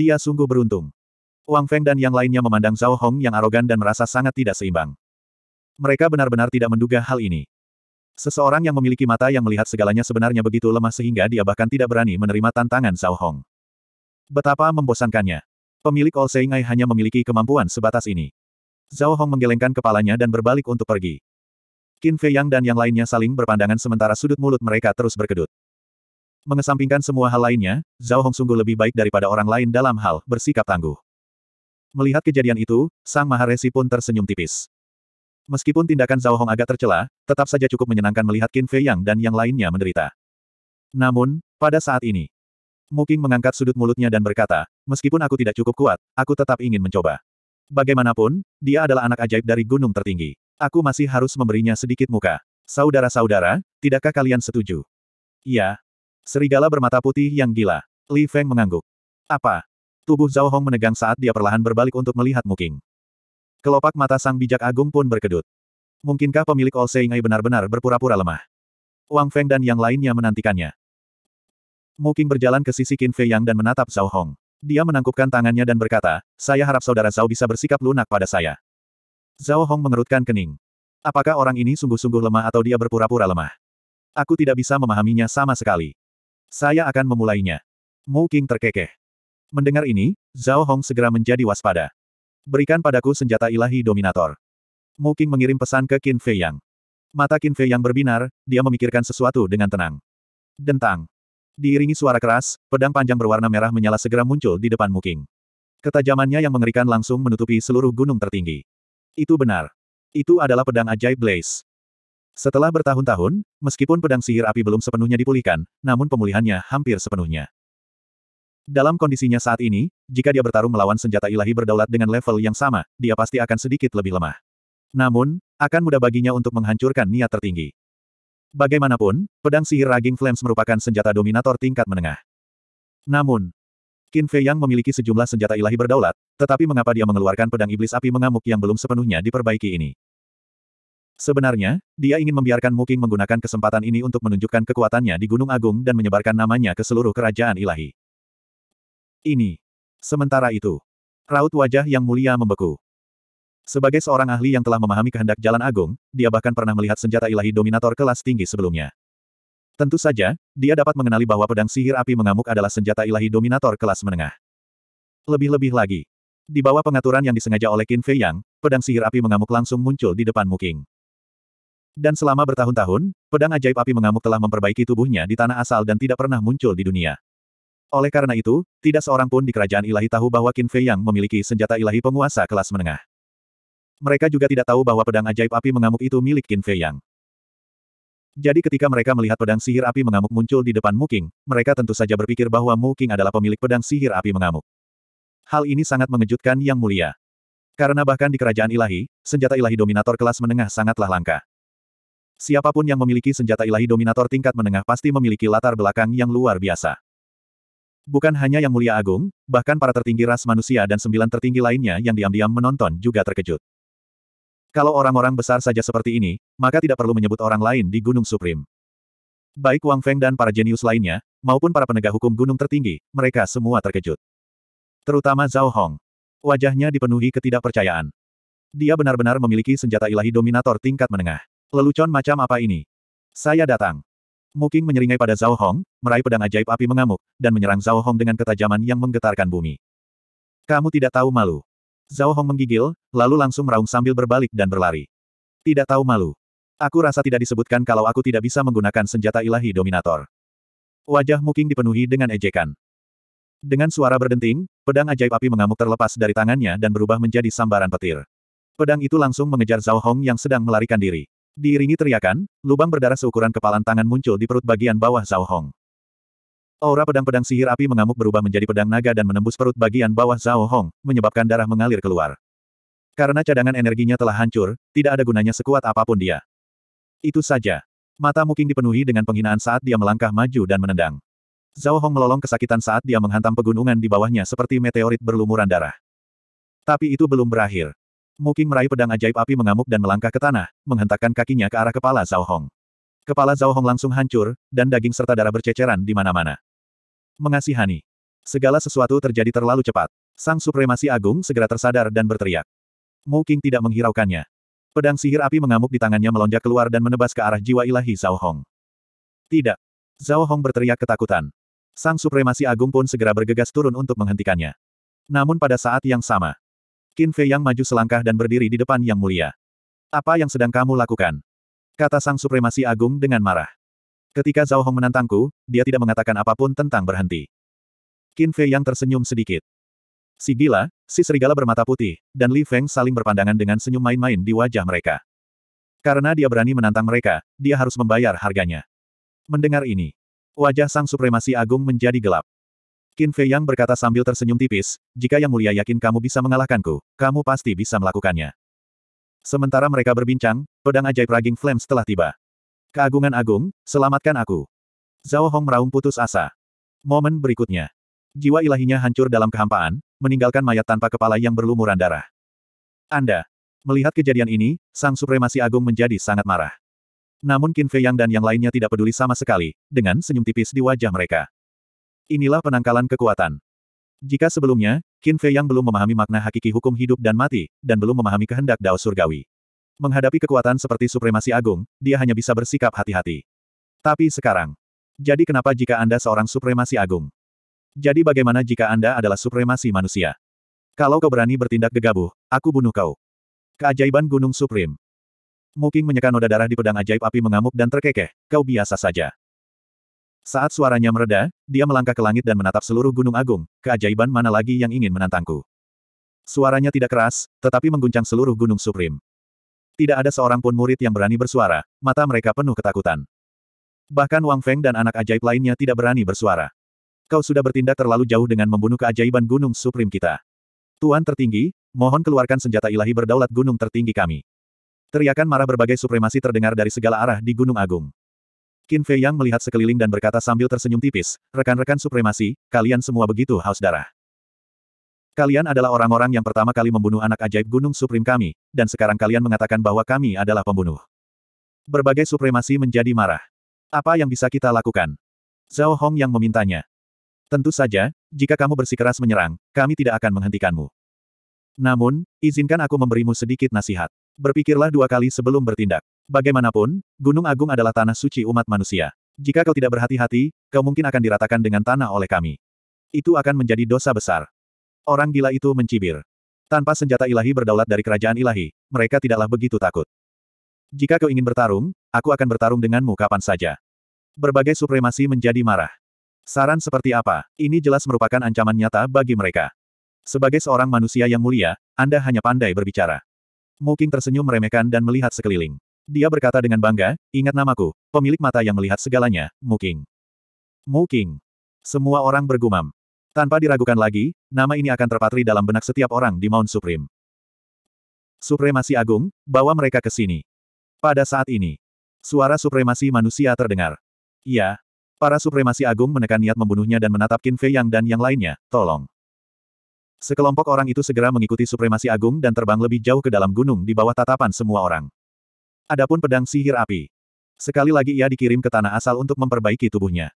Dia sungguh beruntung. Wang Feng dan yang lainnya memandang Zhao Hong yang arogan dan merasa sangat tidak seimbang. Mereka benar-benar tidak menduga hal ini. Seseorang yang memiliki mata yang melihat segalanya sebenarnya begitu lemah sehingga dia bahkan tidak berani menerima tantangan Zhao Hong. Betapa membosankannya. Pemilik All Seingai hanya memiliki kemampuan sebatas ini. Zhao Hong menggelengkan kepalanya dan berbalik untuk pergi. Qin Fei Yang dan yang lainnya saling berpandangan sementara sudut mulut mereka terus berkedut. Mengesampingkan semua hal lainnya, Zhao Hong sungguh lebih baik daripada orang lain dalam hal bersikap tangguh. Melihat kejadian itu, Sang Maharesi pun tersenyum tipis. Meskipun tindakan Zhao Hong agak tercela, tetap saja cukup menyenangkan melihat Qin Fei Yang dan yang lainnya menderita. Namun, pada saat ini, Muking mengangkat sudut mulutnya dan berkata, meskipun aku tidak cukup kuat, aku tetap ingin mencoba. Bagaimanapun, dia adalah anak ajaib dari gunung tertinggi. Aku masih harus memberinya sedikit muka. Saudara-saudara, tidakkah kalian setuju? Iya, Serigala bermata putih yang gila. Li Feng mengangguk. Apa? Tubuh Zhao Hong menegang saat dia perlahan berbalik untuk melihat Muking. Kelopak mata sang bijak agung pun berkedut. Mungkinkah pemilik All Seingai benar-benar berpura-pura lemah? Wang Feng dan yang lainnya menantikannya. Muking berjalan ke sisi Qin Fei Yang dan menatap Zhao Hong. Dia menangkupkan tangannya dan berkata, saya harap saudara Zhao bisa bersikap lunak pada saya. Zhao Hong mengerutkan kening. Apakah orang ini sungguh-sungguh lemah atau dia berpura-pura lemah? Aku tidak bisa memahaminya sama sekali. Saya akan memulainya. Mu King terkekeh. Mendengar ini, Zhao Hong segera menjadi waspada. Berikan padaku senjata ilahi dominator. Mu King mengirim pesan ke Qin Fei Yang. Mata Qin Fei Yang berbinar, dia memikirkan sesuatu dengan tenang. Dentang. Diiringi suara keras, pedang panjang berwarna merah menyala segera muncul di depan Muking. Ketajamannya yang mengerikan langsung menutupi seluruh gunung tertinggi. Itu benar. Itu adalah pedang ajaib Blaze. Setelah bertahun-tahun, meskipun pedang sihir api belum sepenuhnya dipulihkan, namun pemulihannya hampir sepenuhnya. Dalam kondisinya saat ini, jika dia bertarung melawan senjata ilahi berdaulat dengan level yang sama, dia pasti akan sedikit lebih lemah. Namun, akan mudah baginya untuk menghancurkan niat tertinggi. Bagaimanapun, pedang sihir Raging Flames merupakan senjata dominator tingkat menengah. Namun, Qin Fei yang memiliki sejumlah senjata ilahi berdaulat, tetapi mengapa dia mengeluarkan pedang iblis api mengamuk yang belum sepenuhnya diperbaiki ini? Sebenarnya, dia ingin membiarkan Muking menggunakan kesempatan ini untuk menunjukkan kekuatannya di Gunung Agung dan menyebarkan namanya ke seluruh kerajaan ilahi. Ini. Sementara itu, raut wajah yang mulia membeku. Sebagai seorang ahli yang telah memahami kehendak jalan agung, dia bahkan pernah melihat senjata ilahi dominator kelas tinggi sebelumnya. Tentu saja, dia dapat mengenali bahwa pedang sihir api mengamuk adalah senjata ilahi dominator kelas menengah. Lebih-lebih lagi, di bawah pengaturan yang disengaja oleh Qin Fei Yang, pedang sihir api mengamuk langsung muncul di depan Muking. Dan selama bertahun-tahun, pedang ajaib api mengamuk telah memperbaiki tubuhnya di tanah asal dan tidak pernah muncul di dunia. Oleh karena itu, tidak seorang pun di kerajaan ilahi tahu bahwa Qin Fei yang memiliki senjata ilahi penguasa kelas menengah. Mereka juga tidak tahu bahwa pedang ajaib api mengamuk itu milik Qin Fei Yang. Jadi ketika mereka melihat pedang sihir api mengamuk muncul di depan Muking, mereka tentu saja berpikir bahwa Muking adalah pemilik pedang sihir api mengamuk. Hal ini sangat mengejutkan Yang Mulia. Karena bahkan di kerajaan ilahi, senjata ilahi dominator kelas menengah sangatlah langka. Siapapun yang memiliki senjata ilahi dominator tingkat menengah pasti memiliki latar belakang yang luar biasa. Bukan hanya Yang Mulia Agung, bahkan para tertinggi ras manusia dan sembilan tertinggi lainnya yang diam-diam menonton juga terkejut. Kalau orang-orang besar saja seperti ini, maka tidak perlu menyebut orang lain di Gunung Supreme. Baik Wang Feng dan para jenius lainnya, maupun para penegak hukum gunung tertinggi, mereka semua terkejut. Terutama Zhao Hong. Wajahnya dipenuhi ketidakpercayaan. Dia benar-benar memiliki senjata ilahi dominator tingkat menengah. Lelucon macam apa ini? Saya datang. Muking menyeringai pada Zhao Hong, meraih pedang ajaib api mengamuk, dan menyerang Zhao Hong dengan ketajaman yang menggetarkan bumi. Kamu tidak tahu malu. Zhao Hong menggigil, lalu langsung meraung sambil berbalik dan berlari. Tidak tahu malu. Aku rasa tidak disebutkan kalau aku tidak bisa menggunakan senjata ilahi Dominator. Wajah Muking dipenuhi dengan ejekan. Dengan suara berdenting, pedang ajaib api mengamuk terlepas dari tangannya dan berubah menjadi sambaran petir. Pedang itu langsung mengejar Zhao Hong yang sedang melarikan diri. Diiringi teriakan, lubang berdarah seukuran kepalan tangan muncul di perut bagian bawah Zhao Hong. Aura pedang-pedang sihir api mengamuk berubah menjadi pedang naga dan menembus perut bagian bawah Zhao Hong, menyebabkan darah mengalir keluar. Karena cadangan energinya telah hancur, tidak ada gunanya sekuat apapun dia. Itu saja. Mata Muking dipenuhi dengan penghinaan saat dia melangkah maju dan menendang. Zhao Hong melolong kesakitan saat dia menghantam pegunungan di bawahnya seperti meteorit berlumuran darah. Tapi itu belum berakhir. Muking meraih pedang ajaib api mengamuk dan melangkah ke tanah, menghentakkan kakinya ke arah kepala Zhao Hong. Kepala Zhao Hong langsung hancur, dan daging serta darah berceceran di mana-mana. Mengasihani. Segala sesuatu terjadi terlalu cepat. Sang Supremasi Agung segera tersadar dan berteriak. Muking tidak menghiraukannya. Pedang sihir api mengamuk di tangannya melonjak keluar dan menebas ke arah jiwa ilahi Zhao Hong. Tidak. Zhao Hong berteriak ketakutan. Sang Supremasi Agung pun segera bergegas turun untuk menghentikannya. Namun pada saat yang sama, Qin Fei yang maju selangkah dan berdiri di depan Yang Mulia. Apa yang sedang kamu lakukan? Kata Sang Supremasi Agung dengan marah. Ketika Zhao Hong menantangku, dia tidak mengatakan apapun tentang berhenti. Qin Fei yang tersenyum sedikit. Si gila, si serigala bermata putih, dan Li Feng saling berpandangan dengan senyum main-main di wajah mereka. Karena dia berani menantang mereka, dia harus membayar harganya. Mendengar ini, wajah sang supremasi agung menjadi gelap. Qin Fei Yang berkata sambil tersenyum tipis, jika Yang Mulia yakin kamu bisa mengalahkanku, kamu pasti bisa melakukannya. Sementara mereka berbincang, pedang ajaib Raging Flames telah tiba. Keagungan agung, selamatkan aku. Zhao Hong meraung putus asa. Momen berikutnya. Jiwa ilahinya hancur dalam kehampaan, meninggalkan mayat tanpa kepala yang berlumuran darah. Anda. Melihat kejadian ini, Sang Supremasi Agung menjadi sangat marah. Namun Qin Fei Yang dan yang lainnya tidak peduli sama sekali, dengan senyum tipis di wajah mereka. Inilah penangkalan kekuatan. Jika sebelumnya, Qin Fei yang belum memahami makna hakiki hukum hidup dan mati, dan belum memahami kehendak Dao Surgawi. Menghadapi kekuatan seperti supremasi agung, dia hanya bisa bersikap hati-hati. Tapi sekarang, jadi kenapa jika Anda seorang supremasi agung? Jadi bagaimana jika Anda adalah supremasi manusia? Kalau kau berani bertindak gegabah, aku bunuh kau. Keajaiban Gunung Supreme. Muking menyeka noda darah di pedang ajaib api mengamuk dan terkekeh, kau biasa saja. Saat suaranya mereda, dia melangkah ke langit dan menatap seluruh gunung agung, keajaiban mana lagi yang ingin menantangku. Suaranya tidak keras, tetapi mengguncang seluruh gunung suprim. Tidak ada seorang pun murid yang berani bersuara, mata mereka penuh ketakutan. Bahkan Wang Feng dan anak ajaib lainnya tidak berani bersuara. Kau sudah bertindak terlalu jauh dengan membunuh keajaiban gunung suprim kita. Tuan tertinggi, mohon keluarkan senjata ilahi berdaulat gunung tertinggi kami. Teriakan marah berbagai supremasi terdengar dari segala arah di Gunung Agung. Qin Fei Yang melihat sekeliling dan berkata sambil tersenyum tipis, rekan-rekan supremasi, kalian semua begitu haus darah. Kalian adalah orang-orang yang pertama kali membunuh anak ajaib Gunung Suprim kami, dan sekarang kalian mengatakan bahwa kami adalah pembunuh. Berbagai supremasi menjadi marah. Apa yang bisa kita lakukan? Zhao Hong yang memintanya. Tentu saja, jika kamu bersikeras menyerang, kami tidak akan menghentikanmu. Namun, izinkan aku memberimu sedikit nasihat. Berpikirlah dua kali sebelum bertindak. Bagaimanapun, Gunung Agung adalah tanah suci umat manusia. Jika kau tidak berhati-hati, kau mungkin akan diratakan dengan tanah oleh kami. Itu akan menjadi dosa besar. Orang gila itu mencibir. Tanpa senjata ilahi berdaulat dari kerajaan ilahi, mereka tidaklah begitu takut. Jika kau ingin bertarung, aku akan bertarung denganmu kapan saja. Berbagai supremasi menjadi marah. Saran seperti apa? Ini jelas merupakan ancaman nyata bagi mereka. Sebagai seorang manusia yang mulia, Anda hanya pandai berbicara. Muking tersenyum meremehkan dan melihat sekeliling. Dia berkata dengan bangga, ingat namaku, pemilik mata yang melihat segalanya, Muking. Muking. Semua orang bergumam. Tanpa diragukan lagi, nama ini akan terpatri dalam benak setiap orang di Mount Supreme. Supremasi Agung, bawa mereka ke sini. Pada saat ini, suara supremasi manusia terdengar. Ya, para supremasi agung menekan niat membunuhnya dan menatap Qin Fei Yang dan yang lainnya, tolong. Sekelompok orang itu segera mengikuti supremasi agung dan terbang lebih jauh ke dalam gunung di bawah tatapan semua orang. Adapun pedang sihir api. Sekali lagi ia dikirim ke tanah asal untuk memperbaiki tubuhnya.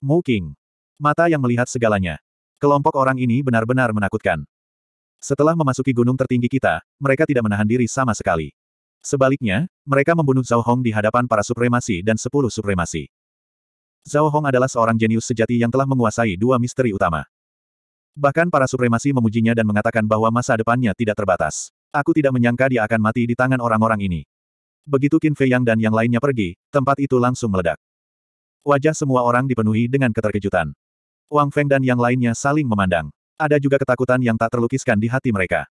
Mu King. Mata yang melihat segalanya. Kelompok orang ini benar-benar menakutkan. Setelah memasuki gunung tertinggi kita, mereka tidak menahan diri sama sekali. Sebaliknya, mereka membunuh Zhao Hong di hadapan para supremasi dan sepuluh supremasi. Zhao Hong adalah seorang jenius sejati yang telah menguasai dua misteri utama. Bahkan para supremasi memujinya dan mengatakan bahwa masa depannya tidak terbatas. Aku tidak menyangka dia akan mati di tangan orang-orang ini. Begitu Qin Fei Yang dan yang lainnya pergi, tempat itu langsung meledak. Wajah semua orang dipenuhi dengan keterkejutan. Wang Feng dan yang lainnya saling memandang. Ada juga ketakutan yang tak terlukiskan di hati mereka.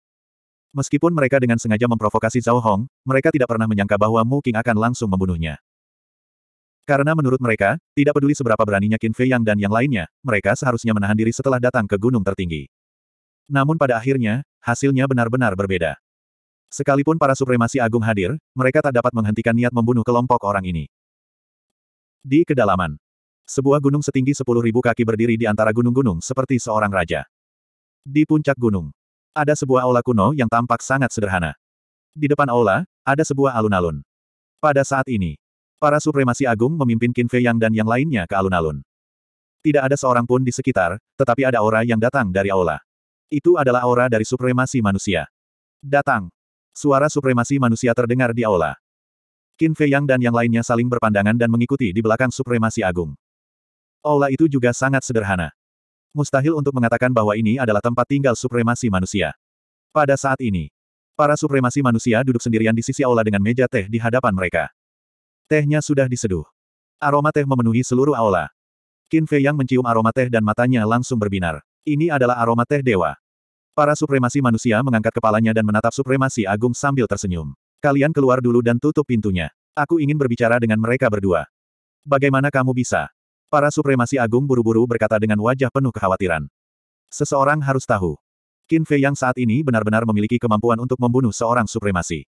Meskipun mereka dengan sengaja memprovokasi Zhao Hong, mereka tidak pernah menyangka bahwa Mu King akan langsung membunuhnya. Karena menurut mereka, tidak peduli seberapa beraninya Qin Fei Yang dan yang lainnya, mereka seharusnya menahan diri setelah datang ke gunung tertinggi. Namun pada akhirnya, hasilnya benar-benar berbeda. Sekalipun para supremasi agung hadir, mereka tak dapat menghentikan niat membunuh kelompok orang ini. Di kedalaman, sebuah gunung setinggi 10.000 kaki berdiri di antara gunung-gunung seperti seorang raja. Di puncak gunung, ada sebuah aula kuno yang tampak sangat sederhana. Di depan aula, ada sebuah alun-alun. Pada saat ini, para supremasi agung memimpin Qin Fei Yang dan yang lainnya ke alun-alun. Tidak ada seorang pun di sekitar, tetapi ada aura yang datang dari aula. Itu adalah aura dari supremasi manusia. Datang. Suara supremasi manusia terdengar di aula. Qin Fei Yang dan yang lainnya saling berpandangan dan mengikuti di belakang supremasi agung. Aula itu juga sangat sederhana. Mustahil untuk mengatakan bahwa ini adalah tempat tinggal supremasi manusia. Pada saat ini, para supremasi manusia duduk sendirian di sisi aula dengan meja teh di hadapan mereka. Tehnya sudah diseduh. Aroma teh memenuhi seluruh aula. Qin Fei Yang mencium aroma teh dan matanya langsung berbinar. Ini adalah aroma teh dewa. Para supremasi manusia mengangkat kepalanya dan menatap supremasi agung sambil tersenyum. Kalian keluar dulu dan tutup pintunya. Aku ingin berbicara dengan mereka berdua. Bagaimana kamu bisa? Para supremasi agung buru-buru berkata dengan wajah penuh kekhawatiran. Seseorang harus tahu. Qin Fei yang saat ini benar-benar memiliki kemampuan untuk membunuh seorang supremasi.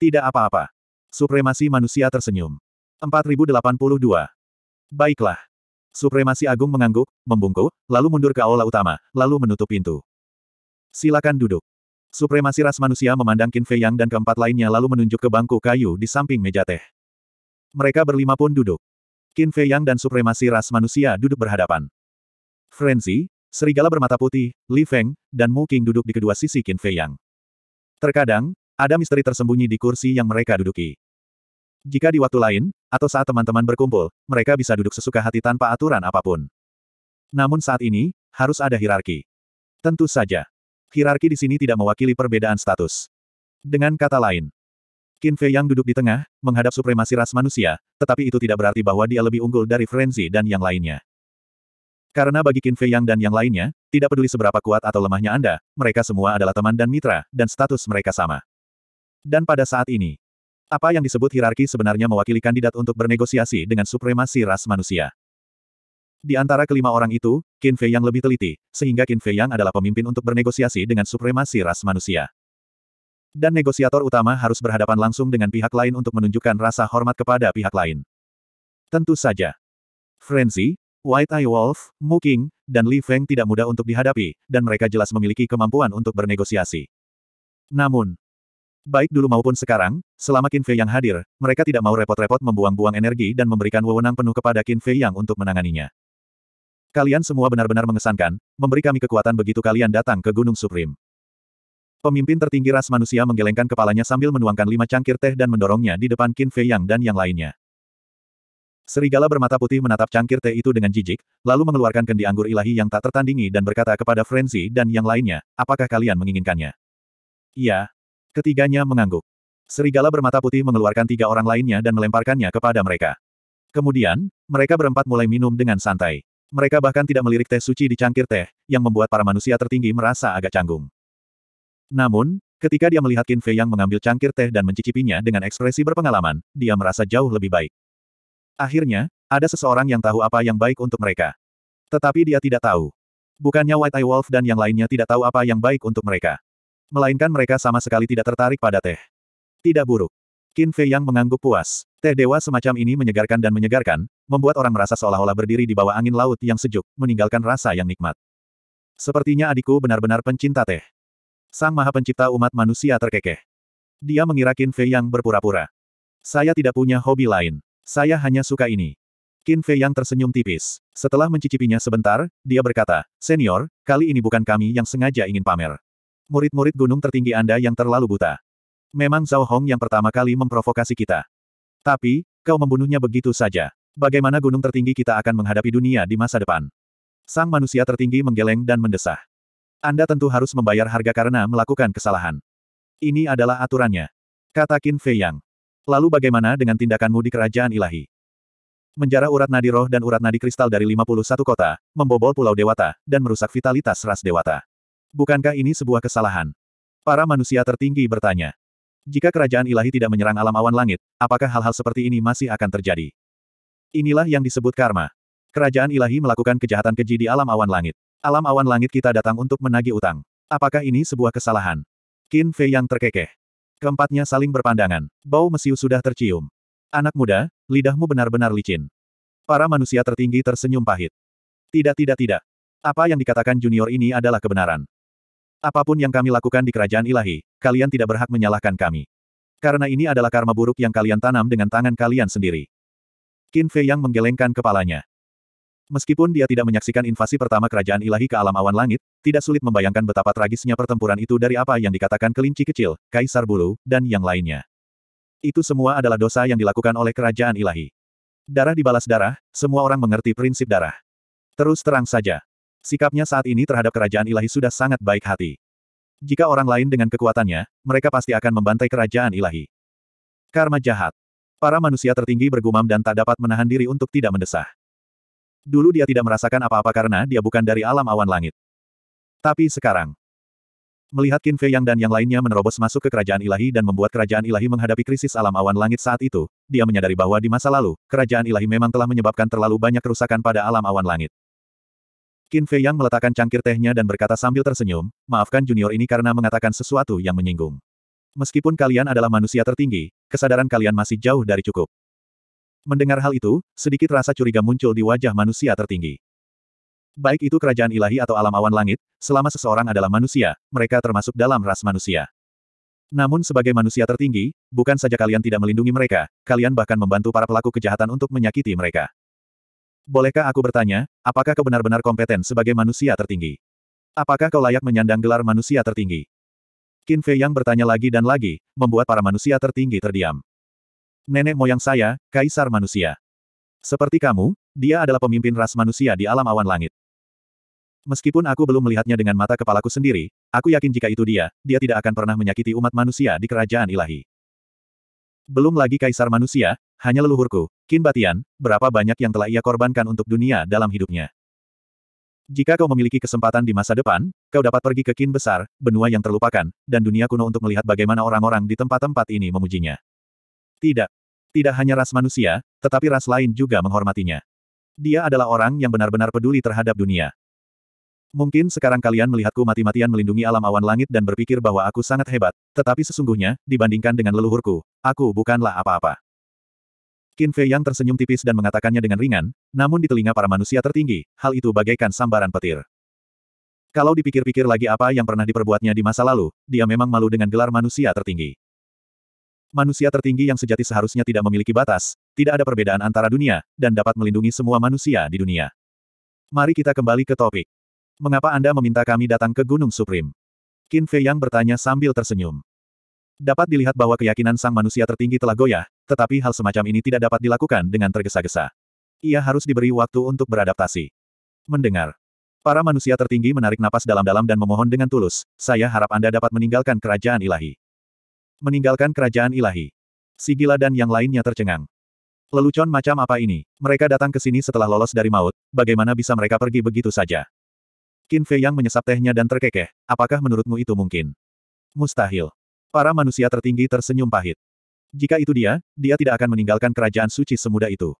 Tidak apa-apa. Supremasi manusia tersenyum. 4082. Baiklah. Supremasi agung mengangguk, membungkuk, lalu mundur ke aula utama, lalu menutup pintu. Silakan duduk. Supremasi ras manusia memandang Qin Fei Yang dan keempat lainnya lalu menunjuk ke bangku kayu di samping meja teh. Mereka berlima pun duduk. Qin Fei Yang dan supremasi ras manusia duduk berhadapan. Frenzy, serigala bermata putih, Li Feng, dan Mu King duduk di kedua sisi Qin Fei Yang. Terkadang, ada misteri tersembunyi di kursi yang mereka duduki. Jika di waktu lain, atau saat teman-teman berkumpul, mereka bisa duduk sesuka hati tanpa aturan apapun. Namun saat ini, harus ada hierarki. Tentu saja. Hirarki di sini tidak mewakili perbedaan status. Dengan kata lain, Qin Fei yang duduk di tengah, menghadap supremasi ras manusia, tetapi itu tidak berarti bahwa dia lebih unggul dari Frenzy dan yang lainnya. Karena bagi Qin Fei Yang dan yang lainnya, tidak peduli seberapa kuat atau lemahnya Anda, mereka semua adalah teman dan mitra, dan status mereka sama. Dan pada saat ini, apa yang disebut hierarki sebenarnya mewakili kandidat untuk bernegosiasi dengan supremasi ras manusia. Di antara kelima orang itu, Qin Fei yang lebih teliti, sehingga Qin Fei yang adalah pemimpin untuk bernegosiasi dengan supremasi ras manusia. Dan negosiator utama harus berhadapan langsung dengan pihak lain untuk menunjukkan rasa hormat kepada pihak lain. Tentu saja. Frenzy, White Eye Wolf, Mu King, dan Li Feng tidak mudah untuk dihadapi, dan mereka jelas memiliki kemampuan untuk bernegosiasi. Namun, baik dulu maupun sekarang, selama Qin Fei yang hadir, mereka tidak mau repot-repot membuang-buang energi dan memberikan wewenang penuh kepada Qin Fei yang untuk menanganinya. Kalian semua benar-benar mengesankan, memberi kami kekuatan begitu kalian datang ke Gunung Suprim. Pemimpin tertinggi ras manusia menggelengkan kepalanya sambil menuangkan lima cangkir teh dan mendorongnya di depan Qin Fei Yang dan yang lainnya. Serigala bermata putih menatap cangkir teh itu dengan jijik, lalu mengeluarkan kendi anggur ilahi yang tak tertandingi dan berkata kepada Frenzy dan yang lainnya, apakah kalian menginginkannya? Iya. Ketiganya mengangguk. Serigala bermata putih mengeluarkan tiga orang lainnya dan melemparkannya kepada mereka. Kemudian, mereka berempat mulai minum dengan santai. Mereka bahkan tidak melirik teh suci di cangkir teh, yang membuat para manusia tertinggi merasa agak canggung. Namun, ketika dia melihat Qin Fei yang mengambil cangkir teh dan mencicipinya dengan ekspresi berpengalaman, dia merasa jauh lebih baik. Akhirnya, ada seseorang yang tahu apa yang baik untuk mereka. Tetapi dia tidak tahu. Bukannya White Eye Wolf dan yang lainnya tidak tahu apa yang baik untuk mereka. Melainkan mereka sama sekali tidak tertarik pada teh. Tidak buruk. Qin Fei yang mengangguk puas. Teh dewa semacam ini menyegarkan dan menyegarkan, membuat orang merasa seolah-olah berdiri di bawah angin laut yang sejuk, meninggalkan rasa yang nikmat. Sepertinya adikku benar-benar pencinta teh. Sang Maha Pencipta umat manusia terkekeh. Dia mengira Qin Fei yang berpura-pura. Saya tidak punya hobi lain. Saya hanya suka ini. Qin Fei yang tersenyum tipis. Setelah mencicipinya sebentar, dia berkata, Senior, kali ini bukan kami yang sengaja ingin pamer. Murid-murid gunung tertinggi Anda yang terlalu buta. Memang Zhao Hong yang pertama kali memprovokasi kita. Tapi, kau membunuhnya begitu saja. Bagaimana gunung tertinggi kita akan menghadapi dunia di masa depan? Sang manusia tertinggi menggeleng dan mendesah. Anda tentu harus membayar harga karena melakukan kesalahan. Ini adalah aturannya. Kata Qin Fei Yang. Lalu bagaimana dengan tindakanmu di kerajaan ilahi? Menjara urat nadi roh dan urat nadi kristal dari 51 kota, membobol Pulau Dewata, dan merusak vitalitas ras Dewata. Bukankah ini sebuah kesalahan? Para manusia tertinggi bertanya. Jika kerajaan ilahi tidak menyerang alam awan langit, apakah hal-hal seperti ini masih akan terjadi? Inilah yang disebut karma. Kerajaan ilahi melakukan kejahatan keji di alam awan langit. Alam awan langit kita datang untuk menagih utang. Apakah ini sebuah kesalahan? Qin Fei yang terkekeh. Keempatnya saling berpandangan. Bau mesiu sudah tercium. Anak muda, lidahmu benar-benar licin. Para manusia tertinggi tersenyum pahit. Tidak tidak tidak. Apa yang dikatakan junior ini adalah kebenaran. Apapun yang kami lakukan di kerajaan ilahi, kalian tidak berhak menyalahkan kami. Karena ini adalah karma buruk yang kalian tanam dengan tangan kalian sendiri. Qin Fei yang menggelengkan kepalanya. Meskipun dia tidak menyaksikan invasi pertama kerajaan ilahi ke alam awan langit, tidak sulit membayangkan betapa tragisnya pertempuran itu dari apa yang dikatakan kelinci kecil, kaisar bulu, dan yang lainnya. Itu semua adalah dosa yang dilakukan oleh kerajaan ilahi. Darah dibalas darah, semua orang mengerti prinsip darah. Terus terang saja, Sikapnya saat ini terhadap kerajaan ilahi sudah sangat baik hati. Jika orang lain dengan kekuatannya, mereka pasti akan membantai kerajaan ilahi. Karma jahat. Para manusia tertinggi bergumam dan tak dapat menahan diri untuk tidak mendesah. Dulu dia tidak merasakan apa-apa karena dia bukan dari alam awan langit. Tapi sekarang, melihat Qin Fei Yang dan yang lainnya menerobos masuk ke kerajaan ilahi dan membuat kerajaan ilahi menghadapi krisis alam awan langit saat itu, dia menyadari bahwa di masa lalu, kerajaan ilahi memang telah menyebabkan terlalu banyak kerusakan pada alam awan langit. Qin Fei Yang meletakkan cangkir tehnya dan berkata sambil tersenyum, maafkan junior ini karena mengatakan sesuatu yang menyinggung. Meskipun kalian adalah manusia tertinggi, kesadaran kalian masih jauh dari cukup. Mendengar hal itu, sedikit rasa curiga muncul di wajah manusia tertinggi. Baik itu kerajaan ilahi atau alam awan langit, selama seseorang adalah manusia, mereka termasuk dalam ras manusia. Namun sebagai manusia tertinggi, bukan saja kalian tidak melindungi mereka, kalian bahkan membantu para pelaku kejahatan untuk menyakiti mereka bolehkah aku bertanya, apakah kau benar-benar kompeten sebagai manusia tertinggi? Apakah kau layak menyandang gelar manusia tertinggi? Qin Fei Yang bertanya lagi dan lagi, membuat para manusia tertinggi terdiam. Nenek moyang saya, Kaisar Manusia. Seperti kamu, dia adalah pemimpin ras manusia di alam awan langit. Meskipun aku belum melihatnya dengan mata kepalaku sendiri, aku yakin jika itu dia, dia tidak akan pernah menyakiti umat manusia di kerajaan ilahi. Belum lagi kaisar manusia, hanya leluhurku, Kin Batian, berapa banyak yang telah ia korbankan untuk dunia dalam hidupnya. Jika kau memiliki kesempatan di masa depan, kau dapat pergi ke Kin besar, benua yang terlupakan, dan dunia kuno untuk melihat bagaimana orang-orang di tempat-tempat ini memujinya. Tidak. Tidak hanya ras manusia, tetapi ras lain juga menghormatinya. Dia adalah orang yang benar-benar peduli terhadap dunia. Mungkin sekarang kalian melihatku mati-matian melindungi alam awan langit dan berpikir bahwa aku sangat hebat, tetapi sesungguhnya, dibandingkan dengan leluhurku, aku bukanlah apa-apa. Qin Fei yang tersenyum tipis dan mengatakannya dengan ringan, namun di telinga para manusia tertinggi, hal itu bagaikan sambaran petir. Kalau dipikir-pikir lagi apa yang pernah diperbuatnya di masa lalu, dia memang malu dengan gelar manusia tertinggi. Manusia tertinggi yang sejati seharusnya tidak memiliki batas, tidak ada perbedaan antara dunia, dan dapat melindungi semua manusia di dunia. Mari kita kembali ke topik. Mengapa Anda meminta kami datang ke Gunung Supreme? Qin Fei Yang bertanya sambil tersenyum. Dapat dilihat bahwa keyakinan sang manusia tertinggi telah goyah, tetapi hal semacam ini tidak dapat dilakukan dengan tergesa-gesa. Ia harus diberi waktu untuk beradaptasi. Mendengar. Para manusia tertinggi menarik napas dalam-dalam dan memohon dengan tulus, saya harap Anda dapat meninggalkan kerajaan ilahi. Meninggalkan kerajaan ilahi. Sigila dan yang lainnya tercengang. Lelucon macam apa ini? Mereka datang ke sini setelah lolos dari maut, bagaimana bisa mereka pergi begitu saja? Qin Fei Yang menyesap tehnya dan terkekeh, apakah menurutmu itu mungkin? Mustahil. Para manusia tertinggi tersenyum pahit. Jika itu dia, dia tidak akan meninggalkan kerajaan suci semudah itu.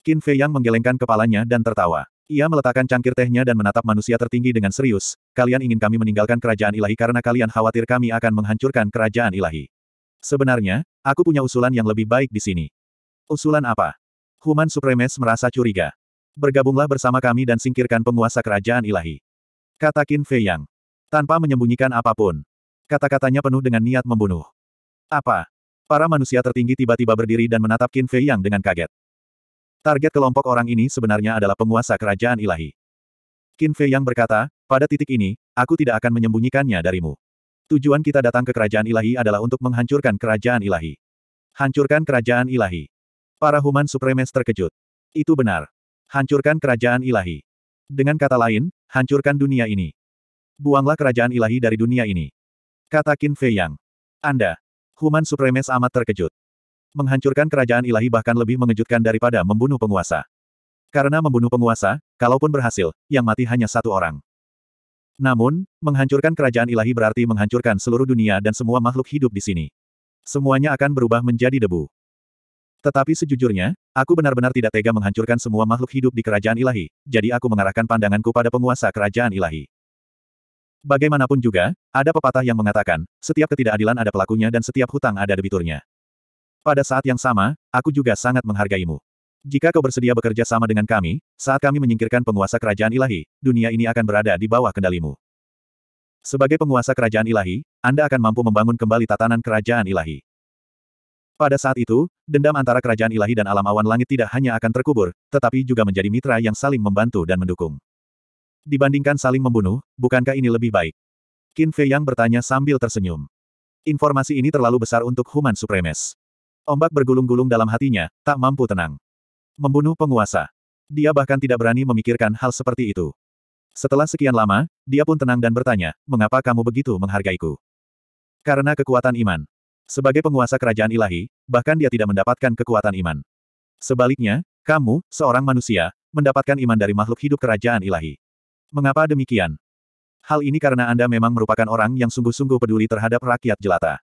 Qin Fei Yang menggelengkan kepalanya dan tertawa. Ia meletakkan cangkir tehnya dan menatap manusia tertinggi dengan serius, kalian ingin kami meninggalkan kerajaan ilahi karena kalian khawatir kami akan menghancurkan kerajaan ilahi. Sebenarnya, aku punya usulan yang lebih baik di sini. Usulan apa? Human Supremes merasa curiga bergabunglah bersama kami dan singkirkan penguasa kerajaan ilahi. Kata Qin Fei Yang. Tanpa menyembunyikan apapun. Kata-katanya penuh dengan niat membunuh. Apa? Para manusia tertinggi tiba-tiba berdiri dan menatap Qin Fei Yang dengan kaget. Target kelompok orang ini sebenarnya adalah penguasa kerajaan ilahi. Qin Fei Yang berkata, pada titik ini, aku tidak akan menyembunyikannya darimu. Tujuan kita datang ke kerajaan ilahi adalah untuk menghancurkan kerajaan ilahi. Hancurkan kerajaan ilahi. Para human supremes terkejut. Itu benar. Hancurkan kerajaan ilahi. Dengan kata lain, hancurkan dunia ini. Buanglah kerajaan ilahi dari dunia ini. Kata Qin Fei Yang. Anda. Human Supremes amat terkejut. Menghancurkan kerajaan ilahi bahkan lebih mengejutkan daripada membunuh penguasa. Karena membunuh penguasa, kalaupun berhasil, yang mati hanya satu orang. Namun, menghancurkan kerajaan ilahi berarti menghancurkan seluruh dunia dan semua makhluk hidup di sini. Semuanya akan berubah menjadi debu. Tetapi sejujurnya, aku benar-benar tidak tega menghancurkan semua makhluk hidup di kerajaan ilahi, jadi aku mengarahkan pandanganku pada penguasa kerajaan ilahi. Bagaimanapun juga, ada pepatah yang mengatakan, setiap ketidakadilan ada pelakunya dan setiap hutang ada debiturnya. Pada saat yang sama, aku juga sangat menghargaimu. Jika kau bersedia bekerja sama dengan kami, saat kami menyingkirkan penguasa kerajaan ilahi, dunia ini akan berada di bawah kendalimu. Sebagai penguasa kerajaan ilahi, Anda akan mampu membangun kembali tatanan kerajaan ilahi. Pada saat itu, dendam antara kerajaan ilahi dan alam awan langit tidak hanya akan terkubur, tetapi juga menjadi mitra yang saling membantu dan mendukung. Dibandingkan saling membunuh, bukankah ini lebih baik? Qin Fei Yang bertanya sambil tersenyum. Informasi ini terlalu besar untuk human supremes. Ombak bergulung-gulung dalam hatinya, tak mampu tenang. Membunuh penguasa. Dia bahkan tidak berani memikirkan hal seperti itu. Setelah sekian lama, dia pun tenang dan bertanya, mengapa kamu begitu menghargaiku? Karena kekuatan iman. Sebagai penguasa kerajaan ilahi, bahkan dia tidak mendapatkan kekuatan iman. Sebaliknya, kamu, seorang manusia, mendapatkan iman dari makhluk hidup kerajaan ilahi. Mengapa demikian? Hal ini karena Anda memang merupakan orang yang sungguh-sungguh peduli terhadap rakyat jelata.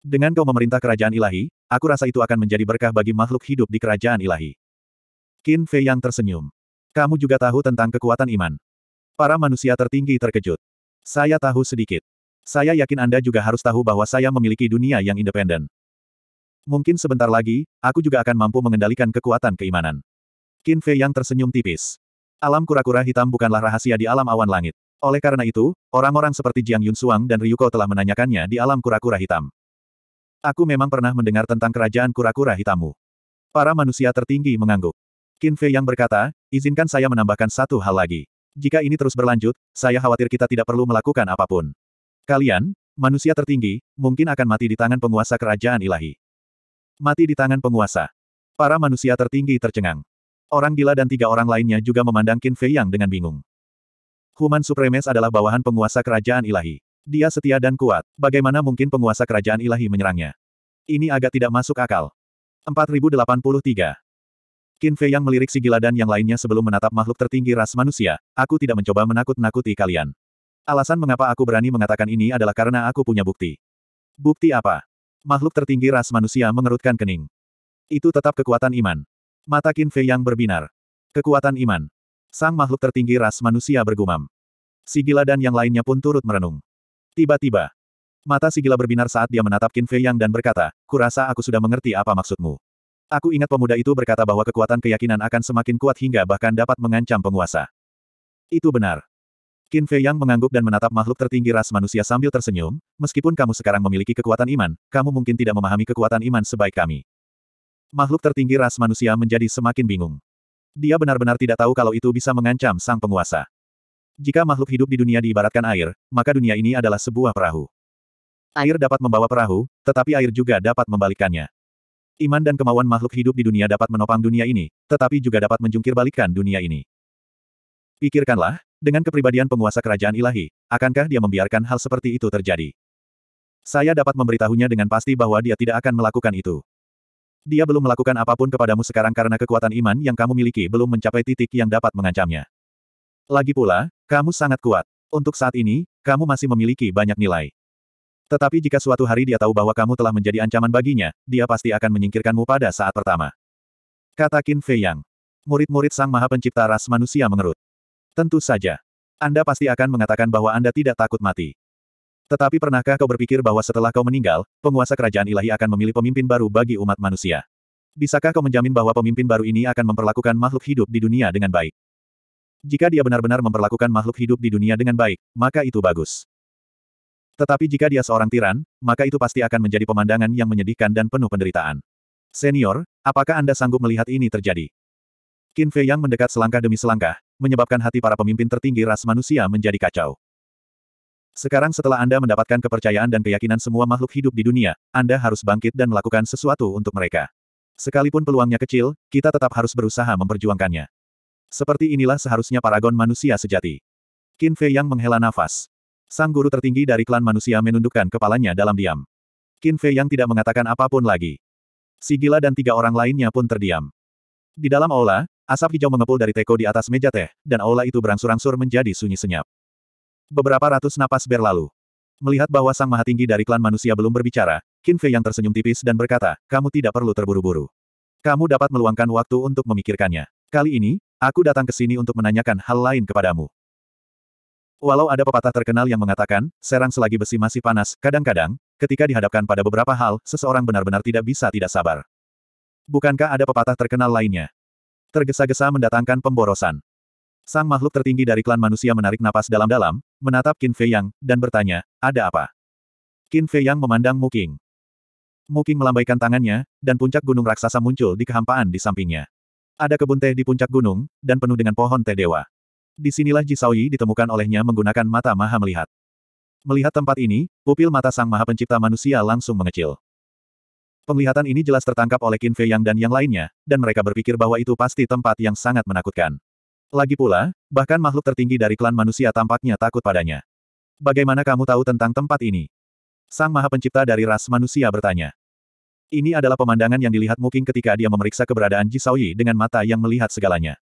Dengan kau memerintah kerajaan ilahi, aku rasa itu akan menjadi berkah bagi makhluk hidup di kerajaan ilahi. Qin Fei yang tersenyum. Kamu juga tahu tentang kekuatan iman. Para manusia tertinggi terkejut. Saya tahu sedikit. Saya yakin Anda juga harus tahu bahwa saya memiliki dunia yang independen. Mungkin sebentar lagi, aku juga akan mampu mengendalikan kekuatan keimanan. Qin Fei yang tersenyum tipis. Alam kura-kura hitam bukanlah rahasia di alam awan langit. Oleh karena itu, orang-orang seperti Jiang Yun Yunsuang dan Ryuko telah menanyakannya di alam kura-kura hitam. Aku memang pernah mendengar tentang kerajaan kura-kura hitammu. Para manusia tertinggi mengangguk. Qin Fei yang berkata, izinkan saya menambahkan satu hal lagi. Jika ini terus berlanjut, saya khawatir kita tidak perlu melakukan apapun. Kalian, manusia tertinggi, mungkin akan mati di tangan penguasa kerajaan ilahi. Mati di tangan penguasa. Para manusia tertinggi tercengang. Orang gila dan tiga orang lainnya juga memandang Qin Fei Yang dengan bingung. Human Supremes adalah bawahan penguasa kerajaan ilahi. Dia setia dan kuat. Bagaimana mungkin penguasa kerajaan ilahi menyerangnya? Ini agak tidak masuk akal. 4083. Qin Fei yang melirik si gila dan yang lainnya sebelum menatap makhluk tertinggi ras manusia, aku tidak mencoba menakut-nakuti kalian. Alasan mengapa aku berani mengatakan ini adalah karena aku punya bukti. Bukti apa? Makhluk tertinggi ras manusia mengerutkan kening. Itu tetap kekuatan iman. Mata Qin Fei yang berbinar. Kekuatan iman. Sang makhluk tertinggi ras manusia bergumam. Sigila dan yang lainnya pun turut merenung. Tiba-tiba. Mata Sigila berbinar saat dia menatap Qin Fei yang dan berkata, kurasa aku sudah mengerti apa maksudmu. Aku ingat pemuda itu berkata bahwa kekuatan keyakinan akan semakin kuat hingga bahkan dapat mengancam penguasa. Itu benar. Qin Fei Yang mengangguk dan menatap makhluk tertinggi ras manusia sambil tersenyum, meskipun kamu sekarang memiliki kekuatan iman, kamu mungkin tidak memahami kekuatan iman sebaik kami. Makhluk tertinggi ras manusia menjadi semakin bingung. Dia benar-benar tidak tahu kalau itu bisa mengancam sang penguasa. Jika makhluk hidup di dunia diibaratkan air, maka dunia ini adalah sebuah perahu. Air dapat membawa perahu, tetapi air juga dapat membalikkannya. Iman dan kemauan makhluk hidup di dunia dapat menopang dunia ini, tetapi juga dapat menjungkir dunia ini. Pikirkanlah, dengan kepribadian penguasa kerajaan ilahi, akankah dia membiarkan hal seperti itu terjadi? Saya dapat memberitahunya dengan pasti bahwa dia tidak akan melakukan itu. Dia belum melakukan apapun kepadamu sekarang karena kekuatan iman yang kamu miliki belum mencapai titik yang dapat mengancamnya. Lagi pula, kamu sangat kuat. Untuk saat ini, kamu masih memiliki banyak nilai. Tetapi jika suatu hari dia tahu bahwa kamu telah menjadi ancaman baginya, dia pasti akan menyingkirkanmu pada saat pertama. Kata Qin Fei Yang. Murid-murid Sang Maha Pencipta Ras Manusia mengerut. Tentu saja. Anda pasti akan mengatakan bahwa Anda tidak takut mati. Tetapi pernahkah kau berpikir bahwa setelah kau meninggal, penguasa kerajaan ilahi akan memilih pemimpin baru bagi umat manusia? Bisakah kau menjamin bahwa pemimpin baru ini akan memperlakukan makhluk hidup di dunia dengan baik? Jika dia benar-benar memperlakukan makhluk hidup di dunia dengan baik, maka itu bagus. Tetapi jika dia seorang tiran, maka itu pasti akan menjadi pemandangan yang menyedihkan dan penuh penderitaan. Senior, apakah Anda sanggup melihat ini terjadi? Qin Fei Yang mendekat selangkah demi selangkah, menyebabkan hati para pemimpin tertinggi ras manusia menjadi kacau. Sekarang setelah Anda mendapatkan kepercayaan dan keyakinan semua makhluk hidup di dunia, Anda harus bangkit dan melakukan sesuatu untuk mereka. Sekalipun peluangnya kecil, kita tetap harus berusaha memperjuangkannya. Seperti inilah seharusnya paragon manusia sejati. Qin Fei Yang menghela nafas. Sang guru tertinggi dari klan manusia menundukkan kepalanya dalam diam. Qin Fei Yang tidak mengatakan apapun lagi. Si gila dan tiga orang lainnya pun terdiam. Di dalam aula, asap hijau mengepul dari teko di atas meja teh, dan aula itu berangsur-angsur menjadi sunyi senyap. Beberapa ratus napas berlalu. Melihat bahwa Sang Maha Tinggi dari klan manusia belum berbicara, Qin Fei yang tersenyum tipis dan berkata, kamu tidak perlu terburu-buru. Kamu dapat meluangkan waktu untuk memikirkannya. Kali ini, aku datang ke sini untuk menanyakan hal lain kepadamu. Walau ada pepatah terkenal yang mengatakan, serang selagi besi masih panas, kadang-kadang, ketika dihadapkan pada beberapa hal, seseorang benar-benar tidak bisa tidak sabar. Bukankah ada pepatah terkenal lainnya? Tergesa-gesa mendatangkan pemborosan. Sang makhluk tertinggi dari klan manusia menarik napas dalam-dalam, menatap Qin Fei Yang, dan bertanya, ada apa? Qin Fei Yang memandang Muking. Muking melambaikan tangannya, dan puncak gunung raksasa muncul di kehampaan di sampingnya. Ada kebun teh di puncak gunung, dan penuh dengan pohon teh dewa. Disinilah Yi ditemukan olehnya menggunakan mata maha melihat. Melihat tempat ini, pupil mata sang maha pencipta manusia langsung mengecil. Penglihatan ini jelas tertangkap oleh Qin Fei Yang dan yang lainnya, dan mereka berpikir bahwa itu pasti tempat yang sangat menakutkan. Lagi pula, bahkan makhluk tertinggi dari klan manusia tampaknya takut padanya. Bagaimana kamu tahu tentang tempat ini? Sang Maha Pencipta dari ras manusia bertanya. Ini adalah pemandangan yang dilihat Muking ketika dia memeriksa keberadaan Jisauyi dengan mata yang melihat segalanya.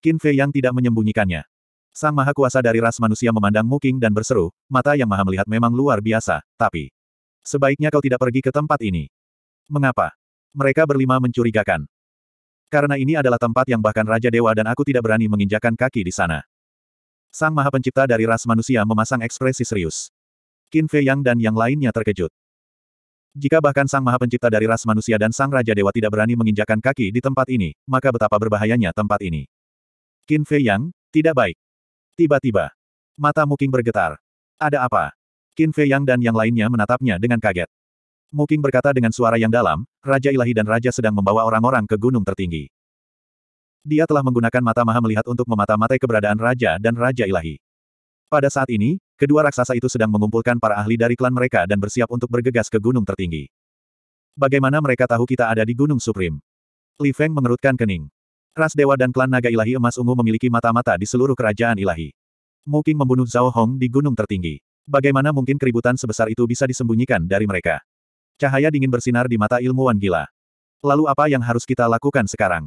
Qin Fei yang tidak menyembunyikannya. Sang Maha Kuasa dari ras manusia memandang Muking dan berseru, mata yang Maha melihat memang luar biasa, tapi... Sebaiknya kau tidak pergi ke tempat ini. Mengapa? Mereka berlima mencurigakan. Karena ini adalah tempat yang bahkan Raja Dewa dan aku tidak berani menginjakan kaki di sana. Sang Maha Pencipta dari ras manusia memasang ekspresi serius. Qin Fei Yang dan yang lainnya terkejut. Jika bahkan Sang Maha Pencipta dari ras manusia dan Sang Raja Dewa tidak berani menginjakan kaki di tempat ini, maka betapa berbahayanya tempat ini. Qin Fei Yang, tidak baik. Tiba-tiba, mata Muking bergetar. Ada apa? Qin Fei Yang dan yang lainnya menatapnya dengan kaget. Muking berkata dengan suara yang dalam, Raja Ilahi dan Raja sedang membawa orang-orang ke gunung tertinggi. Dia telah menggunakan mata maha melihat untuk memata-matai keberadaan Raja dan Raja Ilahi. Pada saat ini, kedua raksasa itu sedang mengumpulkan para ahli dari klan mereka dan bersiap untuk bergegas ke gunung tertinggi. Bagaimana mereka tahu kita ada di Gunung suprim? Li Feng mengerutkan kening. Ras Dewa dan klan naga ilahi emas ungu memiliki mata-mata di seluruh kerajaan ilahi. Muking membunuh Zhao Hong di gunung tertinggi. Bagaimana mungkin keributan sebesar itu bisa disembunyikan dari mereka? Cahaya dingin bersinar di mata ilmuwan gila. Lalu apa yang harus kita lakukan sekarang?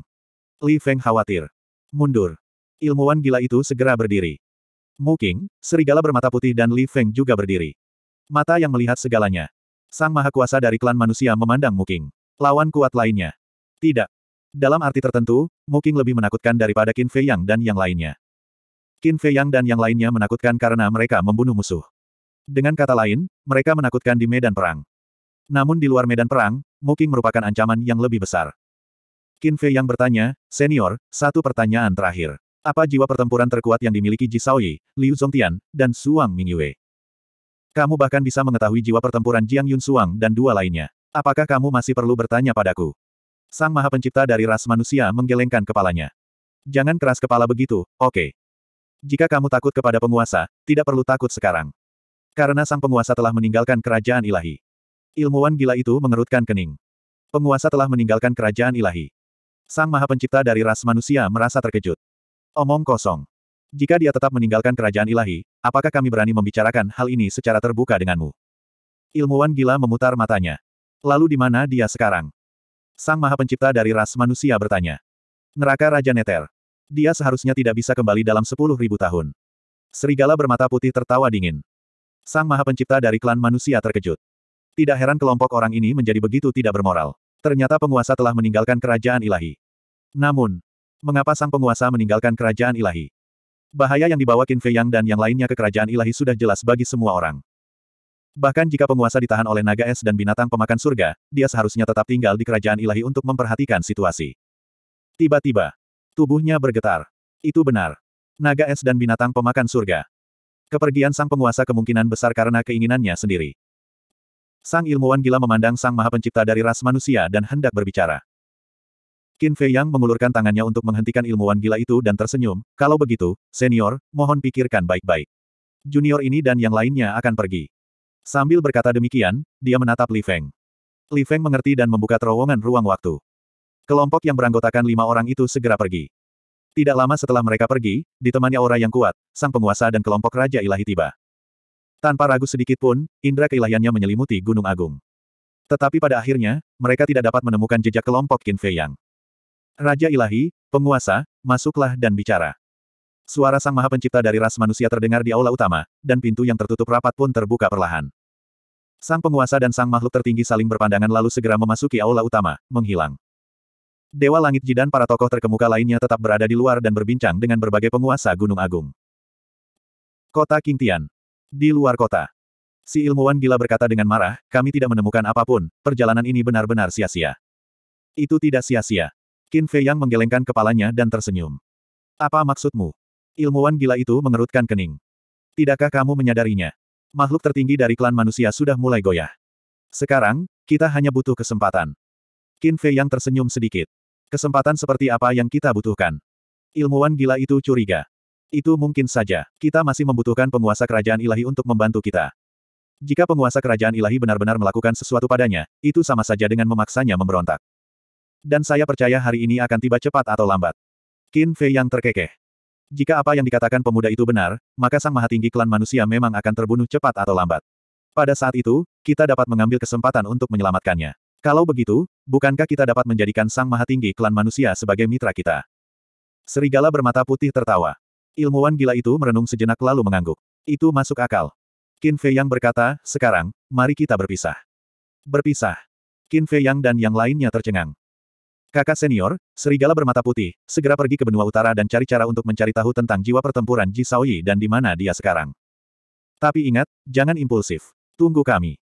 Li Feng khawatir. Mundur. Ilmuwan gila itu segera berdiri. Muking, serigala bermata putih dan Li Feng juga berdiri. Mata yang melihat segalanya. Sang Maha Kuasa dari klan manusia memandang Muking. Lawan kuat lainnya. Tidak. Dalam arti tertentu, Muking lebih menakutkan daripada Qin Fei Yang dan yang lainnya. Qin Fei Yang dan yang lainnya menakutkan karena mereka membunuh musuh. Dengan kata lain, mereka menakutkan di medan perang. Namun di luar medan perang, Moking merupakan ancaman yang lebih besar. Qin Fei yang bertanya, Senior, satu pertanyaan terakhir. Apa jiwa pertempuran terkuat yang dimiliki Ji Yi, Liu Zongtian, dan Suang Mingyue? Kamu bahkan bisa mengetahui jiwa pertempuran Jiang Yun Suang dan dua lainnya. Apakah kamu masih perlu bertanya padaku? Sang Maha Pencipta dari ras manusia menggelengkan kepalanya. Jangan keras kepala begitu, oke. Okay. Jika kamu takut kepada penguasa, tidak perlu takut sekarang. Karena sang penguasa telah meninggalkan kerajaan ilahi. Ilmuwan gila itu mengerutkan kening. Penguasa telah meninggalkan kerajaan ilahi. Sang Maha Pencipta dari ras manusia merasa terkejut. Omong kosong. Jika dia tetap meninggalkan kerajaan ilahi, apakah kami berani membicarakan hal ini secara terbuka denganmu? Ilmuwan gila memutar matanya. Lalu di mana dia sekarang? Sang Maha Pencipta dari ras manusia bertanya. Neraka Raja Neter. Dia seharusnya tidak bisa kembali dalam sepuluh ribu tahun. Serigala bermata putih tertawa dingin. Sang Maha Pencipta dari klan manusia terkejut. Tidak heran kelompok orang ini menjadi begitu tidak bermoral. Ternyata penguasa telah meninggalkan kerajaan ilahi. Namun, mengapa sang penguasa meninggalkan kerajaan ilahi? Bahaya yang dibawa Qin Fei Yang dan yang lainnya ke kerajaan ilahi sudah jelas bagi semua orang. Bahkan jika penguasa ditahan oleh naga es dan binatang pemakan surga, dia seharusnya tetap tinggal di kerajaan ilahi untuk memperhatikan situasi. Tiba-tiba, tubuhnya bergetar. Itu benar. Naga es dan binatang pemakan surga. Kepergian sang penguasa kemungkinan besar karena keinginannya sendiri. Sang ilmuwan gila memandang sang maha pencipta dari ras manusia dan hendak berbicara. Qin Fei Yang mengulurkan tangannya untuk menghentikan ilmuwan gila itu dan tersenyum, kalau begitu, senior, mohon pikirkan baik-baik. Junior ini dan yang lainnya akan pergi. Sambil berkata demikian, dia menatap Li Feng. Li Feng mengerti dan membuka terowongan ruang waktu. Kelompok yang beranggotakan lima orang itu segera pergi. Tidak lama setelah mereka pergi, ditemani aura yang kuat, sang penguasa dan kelompok Raja Ilahi tiba. Tanpa ragu sedikit pun, indera keilahiannya menyelimuti Gunung Agung. Tetapi pada akhirnya, mereka tidak dapat menemukan jejak kelompok Qin Fei Yang. Raja Ilahi, penguasa, masuklah dan bicara. Suara Sang Maha Pencipta dari ras manusia terdengar di aula utama, dan pintu yang tertutup rapat pun terbuka perlahan. Sang penguasa dan sang makhluk tertinggi saling berpandangan lalu segera memasuki aula utama, menghilang. Dewa Langit Ji dan para tokoh terkemuka lainnya tetap berada di luar dan berbincang dengan berbagai penguasa Gunung Agung. Kota Kintian. Di luar kota. Si ilmuwan gila berkata dengan marah, kami tidak menemukan apapun, perjalanan ini benar-benar sia-sia. Itu tidak sia-sia. Qin Fei Yang menggelengkan kepalanya dan tersenyum. Apa maksudmu? Ilmuwan gila itu mengerutkan kening. Tidakkah kamu menyadarinya? Makhluk tertinggi dari klan manusia sudah mulai goyah. Sekarang, kita hanya butuh kesempatan. Qin Fei Yang tersenyum sedikit. Kesempatan seperti apa yang kita butuhkan? Ilmuwan gila itu curiga. Itu mungkin saja. Kita masih membutuhkan penguasa kerajaan ilahi untuk membantu kita. Jika penguasa kerajaan ilahi benar-benar melakukan sesuatu padanya, itu sama saja dengan memaksanya memberontak. Dan saya percaya hari ini akan tiba cepat atau lambat. Qin Fei yang terkekeh. Jika apa yang dikatakan pemuda itu benar, maka sang maha tinggi klan manusia memang akan terbunuh cepat atau lambat. Pada saat itu, kita dapat mengambil kesempatan untuk menyelamatkannya. Kalau begitu, bukankah kita dapat menjadikan sang maha tinggi klan manusia sebagai mitra kita? Serigala bermata putih tertawa. Ilmuwan gila itu merenung sejenak lalu mengangguk. Itu masuk akal. Qin Fei Yang berkata, sekarang, mari kita berpisah. Berpisah. Qin Fei Yang dan yang lainnya tercengang. Kakak senior, serigala bermata putih, segera pergi ke benua utara dan cari cara untuk mencari tahu tentang jiwa pertempuran Ji Shaoyi dan di mana dia sekarang. Tapi ingat, jangan impulsif. Tunggu kami.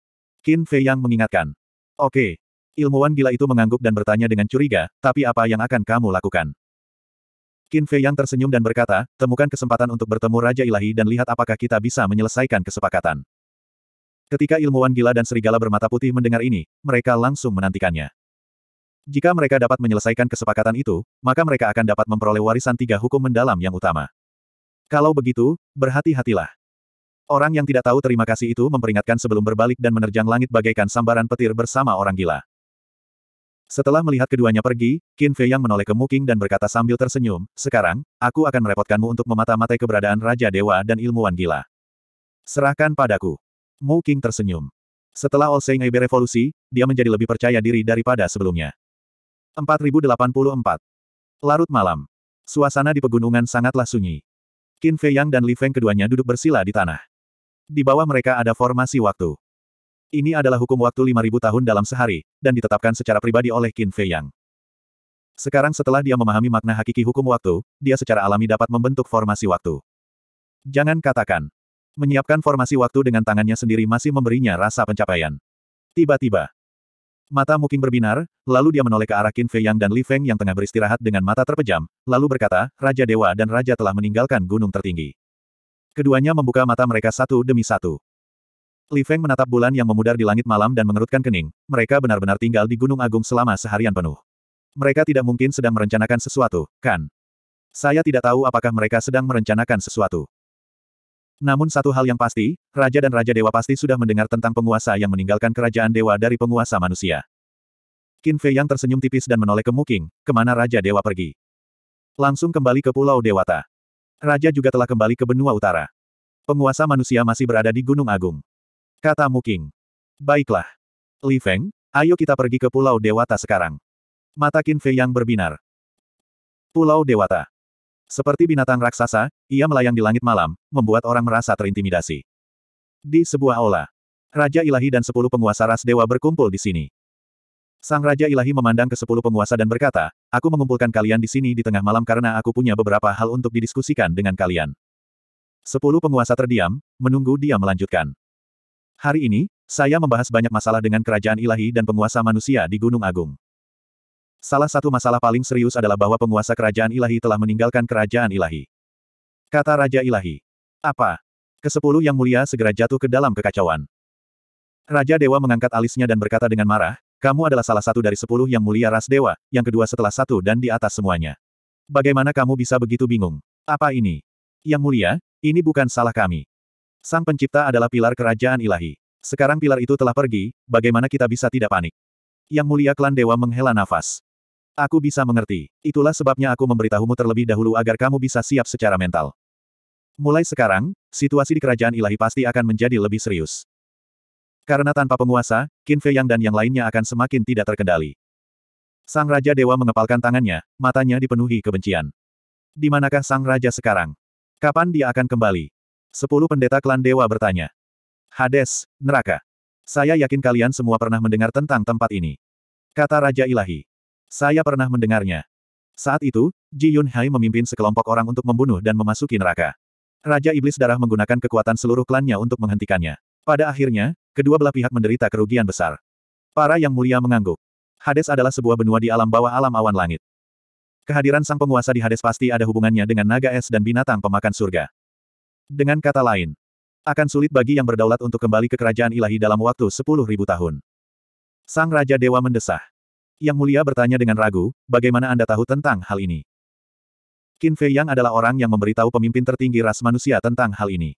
Qin Fei Yang mengingatkan. Oke. Ilmuwan gila itu mengangguk dan bertanya dengan curiga, tapi apa yang akan kamu lakukan? Qin Fei yang tersenyum dan berkata, temukan kesempatan untuk bertemu Raja Ilahi dan lihat apakah kita bisa menyelesaikan kesepakatan. Ketika ilmuwan gila dan serigala bermata putih mendengar ini, mereka langsung menantikannya. Jika mereka dapat menyelesaikan kesepakatan itu, maka mereka akan dapat memperoleh warisan tiga hukum mendalam yang utama. Kalau begitu, berhati-hatilah. Orang yang tidak tahu terima kasih itu memperingatkan sebelum berbalik dan menerjang langit bagaikan sambaran petir bersama orang gila. Setelah melihat keduanya pergi, Qin Fei yang menoleh ke Muking dan berkata sambil tersenyum, sekarang, aku akan merepotkanmu untuk memata-matai keberadaan Raja Dewa dan ilmuwan gila. Serahkan padaku. Muking tersenyum. Setelah All Seng Ebe revolusi, dia menjadi lebih percaya diri daripada sebelumnya. 4084. Larut malam. Suasana di pegunungan sangatlah sunyi. Qin Fei Yang dan Li Feng keduanya duduk bersila di tanah. Di bawah mereka ada formasi waktu. Ini adalah hukum waktu 5000 tahun dalam sehari, dan ditetapkan secara pribadi oleh Qin Fei Yang. Sekarang setelah dia memahami makna hakiki hukum waktu, dia secara alami dapat membentuk formasi waktu. Jangan katakan. Menyiapkan formasi waktu dengan tangannya sendiri masih memberinya rasa pencapaian. Tiba-tiba. Mata Muking berbinar, lalu dia menoleh ke arah Qin Fei Yang dan Li Feng yang tengah beristirahat dengan mata terpejam, lalu berkata, Raja Dewa dan Raja telah meninggalkan gunung tertinggi. Keduanya membuka mata mereka satu demi satu. Li Feng menatap bulan yang memudar di langit malam dan mengerutkan kening, mereka benar-benar tinggal di Gunung Agung selama seharian penuh. Mereka tidak mungkin sedang merencanakan sesuatu, kan? Saya tidak tahu apakah mereka sedang merencanakan sesuatu. Namun satu hal yang pasti, Raja dan Raja Dewa pasti sudah mendengar tentang penguasa yang meninggalkan kerajaan dewa dari penguasa manusia. Qin Fei yang tersenyum tipis dan menoleh ke Muking, kemana Raja Dewa pergi. Langsung kembali ke Pulau Dewata. Raja juga telah kembali ke benua utara. Penguasa manusia masih berada di Gunung Agung. Kata Muking. Baiklah. Li Feng, ayo kita pergi ke Pulau Dewata sekarang. Mata Qin Fei yang berbinar. Pulau Dewata. Seperti binatang raksasa, ia melayang di langit malam, membuat orang merasa terintimidasi. Di sebuah aula, Raja Ilahi dan sepuluh penguasa ras dewa berkumpul di sini. Sang Raja Ilahi memandang ke sepuluh penguasa dan berkata, Aku mengumpulkan kalian di sini di tengah malam karena aku punya beberapa hal untuk didiskusikan dengan kalian. Sepuluh penguasa terdiam, menunggu dia melanjutkan. Hari ini, saya membahas banyak masalah dengan kerajaan ilahi dan penguasa manusia di Gunung Agung. Salah satu masalah paling serius adalah bahwa penguasa kerajaan ilahi telah meninggalkan kerajaan ilahi. Kata Raja Ilahi. Apa? Kesepuluh yang mulia segera jatuh ke dalam kekacauan. Raja Dewa mengangkat alisnya dan berkata dengan marah, kamu adalah salah satu dari sepuluh yang mulia ras dewa, yang kedua setelah satu dan di atas semuanya. Bagaimana kamu bisa begitu bingung? Apa ini? Yang mulia, ini bukan salah kami. Sang pencipta adalah pilar kerajaan ilahi. Sekarang pilar itu telah pergi, bagaimana kita bisa tidak panik? Yang mulia klan dewa menghela nafas. Aku bisa mengerti. Itulah sebabnya aku memberitahumu terlebih dahulu agar kamu bisa siap secara mental. Mulai sekarang, situasi di kerajaan ilahi pasti akan menjadi lebih serius. Karena tanpa penguasa, Qin Fei Yang dan yang lainnya akan semakin tidak terkendali. Sang Raja Dewa mengepalkan tangannya, matanya dipenuhi kebencian. Di manakah Sang Raja sekarang? Kapan dia akan kembali? Sepuluh pendeta klan dewa bertanya. Hades, neraka. Saya yakin kalian semua pernah mendengar tentang tempat ini. Kata Raja Ilahi. Saya pernah mendengarnya. Saat itu, Ji Yun Hai memimpin sekelompok orang untuk membunuh dan memasuki neraka. Raja Iblis Darah menggunakan kekuatan seluruh klannya untuk menghentikannya. Pada akhirnya, kedua belah pihak menderita kerugian besar. Para yang mulia mengangguk. Hades adalah sebuah benua di alam bawah alam awan langit. Kehadiran sang penguasa di Hades pasti ada hubungannya dengan naga es dan binatang pemakan surga. Dengan kata lain, akan sulit bagi yang berdaulat untuk kembali ke kerajaan ilahi dalam waktu sepuluh ribu tahun. Sang Raja Dewa mendesah. Yang Mulia bertanya dengan ragu, bagaimana Anda tahu tentang hal ini? Qin Fei Yang adalah orang yang memberitahu pemimpin tertinggi ras manusia tentang hal ini.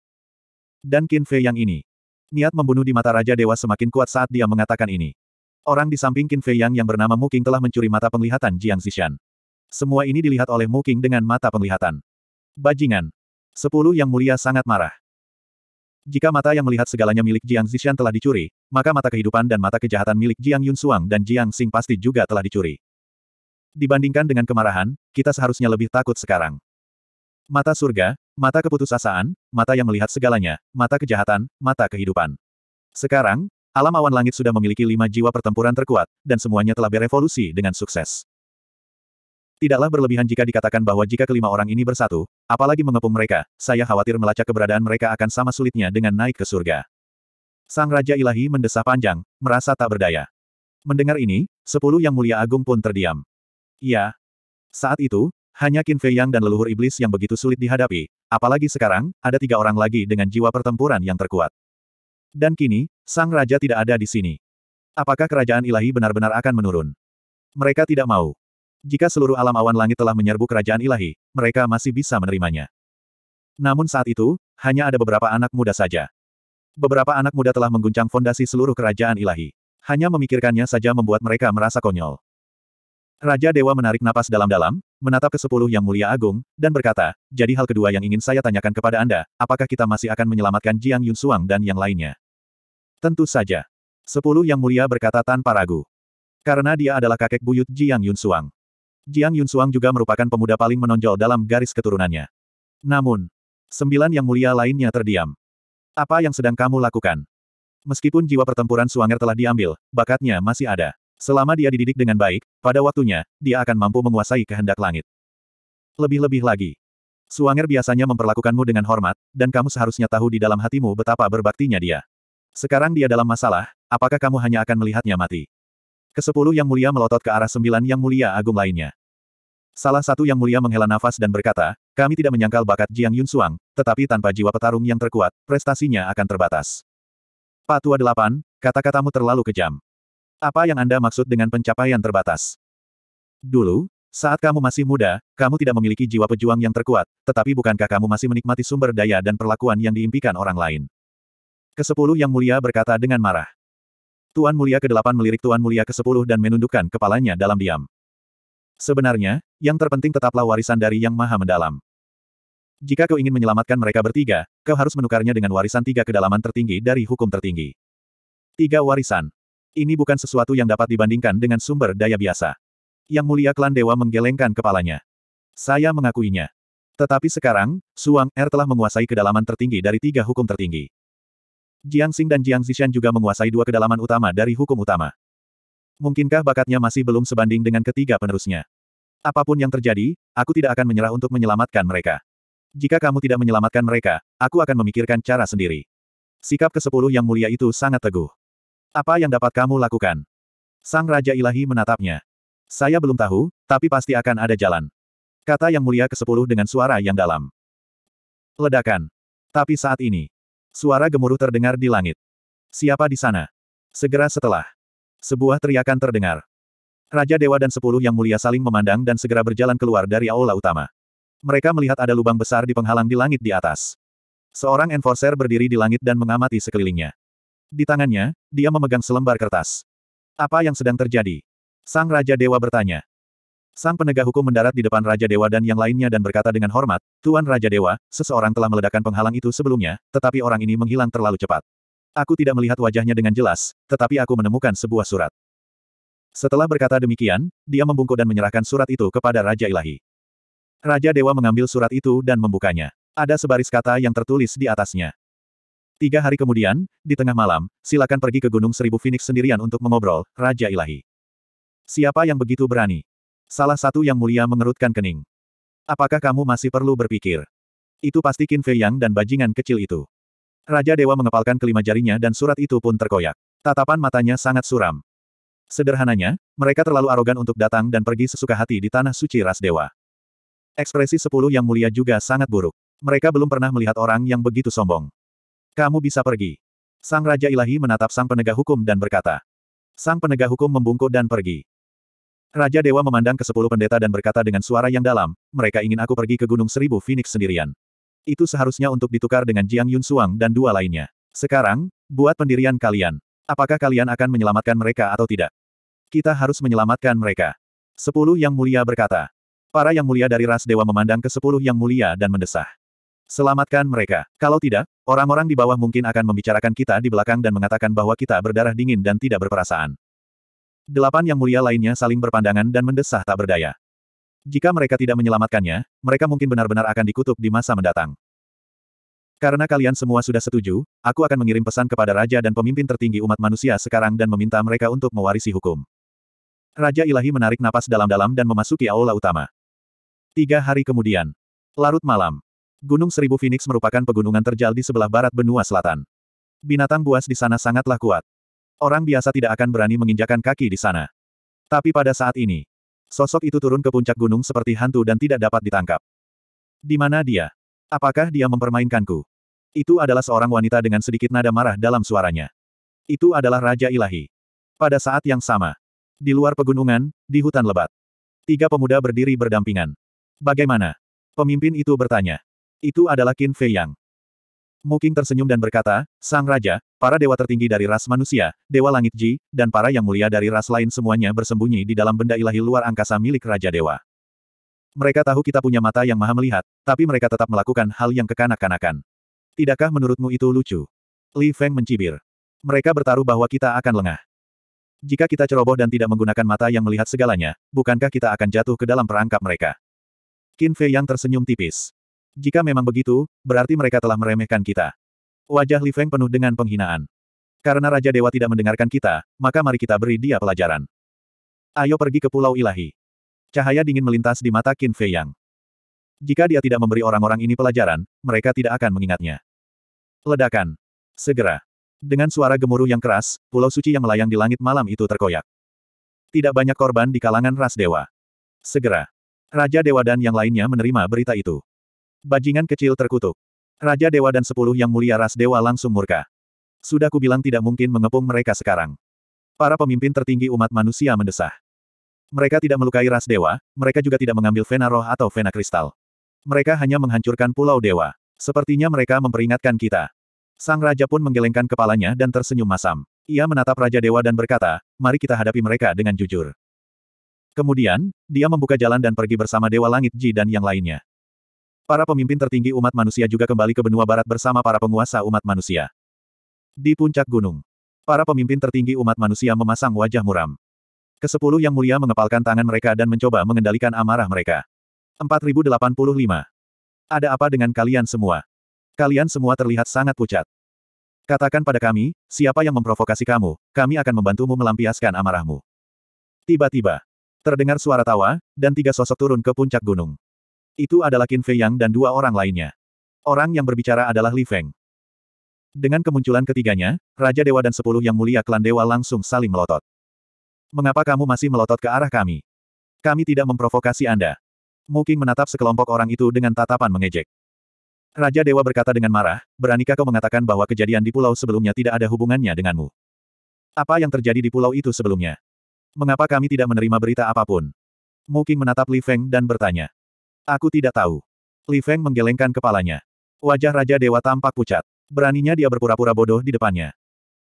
Dan Qin Fei Yang ini. Niat membunuh di mata Raja Dewa semakin kuat saat dia mengatakan ini. Orang di samping Qin Fei Yang yang bernama Mu Muking telah mencuri mata penglihatan Jiang Zishan. Semua ini dilihat oleh Mu Muking dengan mata penglihatan. Bajingan. Sepuluh yang mulia sangat marah. Jika mata yang melihat segalanya milik Jiang Zishan telah dicuri, maka mata kehidupan dan mata kejahatan milik Jiang Yunsuang dan Jiang Xing pasti juga telah dicuri. Dibandingkan dengan kemarahan, kita seharusnya lebih takut sekarang. Mata surga, mata keputusasaan, mata yang melihat segalanya, mata kejahatan, mata kehidupan. Sekarang, alam awan langit sudah memiliki lima jiwa pertempuran terkuat, dan semuanya telah berevolusi dengan sukses. Tidaklah berlebihan jika dikatakan bahwa jika kelima orang ini bersatu, apalagi mengepung mereka, saya khawatir melacak keberadaan mereka akan sama sulitnya dengan naik ke surga. Sang Raja Ilahi mendesah panjang, merasa tak berdaya. Mendengar ini, sepuluh yang mulia agung pun terdiam. Iya. Saat itu, hanya Qin Fei Yang dan leluhur iblis yang begitu sulit dihadapi, apalagi sekarang, ada tiga orang lagi dengan jiwa pertempuran yang terkuat. Dan kini, Sang Raja tidak ada di sini. Apakah kerajaan ilahi benar-benar akan menurun? Mereka tidak mau. Jika seluruh alam awan langit telah menyerbu kerajaan ilahi, mereka masih bisa menerimanya. Namun saat itu, hanya ada beberapa anak muda saja. Beberapa anak muda telah mengguncang fondasi seluruh kerajaan ilahi. Hanya memikirkannya saja membuat mereka merasa konyol. Raja Dewa menarik napas dalam-dalam, menatap ke sepuluh yang mulia agung, dan berkata, jadi hal kedua yang ingin saya tanyakan kepada Anda, apakah kita masih akan menyelamatkan Jiang Yun Suang dan yang lainnya? Tentu saja. Sepuluh yang mulia berkata tanpa ragu. Karena dia adalah kakek buyut Jiang Yun Suang. Jiang Yunsuang juga merupakan pemuda paling menonjol dalam garis keturunannya. Namun, sembilan yang mulia lainnya terdiam. Apa yang sedang kamu lakukan? Meskipun jiwa pertempuran Suanger telah diambil, bakatnya masih ada. Selama dia dididik dengan baik, pada waktunya, dia akan mampu menguasai kehendak langit. Lebih-lebih lagi. Suanger biasanya memperlakukanmu dengan hormat, dan kamu seharusnya tahu di dalam hatimu betapa berbaktinya dia. Sekarang dia dalam masalah, apakah kamu hanya akan melihatnya mati? Kesepuluh yang mulia melotot ke arah sembilan yang mulia agung lainnya. Salah satu yang mulia menghela nafas dan berkata, kami tidak menyangkal bakat Jiang Yun Suang, tetapi tanpa jiwa petarung yang terkuat, prestasinya akan terbatas. Patua delapan, kata-katamu terlalu kejam. Apa yang Anda maksud dengan pencapaian terbatas? Dulu, saat kamu masih muda, kamu tidak memiliki jiwa pejuang yang terkuat, tetapi bukankah kamu masih menikmati sumber daya dan perlakuan yang diimpikan orang lain? Kesepuluh yang mulia berkata dengan marah. Tuan Mulia ke-8 melirik Tuan Mulia ke-10 dan menundukkan kepalanya dalam diam. Sebenarnya, yang terpenting tetaplah warisan dari Yang Maha Mendalam. Jika kau ingin menyelamatkan mereka bertiga, kau harus menukarnya dengan warisan tiga kedalaman tertinggi dari hukum tertinggi. Tiga warisan. Ini bukan sesuatu yang dapat dibandingkan dengan sumber daya biasa. Yang mulia klan dewa menggelengkan kepalanya. Saya mengakuinya. Tetapi sekarang, Suang Er telah menguasai kedalaman tertinggi dari tiga hukum tertinggi. Jiang Xing dan Jiang Zishan juga menguasai dua kedalaman utama dari hukum utama. Mungkinkah bakatnya masih belum sebanding dengan ketiga penerusnya? Apapun yang terjadi, aku tidak akan menyerah untuk menyelamatkan mereka. Jika kamu tidak menyelamatkan mereka, aku akan memikirkan cara sendiri. Sikap ke-10 yang mulia itu sangat teguh. Apa yang dapat kamu lakukan? Sang Raja Ilahi menatapnya. Saya belum tahu, tapi pasti akan ada jalan. Kata yang mulia ke-10 dengan suara yang dalam. Ledakan. Tapi saat ini, Suara gemuruh terdengar di langit. Siapa di sana? Segera setelah. Sebuah teriakan terdengar. Raja Dewa dan Sepuluh Yang Mulia saling memandang dan segera berjalan keluar dari aula utama. Mereka melihat ada lubang besar di penghalang di langit di atas. Seorang enforcer berdiri di langit dan mengamati sekelilingnya. Di tangannya, dia memegang selembar kertas. Apa yang sedang terjadi? Sang Raja Dewa bertanya. Sang penegak hukum mendarat di depan Raja Dewa dan yang lainnya dan berkata dengan hormat, Tuan Raja Dewa, seseorang telah meledakkan penghalang itu sebelumnya, tetapi orang ini menghilang terlalu cepat. Aku tidak melihat wajahnya dengan jelas, tetapi aku menemukan sebuah surat. Setelah berkata demikian, dia membungkuk dan menyerahkan surat itu kepada Raja Ilahi. Raja Dewa mengambil surat itu dan membukanya. Ada sebaris kata yang tertulis di atasnya. Tiga hari kemudian, di tengah malam, silakan pergi ke Gunung Seribu Phoenix sendirian untuk mengobrol, Raja Ilahi. Siapa yang begitu berani? Salah satu yang mulia mengerutkan kening. Apakah kamu masih perlu berpikir? Itu pasti Qin Fei Yang dan bajingan kecil itu. Raja Dewa mengepalkan kelima jarinya dan surat itu pun terkoyak. Tatapan matanya sangat suram. Sederhananya, mereka terlalu arogan untuk datang dan pergi sesuka hati di tanah suci ras dewa. Ekspresi sepuluh yang mulia juga sangat buruk. Mereka belum pernah melihat orang yang begitu sombong. Kamu bisa pergi. Sang Raja Ilahi menatap sang penegak hukum dan berkata. Sang penegak hukum membungkuk dan pergi. Raja Dewa memandang ke sepuluh pendeta dan berkata dengan suara yang dalam, mereka ingin aku pergi ke Gunung Seribu Phoenix sendirian. Itu seharusnya untuk ditukar dengan Jiang Yun Suang dan dua lainnya. Sekarang, buat pendirian kalian. Apakah kalian akan menyelamatkan mereka atau tidak? Kita harus menyelamatkan mereka. Sepuluh Yang Mulia berkata. Para Yang Mulia dari ras Dewa memandang ke sepuluh Yang Mulia dan mendesah. Selamatkan mereka. Kalau tidak, orang-orang di bawah mungkin akan membicarakan kita di belakang dan mengatakan bahwa kita berdarah dingin dan tidak berperasaan. Delapan yang mulia lainnya saling berpandangan dan mendesah tak berdaya. Jika mereka tidak menyelamatkannya, mereka mungkin benar-benar akan dikutuk di masa mendatang. Karena kalian semua sudah setuju, aku akan mengirim pesan kepada raja dan pemimpin tertinggi umat manusia sekarang dan meminta mereka untuk mewarisi hukum. Raja Ilahi menarik napas dalam-dalam dan memasuki aula utama. Tiga hari kemudian. Larut malam. Gunung Seribu Phoenix merupakan pegunungan terjal di sebelah barat benua selatan. Binatang buas di sana sangatlah kuat. Orang biasa tidak akan berani menginjakan kaki di sana. Tapi pada saat ini, sosok itu turun ke puncak gunung seperti hantu dan tidak dapat ditangkap. Di mana dia? Apakah dia mempermainkanku? Itu adalah seorang wanita dengan sedikit nada marah dalam suaranya. Itu adalah Raja Ilahi. Pada saat yang sama, di luar pegunungan, di hutan lebat, tiga pemuda berdiri berdampingan. Bagaimana? Pemimpin itu bertanya. Itu adalah Qin Fei Yang. Muking tersenyum dan berkata, Sang Raja, para dewa tertinggi dari ras manusia, dewa langit Ji, dan para yang mulia dari ras lain semuanya bersembunyi di dalam benda ilahi luar angkasa milik Raja Dewa. Mereka tahu kita punya mata yang maha melihat, tapi mereka tetap melakukan hal yang kekanak-kanakan. Tidakkah menurutmu itu lucu? Li Feng mencibir. Mereka bertaruh bahwa kita akan lengah. Jika kita ceroboh dan tidak menggunakan mata yang melihat segalanya, bukankah kita akan jatuh ke dalam perangkap mereka? Qin Fei yang tersenyum tipis. Jika memang begitu, berarti mereka telah meremehkan kita. Wajah Li Feng penuh dengan penghinaan. Karena Raja Dewa tidak mendengarkan kita, maka mari kita beri dia pelajaran. Ayo pergi ke Pulau Ilahi. Cahaya dingin melintas di mata Qin Fei Yang. Jika dia tidak memberi orang-orang ini pelajaran, mereka tidak akan mengingatnya. Ledakan. Segera. Dengan suara gemuruh yang keras, pulau suci yang melayang di langit malam itu terkoyak. Tidak banyak korban di kalangan ras dewa. Segera. Raja dewa dan yang lainnya menerima berita itu. Bajingan kecil terkutuk. Raja Dewa dan sepuluh yang mulia ras Dewa langsung murka. Sudah kubilang tidak mungkin mengepung mereka sekarang. Para pemimpin tertinggi umat manusia mendesah. Mereka tidak melukai ras Dewa, mereka juga tidak mengambil Vena Roh atau Vena Kristal. Mereka hanya menghancurkan Pulau Dewa. Sepertinya mereka memperingatkan kita. Sang Raja pun menggelengkan kepalanya dan tersenyum masam. Ia menatap Raja Dewa dan berkata, mari kita hadapi mereka dengan jujur. Kemudian, dia membuka jalan dan pergi bersama Dewa Langit Ji dan yang lainnya. Para pemimpin tertinggi umat manusia juga kembali ke benua barat bersama para penguasa umat manusia. Di puncak gunung, para pemimpin tertinggi umat manusia memasang wajah muram. Kesepuluh yang mulia mengepalkan tangan mereka dan mencoba mengendalikan amarah mereka. 4085. Ada apa dengan kalian semua? Kalian semua terlihat sangat pucat. Katakan pada kami, siapa yang memprovokasi kamu, kami akan membantumu melampiaskan amarahmu. Tiba-tiba, terdengar suara tawa, dan tiga sosok turun ke puncak gunung. Itu adalah Qin Fei Yang dan dua orang lainnya. Orang yang berbicara adalah Li Feng. Dengan kemunculan ketiganya, Raja Dewa dan Sepuluh Yang Mulia Klan Dewa langsung saling melotot. Mengapa kamu masih melotot ke arah kami? Kami tidak memprovokasi Anda. Muking menatap sekelompok orang itu dengan tatapan mengejek. Raja Dewa berkata dengan marah, beranikah kau mengatakan bahwa kejadian di pulau sebelumnya tidak ada hubungannya denganmu? Apa yang terjadi di pulau itu sebelumnya? Mengapa kami tidak menerima berita apapun? Muking menatap Li Feng dan bertanya. Aku tidak tahu. Li Feng menggelengkan kepalanya. Wajah Raja Dewa tampak pucat. Beraninya dia berpura-pura bodoh di depannya.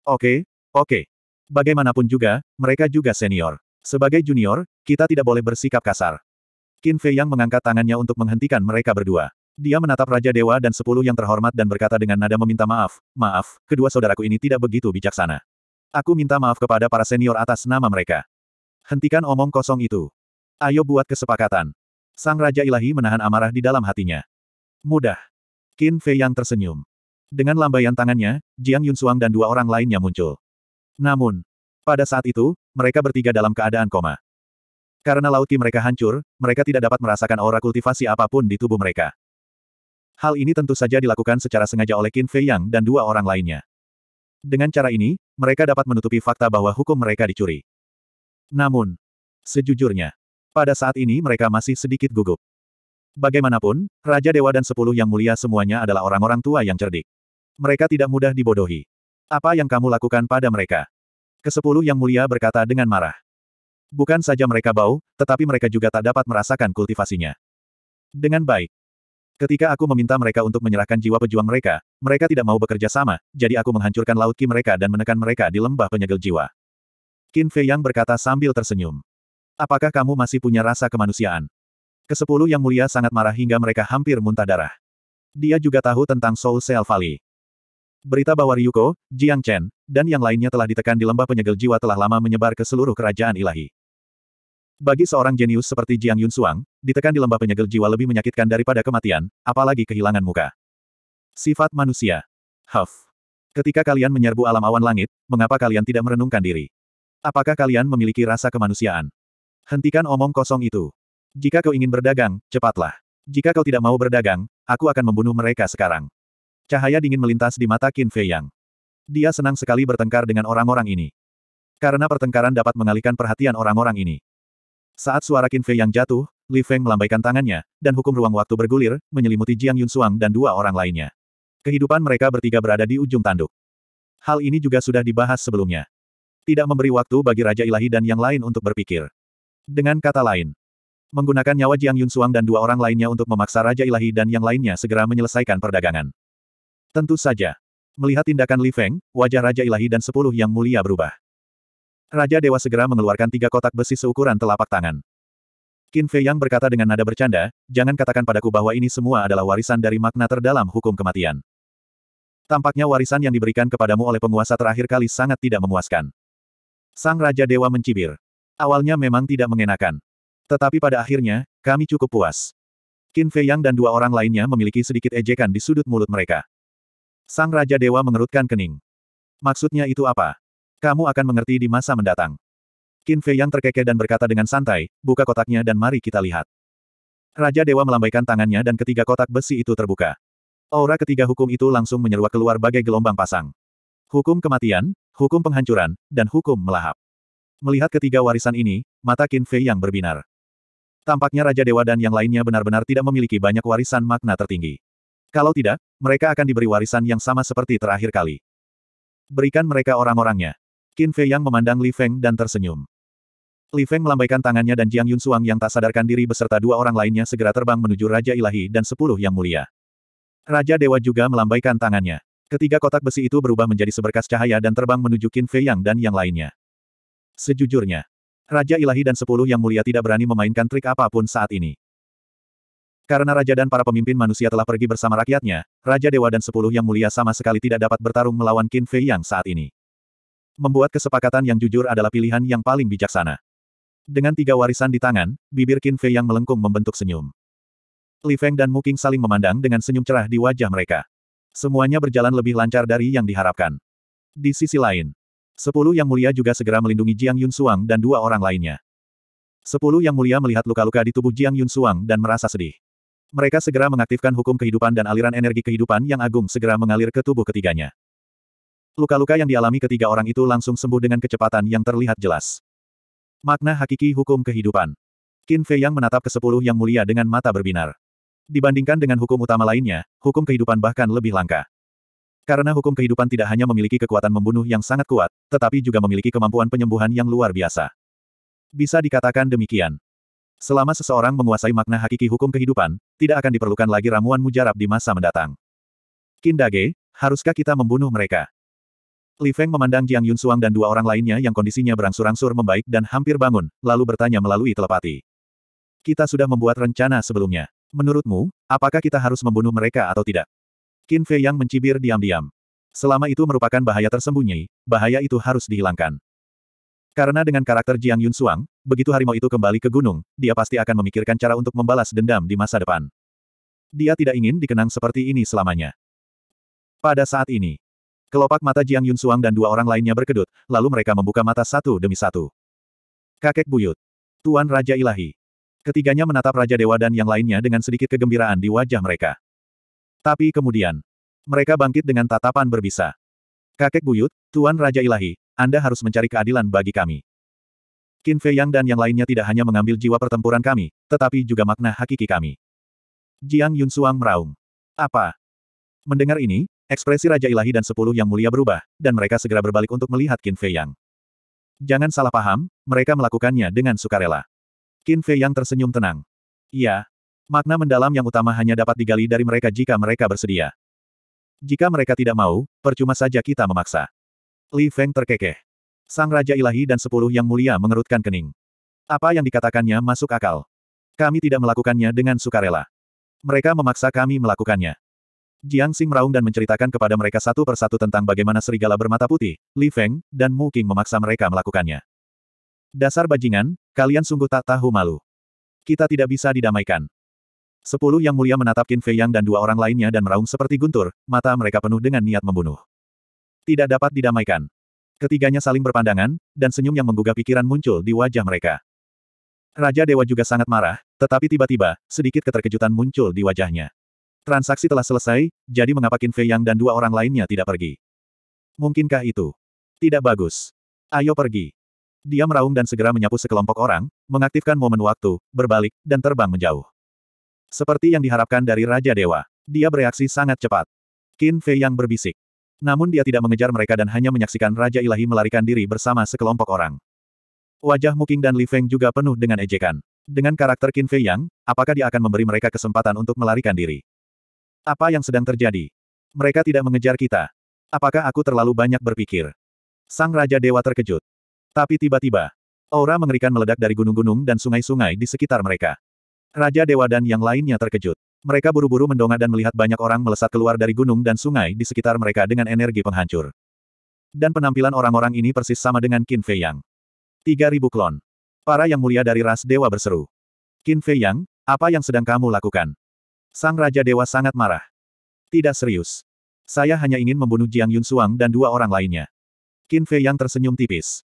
Oke, oke. Bagaimanapun juga, mereka juga senior. Sebagai junior, kita tidak boleh bersikap kasar. Qin Fei yang mengangkat tangannya untuk menghentikan mereka berdua. Dia menatap Raja Dewa dan sepuluh yang terhormat dan berkata dengan nada meminta maaf, maaf, kedua saudaraku ini tidak begitu bijaksana. Aku minta maaf kepada para senior atas nama mereka. Hentikan omong kosong itu. Ayo buat kesepakatan. Sang Raja Ilahi menahan amarah di dalam hatinya. Mudah. Qin Fei yang tersenyum. Dengan lambaian tangannya, Jiang Yunsuang dan dua orang lainnya muncul. Namun, pada saat itu, mereka bertiga dalam keadaan koma. Karena lauti mereka hancur, mereka tidak dapat merasakan aura kultivasi apapun di tubuh mereka. Hal ini tentu saja dilakukan secara sengaja oleh Qin Fei Yang dan dua orang lainnya. Dengan cara ini, mereka dapat menutupi fakta bahwa hukum mereka dicuri. Namun, sejujurnya, pada saat ini mereka masih sedikit gugup. Bagaimanapun, Raja Dewa dan Sepuluh Yang Mulia semuanya adalah orang-orang tua yang cerdik. Mereka tidak mudah dibodohi. Apa yang kamu lakukan pada mereka? Kesepuluh Yang Mulia berkata dengan marah. Bukan saja mereka bau, tetapi mereka juga tak dapat merasakan kultivasinya. Dengan baik. Ketika aku meminta mereka untuk menyerahkan jiwa pejuang mereka, mereka tidak mau bekerja sama, jadi aku menghancurkan laut ki mereka dan menekan mereka di lembah penyegel jiwa. Qin Fei Yang berkata sambil tersenyum. Apakah kamu masih punya rasa kemanusiaan? Kesepuluh yang mulia sangat marah hingga mereka hampir muntah darah. Dia juga tahu tentang Soul Cell Valley. Berita bahwa Ryuko, Jiang Chen, dan yang lainnya telah ditekan di lembah penyegel jiwa telah lama menyebar ke seluruh kerajaan ilahi. Bagi seorang jenius seperti Jiang Yunsuang, ditekan di lembah penyegel jiwa lebih menyakitkan daripada kematian, apalagi kehilangan muka. Sifat manusia. Huff. Ketika kalian menyerbu alam awan langit, mengapa kalian tidak merenungkan diri? Apakah kalian memiliki rasa kemanusiaan? Hentikan omong kosong itu. Jika kau ingin berdagang, cepatlah. Jika kau tidak mau berdagang, aku akan membunuh mereka sekarang. Cahaya dingin melintas di mata Qin Fei Yang. Dia senang sekali bertengkar dengan orang-orang ini. Karena pertengkaran dapat mengalihkan perhatian orang-orang ini. Saat suara Qin Fei Yang jatuh, Li Feng melambaikan tangannya, dan hukum ruang waktu bergulir, menyelimuti Jiang Yun Yunsuang dan dua orang lainnya. Kehidupan mereka bertiga berada di ujung tanduk. Hal ini juga sudah dibahas sebelumnya. Tidak memberi waktu bagi Raja Ilahi dan yang lain untuk berpikir. Dengan kata lain, menggunakan nyawa Jiang Yun Yunsuang dan dua orang lainnya untuk memaksa Raja Ilahi dan yang lainnya segera menyelesaikan perdagangan. Tentu saja. Melihat tindakan Li Feng, wajah Raja Ilahi dan sepuluh yang mulia berubah. Raja Dewa segera mengeluarkan tiga kotak besi seukuran telapak tangan. Qin Fei Yang berkata dengan nada bercanda, jangan katakan padaku bahwa ini semua adalah warisan dari makna terdalam hukum kematian. Tampaknya warisan yang diberikan kepadamu oleh penguasa terakhir kali sangat tidak memuaskan. Sang Raja Dewa mencibir. Awalnya memang tidak mengenakan. Tetapi pada akhirnya, kami cukup puas. Qin Fei Yang dan dua orang lainnya memiliki sedikit ejekan di sudut mulut mereka. Sang Raja Dewa mengerutkan kening. Maksudnya itu apa? Kamu akan mengerti di masa mendatang. Qin Fei Yang terkekeh dan berkata dengan santai, buka kotaknya dan mari kita lihat. Raja Dewa melambaikan tangannya dan ketiga kotak besi itu terbuka. Aura ketiga hukum itu langsung menyeruak keluar bagai gelombang pasang. Hukum kematian, hukum penghancuran, dan hukum melahap. Melihat ketiga warisan ini, mata Qin Fei yang berbinar. Tampaknya Raja Dewa dan yang lainnya benar-benar tidak memiliki banyak warisan makna tertinggi. Kalau tidak, mereka akan diberi warisan yang sama seperti terakhir kali. Berikan mereka orang-orangnya. Qin Fei yang memandang Li Feng dan tersenyum. Li Feng melambaikan tangannya dan Jiang Yun Suang yang tak sadarkan diri beserta dua orang lainnya segera terbang menuju Raja Ilahi dan Sepuluh Yang Mulia. Raja Dewa juga melambaikan tangannya. Ketiga kotak besi itu berubah menjadi seberkas cahaya dan terbang menuju Qin Fei Yang dan yang lainnya. Sejujurnya, Raja Ilahi dan Sepuluh Yang Mulia tidak berani memainkan trik apapun saat ini. Karena raja dan para pemimpin manusia telah pergi bersama rakyatnya, Raja Dewa dan Sepuluh Yang Mulia sama sekali tidak dapat bertarung melawan Qin Fei Yang saat ini. Membuat kesepakatan yang jujur adalah pilihan yang paling bijaksana. Dengan tiga warisan di tangan, bibir Qin Fei Yang melengkung membentuk senyum. Li Feng dan Muking saling memandang dengan senyum cerah di wajah mereka. Semuanya berjalan lebih lancar dari yang diharapkan. Di sisi lain, Sepuluh Yang Mulia juga segera melindungi Jiang Yun Suang dan dua orang lainnya. Sepuluh Yang Mulia melihat luka-luka di tubuh Jiang Yun Suang dan merasa sedih. Mereka segera mengaktifkan hukum kehidupan dan aliran energi kehidupan yang agung segera mengalir ke tubuh ketiganya. Luka-luka yang dialami ketiga orang itu langsung sembuh dengan kecepatan yang terlihat jelas. Makna hakiki hukum kehidupan. Qin Fei Yang menatap ke sepuluh Yang Mulia dengan mata berbinar. Dibandingkan dengan hukum utama lainnya, hukum kehidupan bahkan lebih langka. Karena hukum kehidupan tidak hanya memiliki kekuatan membunuh yang sangat kuat, tetapi juga memiliki kemampuan penyembuhan yang luar biasa. Bisa dikatakan demikian. Selama seseorang menguasai makna hakiki hukum kehidupan, tidak akan diperlukan lagi ramuan mujarab di masa mendatang. Kindage, haruskah kita membunuh mereka? Li Feng memandang Jiang Yunsuang dan dua orang lainnya yang kondisinya berangsur-angsur membaik dan hampir bangun, lalu bertanya melalui telepati. Kita sudah membuat rencana sebelumnya. Menurutmu, apakah kita harus membunuh mereka atau tidak? Qin Fei yang mencibir diam-diam. Selama itu merupakan bahaya tersembunyi, bahaya itu harus dihilangkan. Karena dengan karakter Jiang Yun Suang, begitu harimau itu kembali ke gunung, dia pasti akan memikirkan cara untuk membalas dendam di masa depan. Dia tidak ingin dikenang seperti ini selamanya. Pada saat ini, kelopak mata Jiang Yun Suang dan dua orang lainnya berkedut, lalu mereka membuka mata satu demi satu. Kakek buyut. Tuan Raja Ilahi. Ketiganya menatap Raja Dewa dan yang lainnya dengan sedikit kegembiraan di wajah mereka. Tapi kemudian, mereka bangkit dengan tatapan berbisa. Kakek buyut, Tuan Raja Ilahi, Anda harus mencari keadilan bagi kami. Qin Fei Yang dan yang lainnya tidak hanya mengambil jiwa pertempuran kami, tetapi juga makna hakiki kami. Jiang Yun Suang meraung. Apa? Mendengar ini, ekspresi Raja Ilahi dan Sepuluh Yang Mulia berubah, dan mereka segera berbalik untuk melihat Qin Fei Yang. Jangan salah paham, mereka melakukannya dengan sukarela. Qin Fei Yang tersenyum tenang. Ya. Makna mendalam yang utama hanya dapat digali dari mereka jika mereka bersedia. Jika mereka tidak mau, percuma saja kita memaksa. Li Feng terkekeh. Sang Raja Ilahi dan Sepuluh Yang Mulia mengerutkan kening. Apa yang dikatakannya masuk akal. Kami tidak melakukannya dengan sukarela. Mereka memaksa kami melakukannya. Jiang Xing meraung dan menceritakan kepada mereka satu persatu tentang bagaimana serigala bermata putih, Li Feng, dan Mu King memaksa mereka melakukannya. Dasar bajingan, kalian sungguh tak tahu malu. Kita tidak bisa didamaikan. Sepuluh yang mulia menatap Qin Fei Yang dan dua orang lainnya dan meraung seperti guntur, mata mereka penuh dengan niat membunuh. Tidak dapat didamaikan. Ketiganya saling berpandangan, dan senyum yang menggugah pikiran muncul di wajah mereka. Raja Dewa juga sangat marah, tetapi tiba-tiba, sedikit keterkejutan muncul di wajahnya. Transaksi telah selesai, jadi mengapa Qin Fei Yang dan dua orang lainnya tidak pergi? Mungkinkah itu? Tidak bagus. Ayo pergi. Dia meraung dan segera menyapu sekelompok orang, mengaktifkan momen waktu, berbalik, dan terbang menjauh. Seperti yang diharapkan dari Raja Dewa, dia bereaksi sangat cepat. Qin Fei yang berbisik. Namun dia tidak mengejar mereka dan hanya menyaksikan Raja Ilahi melarikan diri bersama sekelompok orang. Wajah Muking dan Li Feng juga penuh dengan ejekan. Dengan karakter Qin Fei Yang, apakah dia akan memberi mereka kesempatan untuk melarikan diri? Apa yang sedang terjadi? Mereka tidak mengejar kita. Apakah aku terlalu banyak berpikir? Sang Raja Dewa terkejut. Tapi tiba-tiba, aura mengerikan meledak dari gunung-gunung dan sungai-sungai di sekitar mereka. Raja Dewa dan yang lainnya terkejut. Mereka buru-buru mendongak dan melihat banyak orang melesat keluar dari gunung dan sungai di sekitar mereka dengan energi penghancur. Dan penampilan orang-orang ini persis sama dengan Qin Fei Yang. 3000 klon. Para yang mulia dari ras dewa berseru. Qin Fei Yang, apa yang sedang kamu lakukan? Sang Raja Dewa sangat marah. Tidak serius. Saya hanya ingin membunuh Jiang Yun Suang dan dua orang lainnya. Qin Fei Yang tersenyum tipis.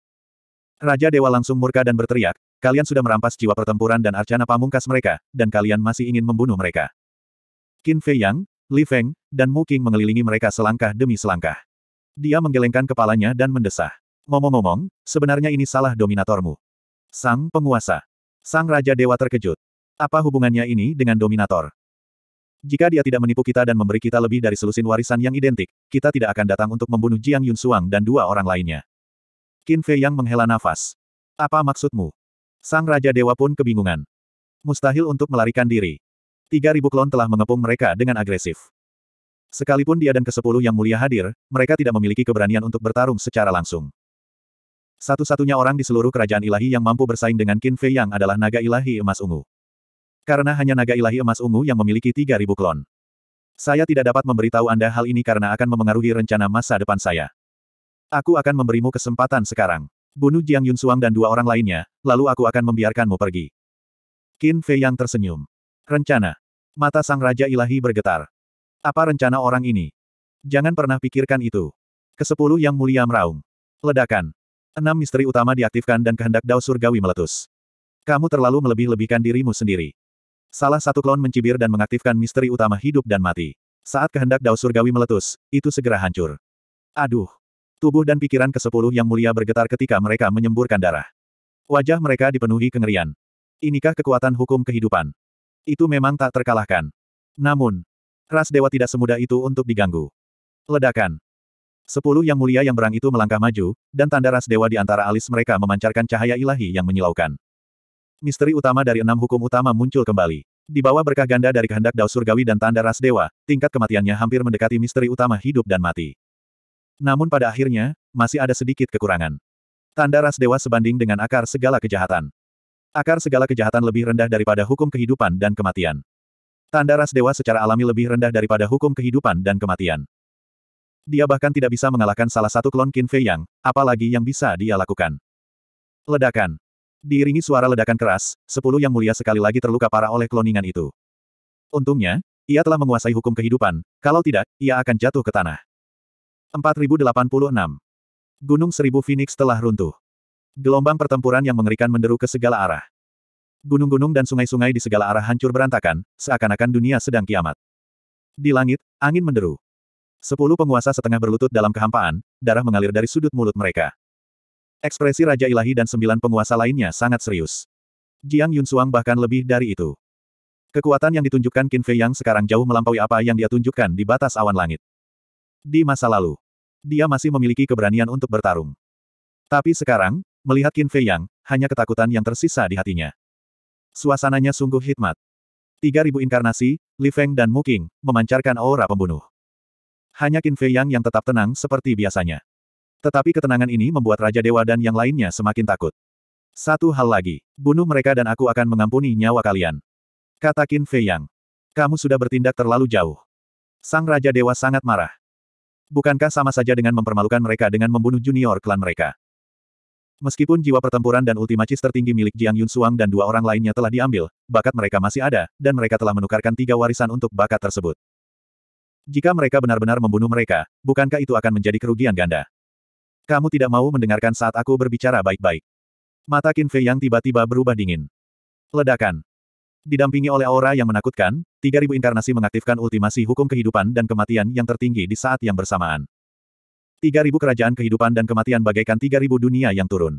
Raja Dewa langsung murka dan berteriak, Kalian sudah merampas jiwa pertempuran dan arcana pamungkas mereka, dan kalian masih ingin membunuh mereka. Qin Fei Yang, Li Feng, dan Mu Qing mengelilingi mereka selangkah demi selangkah. Dia menggelengkan kepalanya dan mendesah. Ngomong-ngomong, sebenarnya ini salah dominatormu. Sang penguasa. Sang Raja Dewa terkejut. Apa hubungannya ini dengan dominator? Jika dia tidak menipu kita dan memberi kita lebih dari selusin warisan yang identik, kita tidak akan datang untuk membunuh Jiang Yun Suang dan dua orang lainnya. Qin Fei Yang menghela nafas. Apa maksudmu? Sang Raja Dewa pun kebingungan. Mustahil untuk melarikan diri. Tiga ribu klon telah mengepung mereka dengan agresif. Sekalipun dia dan kesepuluh yang mulia hadir, mereka tidak memiliki keberanian untuk bertarung secara langsung. Satu-satunya orang di seluruh kerajaan ilahi yang mampu bersaing dengan Qin Fei Yang adalah naga ilahi emas ungu. Karena hanya naga ilahi emas ungu yang memiliki tiga ribu klon. Saya tidak dapat memberitahu Anda hal ini karena akan memengaruhi rencana masa depan saya. Aku akan memberimu kesempatan sekarang. Bunuh Jiang Yun Yunsuang dan dua orang lainnya, lalu aku akan membiarkanmu pergi. Qin Fei yang tersenyum. Rencana. Mata Sang Raja Ilahi bergetar. Apa rencana orang ini? Jangan pernah pikirkan itu. Kesepuluh Yang Mulia meraung. Ledakan. Enam misteri utama diaktifkan dan kehendak Dao Surgawi meletus. Kamu terlalu melebih-lebihkan dirimu sendiri. Salah satu klon mencibir dan mengaktifkan misteri utama hidup dan mati. Saat kehendak Dao Surgawi meletus, itu segera hancur. Aduh, Tubuh dan pikiran ke kesepuluh yang mulia bergetar ketika mereka menyemburkan darah. Wajah mereka dipenuhi kengerian. Inikah kekuatan hukum kehidupan? Itu memang tak terkalahkan. Namun, ras dewa tidak semudah itu untuk diganggu. Ledakan. Sepuluh yang mulia yang berang itu melangkah maju, dan tanda ras dewa di antara alis mereka memancarkan cahaya ilahi yang menyilaukan. Misteri utama dari enam hukum utama muncul kembali. Di bawah berkah ganda dari kehendak Dao Surgawi dan tanda ras dewa, tingkat kematiannya hampir mendekati misteri utama hidup dan mati. Namun pada akhirnya, masih ada sedikit kekurangan. Tanda ras dewa sebanding dengan akar segala kejahatan. Akar segala kejahatan lebih rendah daripada hukum kehidupan dan kematian. Tanda ras dewa secara alami lebih rendah daripada hukum kehidupan dan kematian. Dia bahkan tidak bisa mengalahkan salah satu klon Qin Fei Yang, apalagi yang bisa dia lakukan. Ledakan. Diiringi suara ledakan keras, sepuluh yang mulia sekali lagi terluka parah oleh kloningan itu. Untungnya, ia telah menguasai hukum kehidupan, kalau tidak, ia akan jatuh ke tanah. 4086. Gunung Seribu Phoenix telah runtuh. Gelombang pertempuran yang mengerikan menderu ke segala arah. Gunung-gunung dan sungai-sungai di segala arah hancur berantakan, seakan-akan dunia sedang kiamat. Di langit, angin menderu. Sepuluh penguasa setengah berlutut dalam kehampaan, darah mengalir dari sudut mulut mereka. Ekspresi Raja Ilahi dan sembilan penguasa lainnya sangat serius. Jiang Yunsuang bahkan lebih dari itu. Kekuatan yang ditunjukkan Qin Fei Yang sekarang jauh melampaui apa yang dia tunjukkan di batas awan langit. Di masa lalu, dia masih memiliki keberanian untuk bertarung. Tapi sekarang, melihat Qin Fei Yang, hanya ketakutan yang tersisa di hatinya. Suasananya sungguh hikmat. 3000 inkarnasi, Li Feng dan Mu King, memancarkan aura pembunuh. Hanya Qin Fei Yang yang tetap tenang seperti biasanya. Tetapi ketenangan ini membuat Raja Dewa dan yang lainnya semakin takut. Satu hal lagi, bunuh mereka dan aku akan mengampuni nyawa kalian. Kata Qin Fei Yang. Kamu sudah bertindak terlalu jauh. Sang Raja Dewa sangat marah. Bukankah sama saja dengan mempermalukan mereka dengan membunuh junior klan mereka? Meskipun jiwa pertempuran dan ultimacis tertinggi milik Jiang Yun Suang dan dua orang lainnya telah diambil, bakat mereka masih ada, dan mereka telah menukarkan tiga warisan untuk bakat tersebut. Jika mereka benar-benar membunuh mereka, bukankah itu akan menjadi kerugian ganda? Kamu tidak mau mendengarkan saat aku berbicara baik-baik. Mata Qin Fei yang tiba-tiba berubah dingin. Ledakan. Didampingi oleh aura yang menakutkan, 3000 inkarnasi mengaktifkan ultimasi hukum kehidupan dan kematian yang tertinggi di saat yang bersamaan. 3000 kerajaan kehidupan dan kematian bagaikan 3000 dunia yang turun.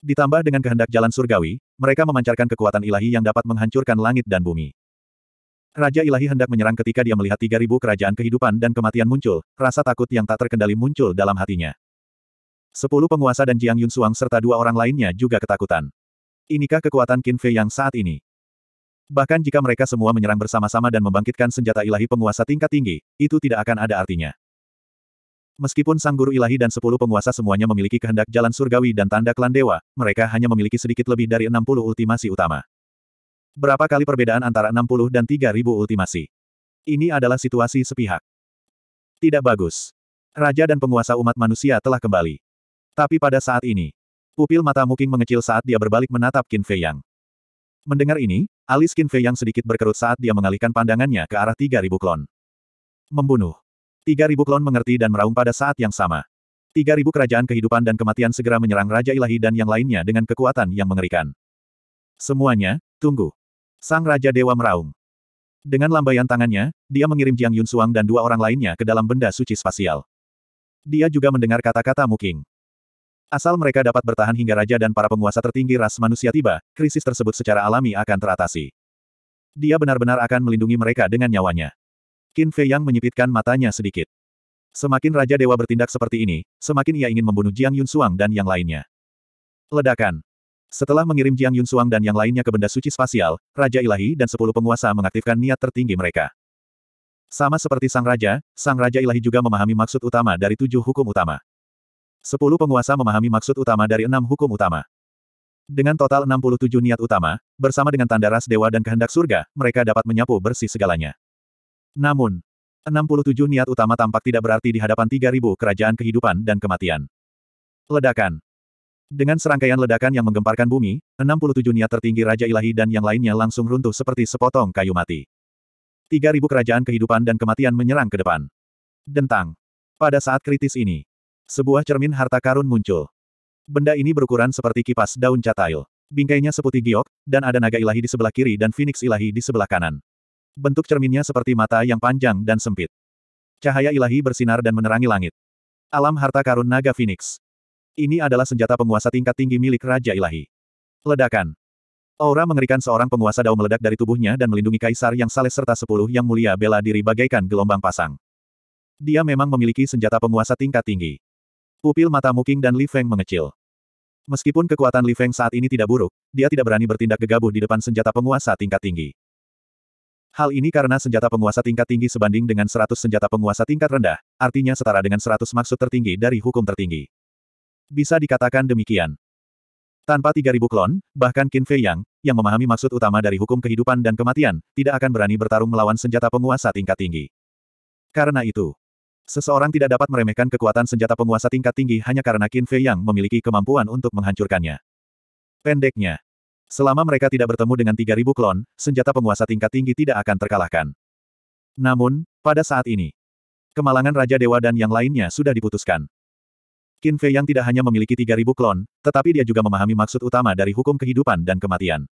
Ditambah dengan kehendak jalan surgawi, mereka memancarkan kekuatan ilahi yang dapat menghancurkan langit dan bumi. Raja ilahi hendak menyerang ketika dia melihat 3000 kerajaan kehidupan dan kematian muncul, rasa takut yang tak terkendali muncul dalam hatinya. Sepuluh penguasa dan Jiang Yun Suang serta dua orang lainnya juga ketakutan. Inikah kekuatan Qin Fei yang saat ini? Bahkan jika mereka semua menyerang bersama-sama dan membangkitkan senjata ilahi penguasa tingkat tinggi, itu tidak akan ada artinya. Meskipun sang guru ilahi dan sepuluh penguasa semuanya memiliki kehendak jalan surgawi dan tanda klan dewa, mereka hanya memiliki sedikit lebih dari 60 ultimasi utama. Berapa kali perbedaan antara 60 dan 3000 ultimasi? Ini adalah situasi sepihak. Tidak bagus. Raja dan penguasa umat manusia telah kembali. Tapi pada saat ini, pupil mata Muking mengecil saat dia berbalik menatap Qin Fei Yang. Mendengar ini, Alis Fei yang sedikit berkerut saat dia mengalihkan pandangannya ke arah 3.000 klon. Membunuh. 3.000 klon mengerti dan meraung pada saat yang sama. 3.000 kerajaan kehidupan dan kematian segera menyerang Raja Ilahi dan yang lainnya dengan kekuatan yang mengerikan. Semuanya, tunggu. Sang Raja Dewa meraung. Dengan lambaian tangannya, dia mengirim Jiang Yun Yunsuang dan dua orang lainnya ke dalam benda suci spasial. Dia juga mendengar kata-kata Muking. Asal mereka dapat bertahan hingga raja dan para penguasa tertinggi ras manusia tiba, krisis tersebut secara alami akan teratasi. Dia benar-benar akan melindungi mereka dengan nyawanya. Qin Fei Yang menyipitkan matanya sedikit. Semakin Raja Dewa bertindak seperti ini, semakin ia ingin membunuh Jiang Yun Suang dan yang lainnya. Ledakan. Setelah mengirim Jiang Yun Suang dan yang lainnya ke benda suci spasial, Raja Ilahi dan sepuluh penguasa mengaktifkan niat tertinggi mereka. Sama seperti Sang Raja, Sang Raja Ilahi juga memahami maksud utama dari tujuh hukum utama. Sepuluh penguasa memahami maksud utama dari enam hukum utama. Dengan total 67 niat utama, bersama dengan tanda ras dewa dan kehendak surga, mereka dapat menyapu bersih segalanya. Namun, 67 niat utama tampak tidak berarti di hadapan 3.000 kerajaan kehidupan dan kematian. Ledakan Dengan serangkaian ledakan yang menggemparkan bumi, 67 niat tertinggi Raja Ilahi dan yang lainnya langsung runtuh seperti sepotong kayu mati. 3.000 kerajaan kehidupan dan kematian menyerang ke depan. Dentang. Pada saat kritis ini, sebuah cermin harta karun muncul. Benda ini berukuran seperti kipas daun catail. Bingkainya seputih giok, dan ada naga ilahi di sebelah kiri dan phoenix ilahi di sebelah kanan. Bentuk cerminnya seperti mata yang panjang dan sempit. Cahaya ilahi bersinar dan menerangi langit. Alam harta karun naga phoenix. Ini adalah senjata penguasa tingkat tinggi milik Raja Ilahi. Ledakan. Aura mengerikan seorang penguasa dao meledak dari tubuhnya dan melindungi kaisar yang saleh serta sepuluh yang mulia bela diri bagaikan gelombang pasang. Dia memang memiliki senjata penguasa tingkat tinggi. Pupil mata Muking dan Li Feng mengecil. Meskipun kekuatan Li Feng saat ini tidak buruk, dia tidak berani bertindak gegabah di depan senjata penguasa tingkat tinggi. Hal ini karena senjata penguasa tingkat tinggi sebanding dengan 100 senjata penguasa tingkat rendah, artinya setara dengan 100 maksud tertinggi dari hukum tertinggi. Bisa dikatakan demikian. Tanpa 3000 klon, bahkan Qin Fei Yang, yang memahami maksud utama dari hukum kehidupan dan kematian, tidak akan berani bertarung melawan senjata penguasa tingkat tinggi. Karena itu, Seseorang tidak dapat meremehkan kekuatan senjata penguasa tingkat tinggi hanya karena Qin Fei yang memiliki kemampuan untuk menghancurkannya. Pendeknya, selama mereka tidak bertemu dengan 3.000 klon, senjata penguasa tingkat tinggi tidak akan terkalahkan. Namun, pada saat ini, kemalangan Raja Dewa dan yang lainnya sudah diputuskan. Qin Fei yang tidak hanya memiliki 3.000 klon, tetapi dia juga memahami maksud utama dari hukum kehidupan dan kematian.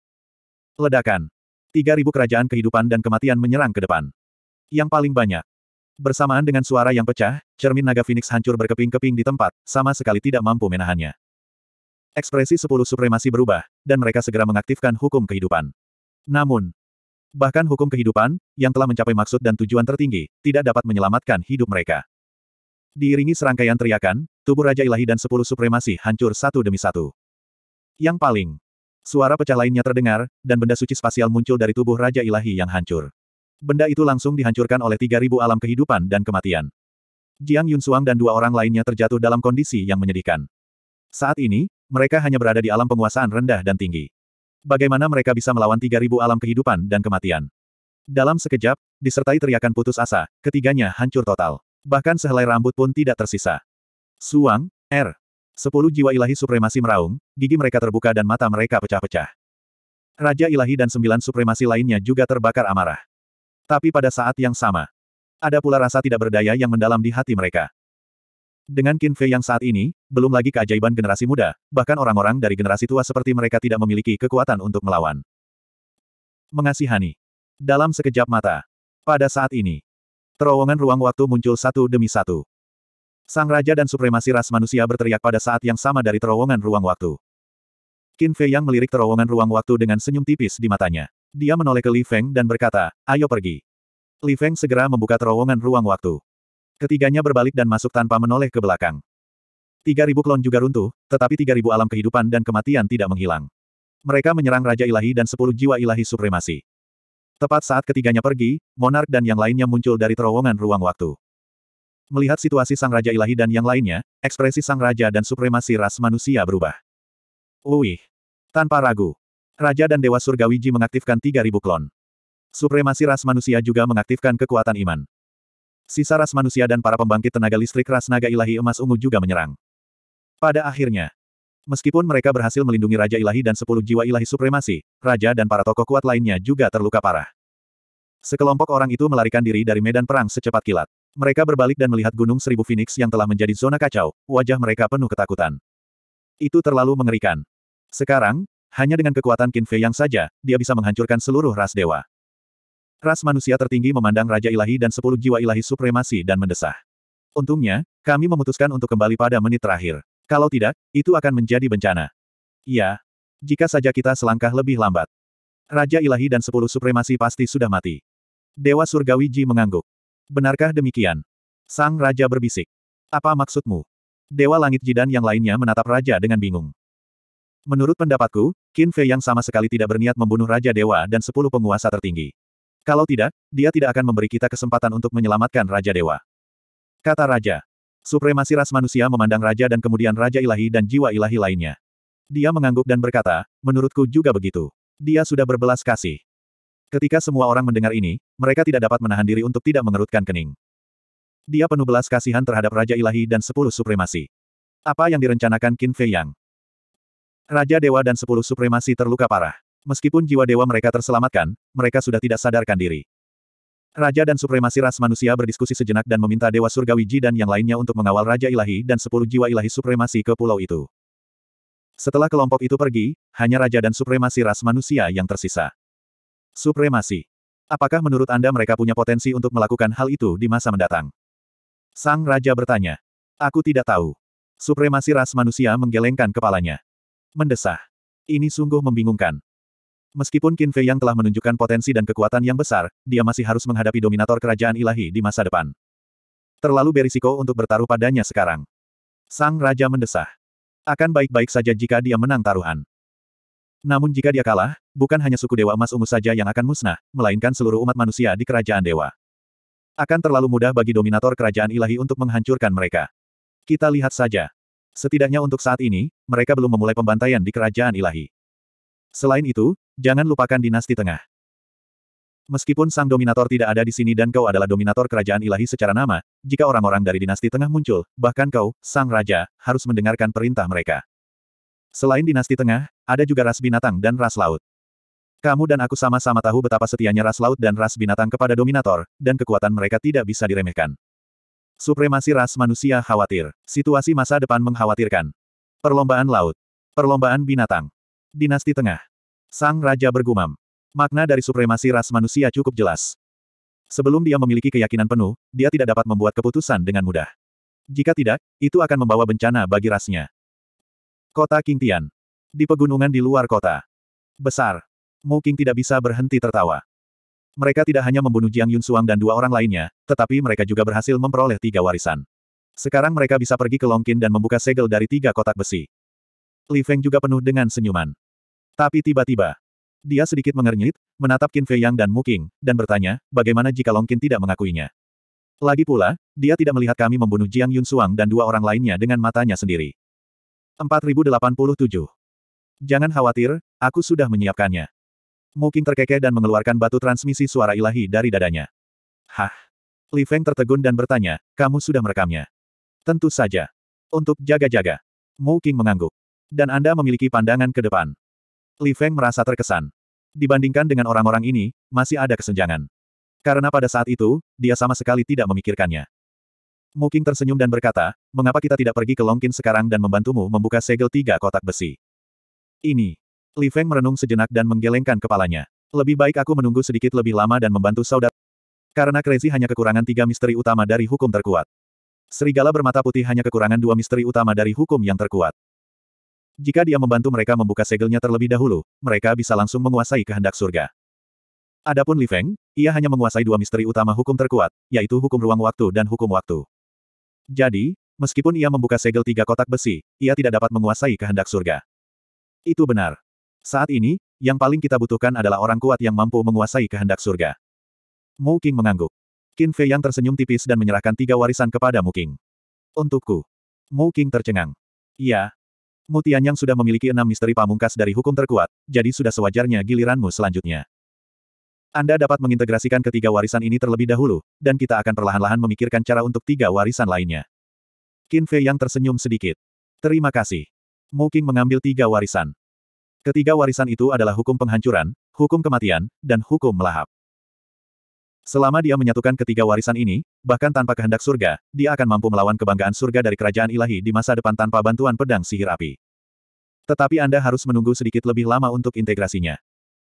Ledakan. 3.000 kerajaan kehidupan dan kematian menyerang ke depan. Yang paling banyak, Bersamaan dengan suara yang pecah, cermin naga Phoenix hancur berkeping-keping di tempat, sama sekali tidak mampu menahannya. Ekspresi sepuluh supremasi berubah, dan mereka segera mengaktifkan hukum kehidupan. Namun, bahkan hukum kehidupan, yang telah mencapai maksud dan tujuan tertinggi, tidak dapat menyelamatkan hidup mereka. Diiringi serangkaian teriakan, tubuh Raja Ilahi dan sepuluh supremasi hancur satu demi satu. Yang paling, suara pecah lainnya terdengar, dan benda suci spasial muncul dari tubuh Raja Ilahi yang hancur. Benda itu langsung dihancurkan oleh 3.000 alam kehidupan dan kematian. Jiang Yun Suang dan dua orang lainnya terjatuh dalam kondisi yang menyedihkan. Saat ini, mereka hanya berada di alam penguasaan rendah dan tinggi. Bagaimana mereka bisa melawan 3.000 alam kehidupan dan kematian? Dalam sekejap, disertai teriakan putus asa, ketiganya hancur total. Bahkan sehelai rambut pun tidak tersisa. Suang, R. Er, sepuluh jiwa ilahi supremasi meraung, gigi mereka terbuka dan mata mereka pecah-pecah. Raja ilahi dan sembilan supremasi lainnya juga terbakar amarah. Tapi pada saat yang sama, ada pula rasa tidak berdaya yang mendalam di hati mereka. Dengan Qin Fei yang saat ini, belum lagi keajaiban generasi muda, bahkan orang-orang dari generasi tua seperti mereka tidak memiliki kekuatan untuk melawan. Mengasihani. Dalam sekejap mata. Pada saat ini, terowongan ruang waktu muncul satu demi satu. Sang Raja dan Supremasi Ras Manusia berteriak pada saat yang sama dari terowongan ruang waktu. Qin Fei yang melirik terowongan ruang waktu dengan senyum tipis di matanya. Dia menoleh ke Li Feng dan berkata, ayo pergi. Li Feng segera membuka terowongan ruang waktu. Ketiganya berbalik dan masuk tanpa menoleh ke belakang. Tiga ribu klon juga runtuh, tetapi tiga ribu alam kehidupan dan kematian tidak menghilang. Mereka menyerang Raja Ilahi dan sepuluh jiwa ilahi supremasi. Tepat saat ketiganya pergi, Monark dan yang lainnya muncul dari terowongan ruang waktu. Melihat situasi Sang Raja Ilahi dan yang lainnya, ekspresi Sang Raja dan supremasi ras manusia berubah. Wih! Tanpa ragu, Raja dan Dewa Surgawi Ji mengaktifkan 3.000 klon. Supremasi ras manusia juga mengaktifkan kekuatan iman. Sisa ras manusia dan para pembangkit tenaga listrik ras naga ilahi emas ungu juga menyerang. Pada akhirnya, meskipun mereka berhasil melindungi Raja Ilahi dan sepuluh jiwa ilahi supremasi, Raja dan para tokoh kuat lainnya juga terluka parah. Sekelompok orang itu melarikan diri dari medan perang secepat kilat. Mereka berbalik dan melihat Gunung Seribu Phoenix yang telah menjadi zona kacau, wajah mereka penuh ketakutan. Itu terlalu mengerikan. Sekarang, hanya dengan kekuatan Qin Fei yang saja, dia bisa menghancurkan seluruh ras dewa. Ras manusia tertinggi memandang Raja Ilahi dan sepuluh jiwa ilahi supremasi dan mendesah. Untungnya, kami memutuskan untuk kembali pada menit terakhir. Kalau tidak, itu akan menjadi bencana. Iya. Jika saja kita selangkah lebih lambat. Raja Ilahi dan sepuluh supremasi pasti sudah mati. Dewa Surgawi Ji mengangguk. Benarkah demikian? Sang Raja berbisik. Apa maksudmu? Dewa Langit Jidan yang lainnya menatap Raja dengan bingung. Menurut pendapatku, Qin Fei yang sama sekali tidak berniat membunuh Raja Dewa dan sepuluh penguasa tertinggi. Kalau tidak, dia tidak akan memberi kita kesempatan untuk menyelamatkan Raja Dewa. Kata Raja. Supremasi ras manusia memandang Raja dan kemudian Raja Ilahi dan Jiwa Ilahi lainnya. Dia mengangguk dan berkata, menurutku juga begitu. Dia sudah berbelas kasih. Ketika semua orang mendengar ini, mereka tidak dapat menahan diri untuk tidak mengerutkan kening. Dia penuh belas kasihan terhadap Raja Ilahi dan sepuluh supremasi. Apa yang direncanakan Qin Fei Yang? Raja Dewa dan Sepuluh Supremasi terluka parah. Meskipun jiwa dewa mereka terselamatkan, mereka sudah tidak sadarkan diri. Raja dan Supremasi Ras Manusia berdiskusi sejenak dan meminta Dewa Surgawi Ji dan yang lainnya untuk mengawal Raja Ilahi dan Sepuluh Jiwa Ilahi Supremasi ke pulau itu. Setelah kelompok itu pergi, hanya Raja dan Supremasi Ras Manusia yang tersisa. Supremasi. Apakah menurut Anda mereka punya potensi untuk melakukan hal itu di masa mendatang? Sang Raja bertanya. Aku tidak tahu. Supremasi ras manusia menggelengkan kepalanya. Mendesah. Ini sungguh membingungkan. Meskipun Qin Fei Yang telah menunjukkan potensi dan kekuatan yang besar, dia masih harus menghadapi dominator kerajaan ilahi di masa depan. Terlalu berisiko untuk bertaruh padanya sekarang. Sang Raja mendesah. Akan baik-baik saja jika dia menang taruhan. Namun jika dia kalah, bukan hanya suku Dewa Emas Ungu saja yang akan musnah, melainkan seluruh umat manusia di kerajaan Dewa. Akan terlalu mudah bagi dominator kerajaan ilahi untuk menghancurkan mereka. Kita lihat saja. Setidaknya untuk saat ini, mereka belum memulai pembantaian di kerajaan ilahi. Selain itu, jangan lupakan dinasti tengah. Meskipun sang dominator tidak ada di sini dan kau adalah dominator kerajaan ilahi secara nama, jika orang-orang dari dinasti tengah muncul, bahkan kau, sang raja, harus mendengarkan perintah mereka. Selain dinasti tengah, ada juga ras binatang dan ras laut. Kamu dan aku sama-sama tahu betapa setianya ras laut dan ras binatang kepada dominator, dan kekuatan mereka tidak bisa diremehkan. Supremasi ras manusia khawatir. Situasi masa depan mengkhawatirkan. Perlombaan laut. Perlombaan binatang. Dinasti Tengah. Sang Raja bergumam. Makna dari supremasi ras manusia cukup jelas. Sebelum dia memiliki keyakinan penuh, dia tidak dapat membuat keputusan dengan mudah. Jika tidak, itu akan membawa bencana bagi rasnya. Kota Qingtian. Di pegunungan di luar kota. Besar. Mu Qing tidak bisa berhenti tertawa. Mereka tidak hanya membunuh Jiang Yun Yunsuang dan dua orang lainnya, tetapi mereka juga berhasil memperoleh tiga warisan. Sekarang mereka bisa pergi ke Longkin dan membuka segel dari tiga kotak besi. Li Feng juga penuh dengan senyuman. Tapi tiba-tiba, dia sedikit mengernyit, menatap Qin Fei Yang dan Mu Qing, dan bertanya, bagaimana jika Longkin tidak mengakuinya. Lagi pula, dia tidak melihat kami membunuh Jiang Yun Yunsuang dan dua orang lainnya dengan matanya sendiri. 4087. Jangan khawatir, aku sudah menyiapkannya. Muking terkekeh dan mengeluarkan batu transmisi suara ilahi dari dadanya. Hah? Li Feng tertegun dan bertanya, kamu sudah merekamnya? Tentu saja. Untuk jaga-jaga. Muking mengangguk. Dan Anda memiliki pandangan ke depan. Li Feng merasa terkesan. Dibandingkan dengan orang-orang ini, masih ada kesenjangan. Karena pada saat itu, dia sama sekali tidak memikirkannya. Muking tersenyum dan berkata, mengapa kita tidak pergi ke Longkin sekarang dan membantumu membuka segel tiga kotak besi? Ini. Li Feng merenung sejenak dan menggelengkan kepalanya. Lebih baik aku menunggu sedikit lebih lama dan membantu saudara. Karena Crazy hanya kekurangan tiga misteri utama dari hukum terkuat. Serigala bermata putih hanya kekurangan dua misteri utama dari hukum yang terkuat. Jika dia membantu mereka membuka segelnya terlebih dahulu, mereka bisa langsung menguasai kehendak surga. Adapun Li Feng, ia hanya menguasai dua misteri utama hukum terkuat, yaitu hukum ruang waktu dan hukum waktu. Jadi, meskipun ia membuka segel tiga kotak besi, ia tidak dapat menguasai kehendak surga. Itu benar. Saat ini, yang paling kita butuhkan adalah orang kuat yang mampu menguasai kehendak surga. Mu King mengangguk. Qin Fei yang tersenyum tipis dan menyerahkan tiga warisan kepada Mu King. Untukku. Mu King tercengang. Iya. Mu yang sudah memiliki enam misteri pamungkas dari hukum terkuat, jadi sudah sewajarnya giliranmu selanjutnya. Anda dapat mengintegrasikan ketiga warisan ini terlebih dahulu, dan kita akan perlahan-lahan memikirkan cara untuk tiga warisan lainnya. Qin Fei yang tersenyum sedikit. Terima kasih. Mu King mengambil tiga warisan. Ketiga warisan itu adalah hukum penghancuran, hukum kematian, dan hukum melahap. Selama dia menyatukan ketiga warisan ini, bahkan tanpa kehendak surga, dia akan mampu melawan kebanggaan surga dari kerajaan ilahi di masa depan tanpa bantuan pedang sihir api. Tetapi Anda harus menunggu sedikit lebih lama untuk integrasinya.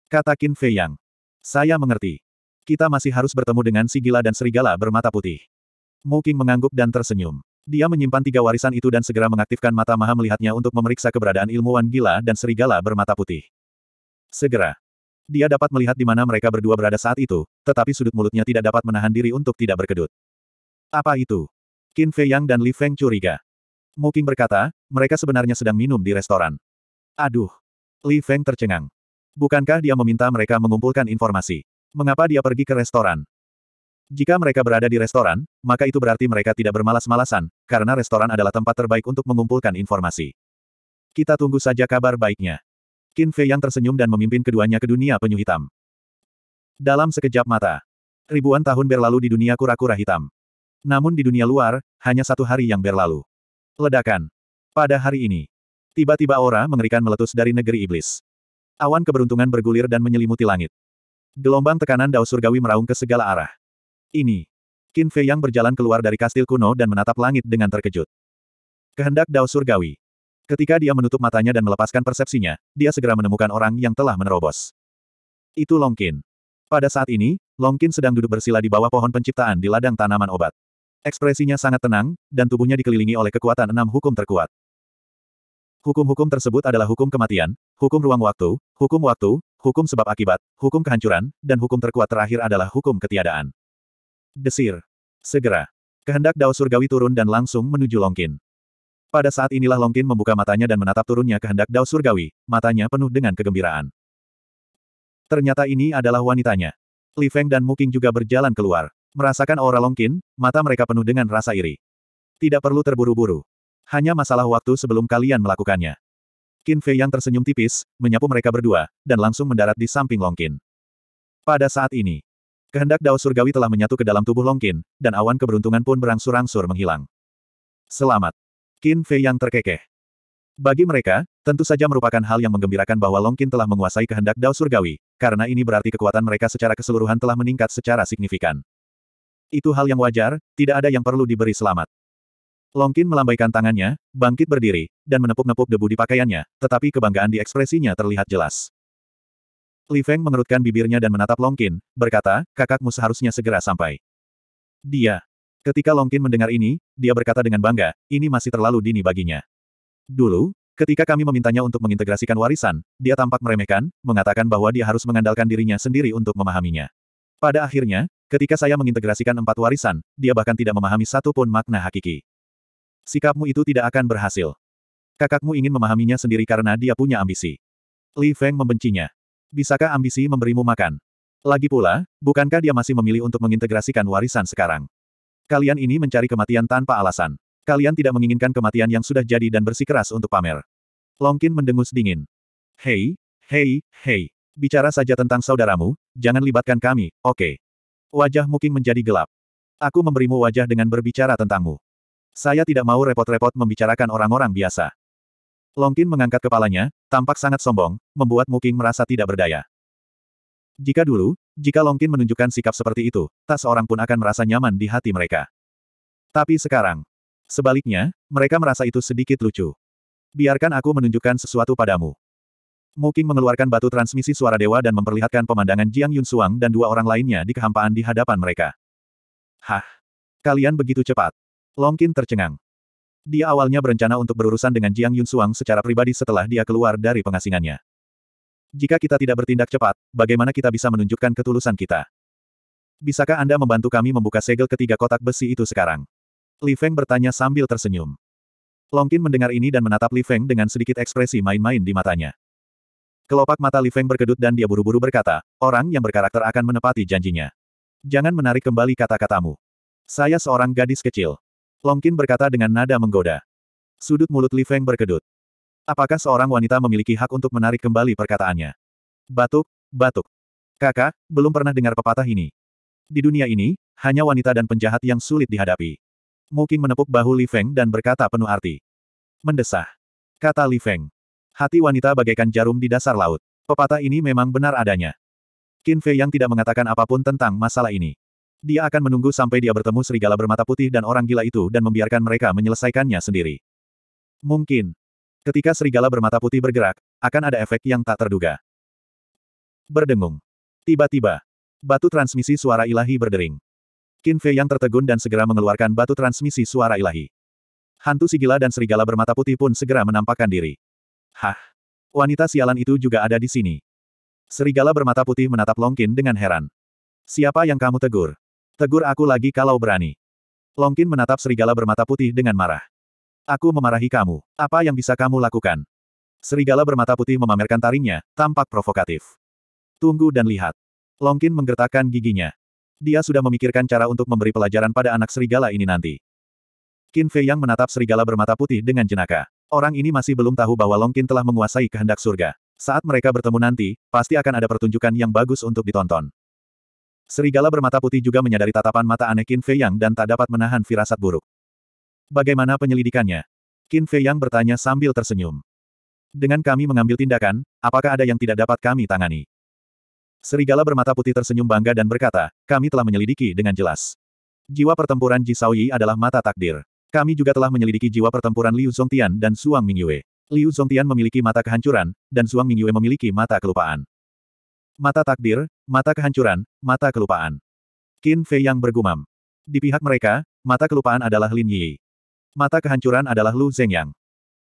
Kata Qin Fei Yang. Saya mengerti. Kita masih harus bertemu dengan si gila dan serigala bermata putih. Mu Qing mengangguk dan tersenyum. Dia menyimpan tiga warisan itu dan segera mengaktifkan mata maha melihatnya untuk memeriksa keberadaan ilmuwan gila dan serigala bermata putih. Segera. Dia dapat melihat di mana mereka berdua berada saat itu, tetapi sudut mulutnya tidak dapat menahan diri untuk tidak berkedut. Apa itu? Qin Fei Yang dan Li Feng curiga. Muking berkata, mereka sebenarnya sedang minum di restoran. Aduh. Li Feng tercengang. Bukankah dia meminta mereka mengumpulkan informasi? Mengapa dia pergi ke restoran? Jika mereka berada di restoran, maka itu berarti mereka tidak bermalas-malasan, karena restoran adalah tempat terbaik untuk mengumpulkan informasi. Kita tunggu saja kabar baiknya. Qin Fei yang tersenyum dan memimpin keduanya ke dunia penyu hitam. Dalam sekejap mata, ribuan tahun berlalu di dunia kura-kura hitam. Namun di dunia luar, hanya satu hari yang berlalu. Ledakan. Pada hari ini, tiba-tiba aura mengerikan meletus dari negeri iblis. Awan keberuntungan bergulir dan menyelimuti langit. Gelombang tekanan dao surgawi meraung ke segala arah ini. Qin Fei Yang berjalan keluar dari kastil kuno dan menatap langit dengan terkejut. Kehendak Dao Surgawi. Ketika dia menutup matanya dan melepaskan persepsinya, dia segera menemukan orang yang telah menerobos. Itu Longkin. Pada saat ini, Longkin sedang duduk bersila di bawah pohon penciptaan di ladang tanaman obat. Ekspresinya sangat tenang, dan tubuhnya dikelilingi oleh kekuatan enam hukum terkuat. Hukum-hukum tersebut adalah hukum kematian, hukum ruang waktu, hukum waktu, hukum sebab akibat, hukum kehancuran, dan hukum terkuat terakhir adalah hukum ketiadaan. Desir. Segera. Kehendak Dao Surgawi turun dan langsung menuju Longkin. Pada saat inilah Longkin membuka matanya dan menatap turunnya kehendak Dao Surgawi, matanya penuh dengan kegembiraan. Ternyata ini adalah wanitanya. Li Feng dan Muking juga berjalan keluar. Merasakan aura Longkin, mata mereka penuh dengan rasa iri. Tidak perlu terburu-buru. Hanya masalah waktu sebelum kalian melakukannya. Qin Fei yang tersenyum tipis, menyapu mereka berdua, dan langsung mendarat di samping Longkin. Pada saat ini, Kehendak Dao Surgawi telah menyatu ke dalam tubuh Longkin, dan awan keberuntungan pun berangsur-angsur menghilang. Selamat. Qin Fei yang terkekeh. Bagi mereka, tentu saja merupakan hal yang menggembirakan bahwa Longkin telah menguasai kehendak Dao Surgawi, karena ini berarti kekuatan mereka secara keseluruhan telah meningkat secara signifikan. Itu hal yang wajar, tidak ada yang perlu diberi selamat. Longkin melambaikan tangannya, bangkit berdiri, dan menepuk-nepuk debu di pakaiannya, tetapi kebanggaan di ekspresinya terlihat jelas. Li Feng mengerutkan bibirnya dan menatap Long Qin, berkata, kakakmu seharusnya segera sampai. Dia. Ketika Long Qin mendengar ini, dia berkata dengan bangga, ini masih terlalu dini baginya. Dulu, ketika kami memintanya untuk mengintegrasikan warisan, dia tampak meremehkan, mengatakan bahwa dia harus mengandalkan dirinya sendiri untuk memahaminya. Pada akhirnya, ketika saya mengintegrasikan empat warisan, dia bahkan tidak memahami satu pun makna hakiki. Sikapmu itu tidak akan berhasil. Kakakmu ingin memahaminya sendiri karena dia punya ambisi. Li Feng membencinya. Bisakah ambisi memberimu makan? Lagi pula, bukankah dia masih memilih untuk mengintegrasikan warisan sekarang? Kalian ini mencari kematian tanpa alasan. Kalian tidak menginginkan kematian yang sudah jadi dan bersikeras untuk pamer. Longkin mendengus dingin. Hei, hei, hei. Bicara saja tentang saudaramu, jangan libatkan kami, oke. Okay. Wajah Muking menjadi gelap. Aku memberimu wajah dengan berbicara tentangmu. Saya tidak mau repot-repot membicarakan orang-orang biasa. Longkin mengangkat kepalanya, tampak sangat sombong, membuat Muking merasa tidak berdaya. Jika dulu, jika Longkin menunjukkan sikap seperti itu, tak seorang pun akan merasa nyaman di hati mereka. Tapi sekarang, sebaliknya, mereka merasa itu sedikit lucu. Biarkan aku menunjukkan sesuatu padamu. Muking mengeluarkan batu transmisi suara dewa dan memperlihatkan pemandangan Jiang Yun Suang dan dua orang lainnya di kehampaan di hadapan mereka. Hah! Kalian begitu cepat. Longkin tercengang. Dia awalnya berencana untuk berurusan dengan Jiang Yunsuang secara pribadi setelah dia keluar dari pengasingannya. Jika kita tidak bertindak cepat, bagaimana kita bisa menunjukkan ketulusan kita? Bisakah Anda membantu kami membuka segel ketiga kotak besi itu sekarang? Li Feng bertanya sambil tersenyum. Longkin mendengar ini dan menatap Li Feng dengan sedikit ekspresi main-main di matanya. Kelopak mata Li Feng berkedut dan dia buru-buru berkata, orang yang berkarakter akan menepati janjinya. Jangan menarik kembali kata-katamu. Saya seorang gadis kecil. Longkin berkata dengan nada menggoda. Sudut mulut Li Feng berkedut. Apakah seorang wanita memiliki hak untuk menarik kembali perkataannya? Batuk, batuk. Kakak, belum pernah dengar pepatah ini. Di dunia ini, hanya wanita dan penjahat yang sulit dihadapi. Muking menepuk bahu Li Feng dan berkata penuh arti. Mendesah. Kata Li Feng. Hati wanita bagaikan jarum di dasar laut. Pepatah ini memang benar adanya. Qin Fei yang tidak mengatakan apapun tentang masalah ini. Dia akan menunggu sampai dia bertemu serigala bermata putih dan orang gila itu dan membiarkan mereka menyelesaikannya sendiri. Mungkin. Ketika serigala bermata putih bergerak, akan ada efek yang tak terduga. Berdengung. Tiba-tiba. Batu transmisi suara ilahi berdering. Qin Fei yang tertegun dan segera mengeluarkan batu transmisi suara ilahi. Hantu sigila dan serigala bermata putih pun segera menampakkan diri. Hah? Wanita sialan itu juga ada di sini. Serigala bermata putih menatap Longkin dengan heran. Siapa yang kamu tegur? Tegur aku lagi kalau berani. Longkin menatap serigala bermata putih dengan marah. Aku memarahi kamu. Apa yang bisa kamu lakukan? Serigala bermata putih memamerkan taringnya, tampak provokatif. Tunggu dan lihat. Longkin menggertakkan giginya. Dia sudah memikirkan cara untuk memberi pelajaran pada anak serigala ini nanti. Qin Fei yang menatap serigala bermata putih dengan jenaka. Orang ini masih belum tahu bahwa Longkin telah menguasai kehendak surga. Saat mereka bertemu nanti, pasti akan ada pertunjukan yang bagus untuk ditonton. Serigala bermata putih juga menyadari tatapan mata aneh Qin Fei Yang dan tak dapat menahan firasat buruk. Bagaimana penyelidikannya? Qin Fei Yang bertanya sambil tersenyum. Dengan kami mengambil tindakan, apakah ada yang tidak dapat kami tangani? Serigala bermata putih tersenyum bangga dan berkata, kami telah menyelidiki dengan jelas. Jiwa pertempuran Ji Shaoyi adalah mata takdir. Kami juga telah menyelidiki jiwa pertempuran Liu Zongtian dan Suang Mingyue. Liu Zongtian memiliki mata kehancuran, dan Suang Mingyue memiliki mata kelupaan. Mata takdir, mata kehancuran, mata kelupaan. Qin Fei yang bergumam. Di pihak mereka, mata kelupaan adalah Lin Yi. Mata kehancuran adalah Lu Zeng Yang.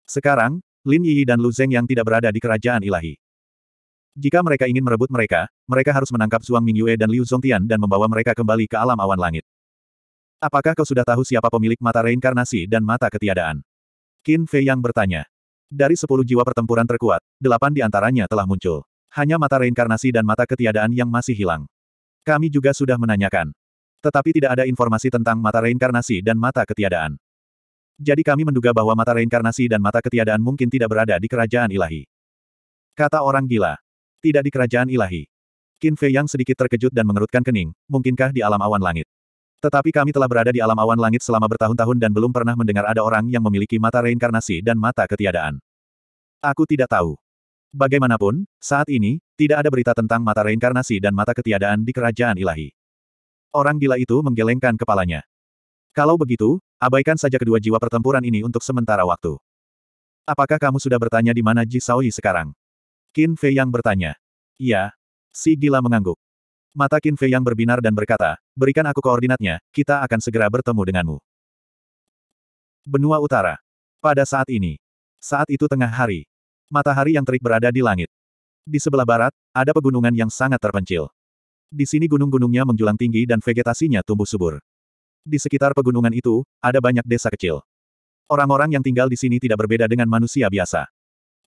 Sekarang, Lin Yi dan Lu Zeng Yang tidak berada di kerajaan ilahi. Jika mereka ingin merebut mereka, mereka harus menangkap Zhuang Mingyue dan Liu Zhongtian dan membawa mereka kembali ke alam awan langit. Apakah kau sudah tahu siapa pemilik mata reinkarnasi dan mata ketiadaan? Qin Fei yang bertanya. Dari sepuluh jiwa pertempuran terkuat, delapan di antaranya telah muncul. Hanya mata reinkarnasi dan mata ketiadaan yang masih hilang. Kami juga sudah menanyakan. Tetapi tidak ada informasi tentang mata reinkarnasi dan mata ketiadaan. Jadi kami menduga bahwa mata reinkarnasi dan mata ketiadaan mungkin tidak berada di kerajaan ilahi. Kata orang gila. Tidak di kerajaan ilahi. Qin Fei yang sedikit terkejut dan mengerutkan kening, mungkinkah di alam awan langit? Tetapi kami telah berada di alam awan langit selama bertahun-tahun dan belum pernah mendengar ada orang yang memiliki mata reinkarnasi dan mata ketiadaan. Aku tidak tahu. Bagaimanapun, saat ini, tidak ada berita tentang mata reinkarnasi dan mata ketiadaan di kerajaan ilahi. Orang gila itu menggelengkan kepalanya. Kalau begitu, abaikan saja kedua jiwa pertempuran ini untuk sementara waktu. Apakah kamu sudah bertanya di mana Ji Saoyi sekarang? Qin Fei yang bertanya. Iya. Si gila mengangguk. Mata Qin Fei yang berbinar dan berkata, berikan aku koordinatnya, kita akan segera bertemu denganmu. Benua Utara. Pada saat ini. Saat itu tengah hari. Matahari yang terik berada di langit. Di sebelah barat, ada pegunungan yang sangat terpencil. Di sini gunung-gunungnya menjulang tinggi dan vegetasinya tumbuh subur. Di sekitar pegunungan itu, ada banyak desa kecil. Orang-orang yang tinggal di sini tidak berbeda dengan manusia biasa.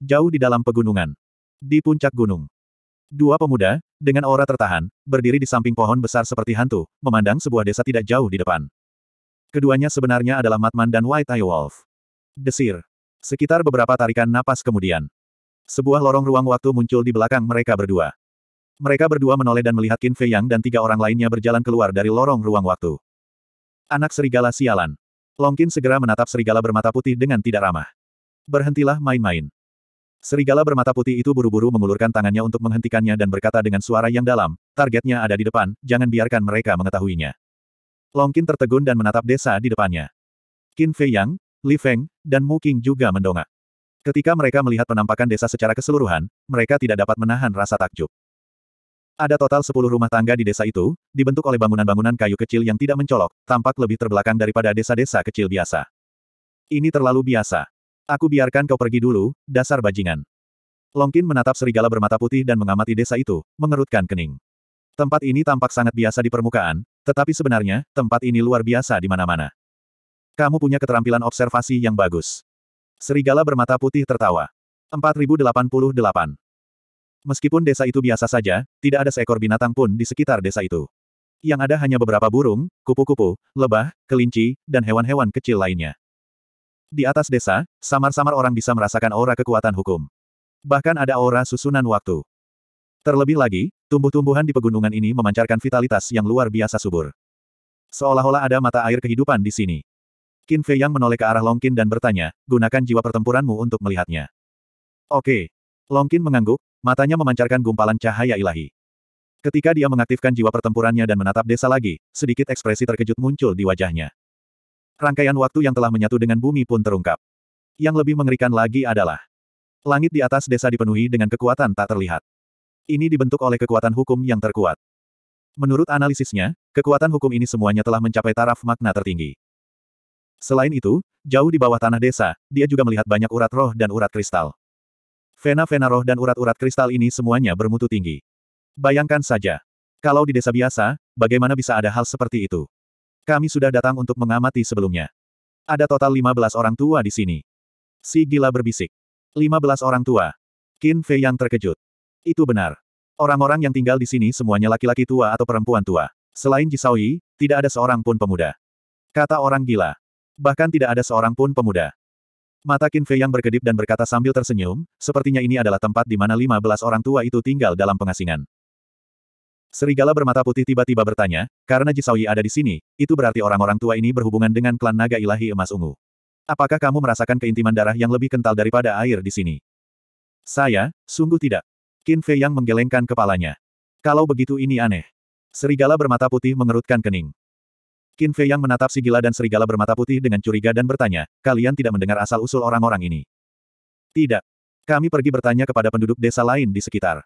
Jauh di dalam pegunungan. Di puncak gunung. Dua pemuda, dengan aura tertahan, berdiri di samping pohon besar seperti hantu, memandang sebuah desa tidak jauh di depan. Keduanya sebenarnya adalah Matman dan White Eye Wolf. Desir. Sekitar beberapa tarikan napas kemudian. Sebuah lorong ruang waktu muncul di belakang mereka berdua. Mereka berdua menoleh dan melihat Qin Fei Yang dan tiga orang lainnya berjalan keluar dari lorong ruang waktu. Anak serigala sialan. Longkin segera menatap serigala bermata putih dengan tidak ramah. Berhentilah main-main. Serigala bermata putih itu buru-buru mengulurkan tangannya untuk menghentikannya dan berkata dengan suara yang dalam, targetnya ada di depan, jangan biarkan mereka mengetahuinya. Longkin tertegun dan menatap desa di depannya. Qin Fei Yang, Li Feng, dan Mu Qing juga mendongak. Ketika mereka melihat penampakan desa secara keseluruhan, mereka tidak dapat menahan rasa takjub. Ada total 10 rumah tangga di desa itu, dibentuk oleh bangunan-bangunan kayu kecil yang tidak mencolok, tampak lebih terbelakang daripada desa-desa kecil biasa. Ini terlalu biasa. Aku biarkan kau pergi dulu, dasar bajingan. Longkin menatap serigala bermata putih dan mengamati desa itu, mengerutkan kening. Tempat ini tampak sangat biasa di permukaan, tetapi sebenarnya, tempat ini luar biasa di mana-mana. Kamu punya keterampilan observasi yang bagus. Serigala bermata putih tertawa. 4088. Meskipun desa itu biasa saja, tidak ada seekor binatang pun di sekitar desa itu. Yang ada hanya beberapa burung, kupu-kupu, lebah, kelinci, dan hewan-hewan kecil lainnya. Di atas desa, samar-samar orang bisa merasakan aura kekuatan hukum. Bahkan ada aura susunan waktu. Terlebih lagi, tumbuh-tumbuhan di pegunungan ini memancarkan vitalitas yang luar biasa subur. Seolah-olah ada mata air kehidupan di sini. Qin Fei Yang menoleh ke arah Long Qin dan bertanya, gunakan jiwa pertempuranmu untuk melihatnya. Oke. Long Qin mengangguk, matanya memancarkan gumpalan cahaya ilahi. Ketika dia mengaktifkan jiwa pertempurannya dan menatap desa lagi, sedikit ekspresi terkejut muncul di wajahnya. Rangkaian waktu yang telah menyatu dengan bumi pun terungkap. Yang lebih mengerikan lagi adalah langit di atas desa dipenuhi dengan kekuatan tak terlihat. Ini dibentuk oleh kekuatan hukum yang terkuat. Menurut analisisnya, kekuatan hukum ini semuanya telah mencapai taraf makna tertinggi. Selain itu, jauh di bawah tanah desa, dia juga melihat banyak urat roh dan urat kristal. Vena-vena roh dan urat-urat kristal ini semuanya bermutu tinggi. Bayangkan saja. Kalau di desa biasa, bagaimana bisa ada hal seperti itu? Kami sudah datang untuk mengamati sebelumnya. Ada total 15 orang tua di sini. Si gila berbisik. 15 orang tua. Qin Fei yang terkejut. Itu benar. Orang-orang yang tinggal di sini semuanya laki-laki tua atau perempuan tua. Selain Jisaui, tidak ada seorang pun pemuda. Kata orang gila. Bahkan tidak ada seorang pun pemuda. Mata Qin Fei yang berkedip dan berkata sambil tersenyum, sepertinya ini adalah tempat di mana lima belas orang tua itu tinggal dalam pengasingan. Serigala bermata putih tiba-tiba bertanya, karena Jisawi ada di sini, itu berarti orang-orang tua ini berhubungan dengan klan naga ilahi emas ungu. Apakah kamu merasakan keintiman darah yang lebih kental daripada air di sini? Saya, sungguh tidak. Qin Fei yang menggelengkan kepalanya. Kalau begitu ini aneh. Serigala bermata putih mengerutkan kening. Qin Fei yang menatap si gila dan serigala bermata putih dengan curiga dan bertanya, kalian tidak mendengar asal-usul orang-orang ini? Tidak. Kami pergi bertanya kepada penduduk desa lain di sekitar.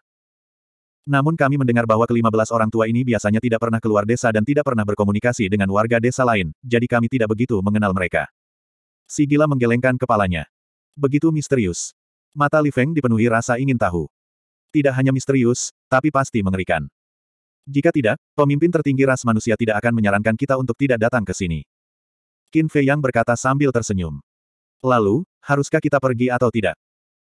Namun kami mendengar bahwa kelima belas orang tua ini biasanya tidak pernah keluar desa dan tidak pernah berkomunikasi dengan warga desa lain, jadi kami tidak begitu mengenal mereka. Si gila menggelengkan kepalanya. Begitu misterius. Mata Li Feng dipenuhi rasa ingin tahu. Tidak hanya misterius, tapi pasti mengerikan. Jika tidak, pemimpin tertinggi ras manusia tidak akan menyarankan kita untuk tidak datang ke sini. Qin Fei Yang berkata sambil tersenyum. Lalu, haruskah kita pergi atau tidak?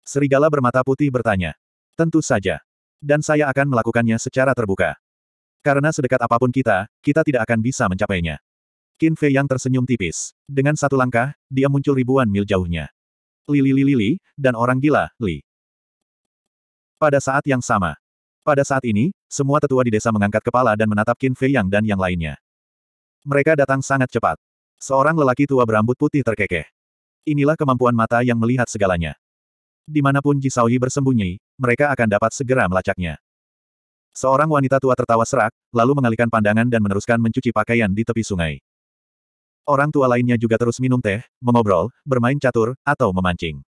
Serigala bermata putih bertanya. Tentu saja. Dan saya akan melakukannya secara terbuka. Karena sedekat apapun kita, kita tidak akan bisa mencapainya. Qin Fei Yang tersenyum tipis. Dengan satu langkah, dia muncul ribuan mil jauhnya. Lili Lili Lili, dan orang gila, Li. Pada saat yang sama, pada saat ini, semua tetua di desa mengangkat kepala dan menatap Qin Fei Yang dan yang lainnya. Mereka datang sangat cepat. Seorang lelaki tua berambut putih terkekeh. Inilah kemampuan mata yang melihat segalanya. Dimanapun Jisauhi bersembunyi, mereka akan dapat segera melacaknya. Seorang wanita tua tertawa serak, lalu mengalihkan pandangan dan meneruskan mencuci pakaian di tepi sungai. Orang tua lainnya juga terus minum teh, mengobrol, bermain catur, atau memancing.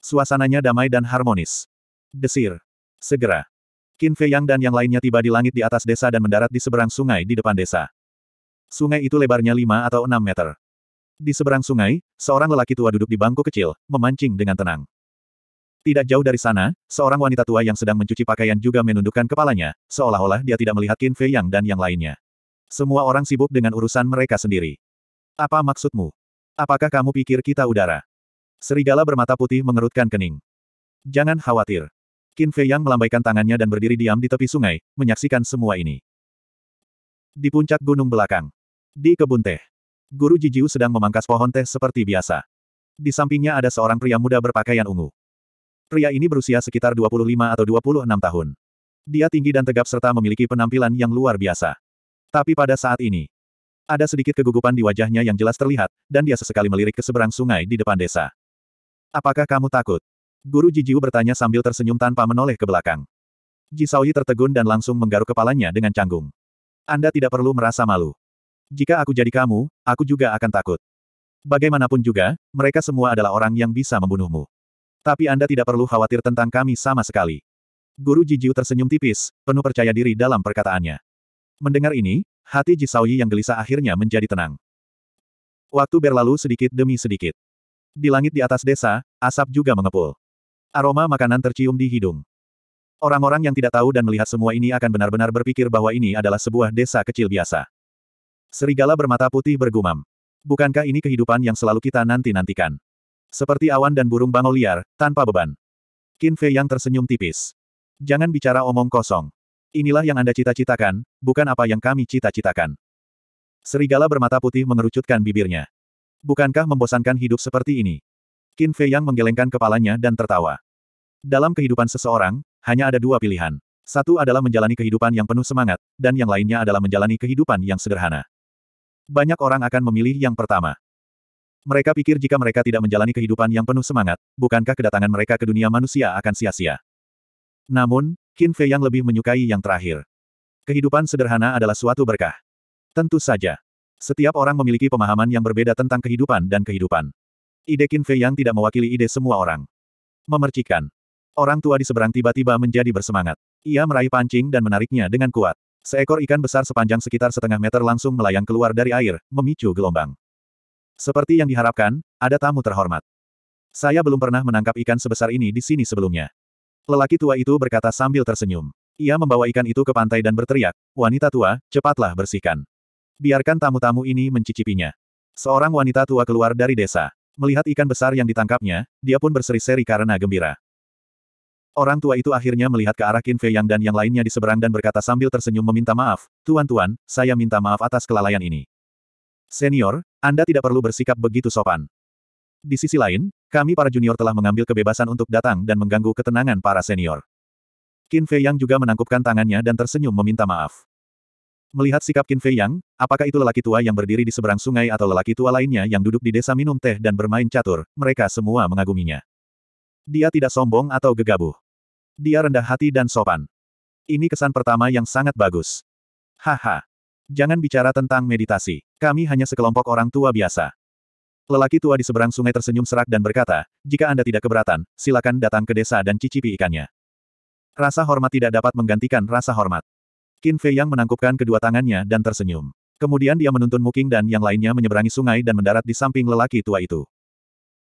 Suasananya damai dan harmonis. Desir. Segera. Qin Fei Yang dan yang lainnya tiba di langit di atas desa dan mendarat di seberang sungai di depan desa. Sungai itu lebarnya 5 atau 6 meter. Di seberang sungai, seorang lelaki tua duduk di bangku kecil, memancing dengan tenang. Tidak jauh dari sana, seorang wanita tua yang sedang mencuci pakaian juga menundukkan kepalanya, seolah-olah dia tidak melihat Qin Fei Yang dan yang lainnya. Semua orang sibuk dengan urusan mereka sendiri. Apa maksudmu? Apakah kamu pikir kita udara? Serigala bermata putih mengerutkan kening. Jangan khawatir. Qin Fei Yang melambaikan tangannya dan berdiri diam di tepi sungai, menyaksikan semua ini. Di puncak gunung belakang. Di kebun teh. Guru Jijiu sedang memangkas pohon teh seperti biasa. Di sampingnya ada seorang pria muda berpakaian ungu. Pria ini berusia sekitar 25 atau 26 tahun. Dia tinggi dan tegap serta memiliki penampilan yang luar biasa. Tapi pada saat ini, ada sedikit kegugupan di wajahnya yang jelas terlihat, dan dia sesekali melirik ke seberang sungai di depan desa. Apakah kamu takut? Guru Jijiu bertanya sambil tersenyum tanpa menoleh ke belakang. Ji Jisaoyi tertegun dan langsung menggaruk kepalanya dengan canggung. Anda tidak perlu merasa malu. Jika aku jadi kamu, aku juga akan takut. Bagaimanapun juga, mereka semua adalah orang yang bisa membunuhmu. Tapi Anda tidak perlu khawatir tentang kami sama sekali. Guru Jijiu tersenyum tipis, penuh percaya diri dalam perkataannya. Mendengar ini, hati Ji Jisaoyi yang gelisah akhirnya menjadi tenang. Waktu berlalu sedikit demi sedikit. Di langit di atas desa, asap juga mengepul. Aroma makanan tercium di hidung. Orang-orang yang tidak tahu dan melihat semua ini akan benar-benar berpikir bahwa ini adalah sebuah desa kecil biasa. Serigala bermata putih bergumam. Bukankah ini kehidupan yang selalu kita nanti-nantikan? Seperti awan dan burung bangau liar, tanpa beban. Qin Fei yang tersenyum tipis. Jangan bicara omong kosong. Inilah yang Anda cita-citakan, bukan apa yang kami cita-citakan. Serigala bermata putih mengerucutkan bibirnya. Bukankah membosankan hidup seperti ini? Qin Fei Yang menggelengkan kepalanya dan tertawa. Dalam kehidupan seseorang, hanya ada dua pilihan. Satu adalah menjalani kehidupan yang penuh semangat, dan yang lainnya adalah menjalani kehidupan yang sederhana. Banyak orang akan memilih yang pertama. Mereka pikir jika mereka tidak menjalani kehidupan yang penuh semangat, bukankah kedatangan mereka ke dunia manusia akan sia-sia. Namun, Qin Fei yang lebih menyukai yang terakhir. Kehidupan sederhana adalah suatu berkah. Tentu saja. Setiap orang memiliki pemahaman yang berbeda tentang kehidupan dan kehidupan. Ide Qin Fei yang tidak mewakili ide semua orang. Memercikan. Orang tua di seberang tiba-tiba menjadi bersemangat. Ia meraih pancing dan menariknya dengan kuat. Seekor ikan besar sepanjang sekitar setengah meter langsung melayang keluar dari air, memicu gelombang. Seperti yang diharapkan, ada tamu terhormat. Saya belum pernah menangkap ikan sebesar ini di sini sebelumnya. Lelaki tua itu berkata sambil tersenyum. Ia membawa ikan itu ke pantai dan berteriak, wanita tua, cepatlah bersihkan. Biarkan tamu-tamu ini mencicipinya. Seorang wanita tua keluar dari desa. Melihat ikan besar yang ditangkapnya, dia pun berseri-seri karena gembira. Orang tua itu akhirnya melihat ke arah Qin Fei Yang dan yang lainnya di seberang dan berkata sambil tersenyum meminta maaf, Tuan-tuan, saya minta maaf atas kelalaian ini. Senior, Anda tidak perlu bersikap begitu sopan. Di sisi lain, kami para junior telah mengambil kebebasan untuk datang dan mengganggu ketenangan para senior. Qin Fei Yang juga menangkupkan tangannya dan tersenyum meminta maaf. Melihat sikap Qin Fei Yang, apakah itu lelaki tua yang berdiri di seberang sungai atau lelaki tua lainnya yang duduk di desa minum teh dan bermain catur, mereka semua mengaguminya. Dia tidak sombong atau gegabah. Dia rendah hati dan sopan. Ini kesan pertama yang sangat bagus. Haha. Jangan bicara tentang meditasi. Kami hanya sekelompok orang tua biasa. Lelaki tua di seberang sungai tersenyum serak dan berkata, jika Anda tidak keberatan, silakan datang ke desa dan cicipi ikannya. Rasa hormat tidak dapat menggantikan rasa hormat. Qin Fei Yang menangkupkan kedua tangannya dan tersenyum. Kemudian dia menuntun Muking dan yang lainnya menyeberangi sungai dan mendarat di samping lelaki tua itu.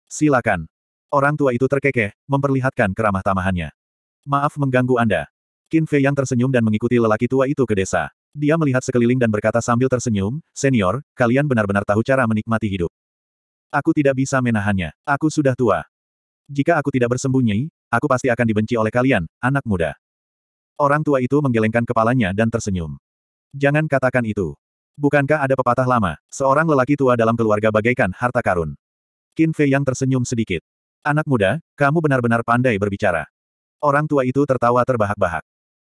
Silakan. Orang tua itu terkekeh, memperlihatkan keramah tamahannya. Maaf mengganggu Anda. Qin Fei Yang tersenyum dan mengikuti lelaki tua itu ke desa. Dia melihat sekeliling dan berkata sambil tersenyum, Senior, kalian benar-benar tahu cara menikmati hidup. Aku tidak bisa menahannya. Aku sudah tua. Jika aku tidak bersembunyi, aku pasti akan dibenci oleh kalian, anak muda. Orang tua itu menggelengkan kepalanya dan tersenyum. Jangan katakan itu. Bukankah ada pepatah lama, seorang lelaki tua dalam keluarga bagaikan harta karun. Qin Fei yang tersenyum sedikit. Anak muda, kamu benar-benar pandai berbicara. Orang tua itu tertawa terbahak-bahak.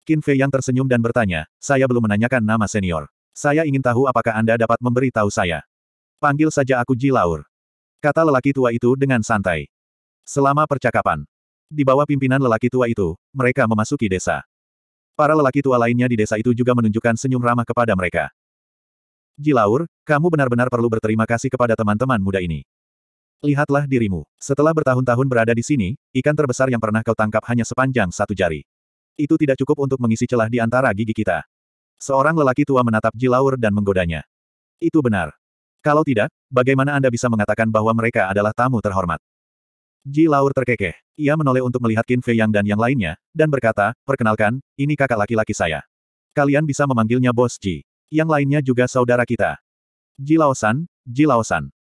Qin Fei yang tersenyum dan bertanya, saya belum menanyakan nama senior. Saya ingin tahu apakah Anda dapat memberi tahu saya. Panggil saja aku Ji Laur. Kata lelaki tua itu dengan santai. Selama percakapan, di bawah pimpinan lelaki tua itu, mereka memasuki desa. Para lelaki tua lainnya di desa itu juga menunjukkan senyum ramah kepada mereka. Jilaur, kamu benar-benar perlu berterima kasih kepada teman-teman muda ini. Lihatlah dirimu. Setelah bertahun-tahun berada di sini, ikan terbesar yang pernah kau tangkap hanya sepanjang satu jari. Itu tidak cukup untuk mengisi celah di antara gigi kita. Seorang lelaki tua menatap Jilaur dan menggodanya. Itu benar. Kalau tidak, bagaimana Anda bisa mengatakan bahwa mereka adalah tamu terhormat? Ji Laur terkekeh. Ia menoleh untuk melihat Qin Fei Yang dan yang lainnya, dan berkata, perkenalkan, ini kakak laki-laki saya. Kalian bisa memanggilnya Bos Ji. Yang lainnya juga saudara kita. Ji Laosan, Ji Laosan.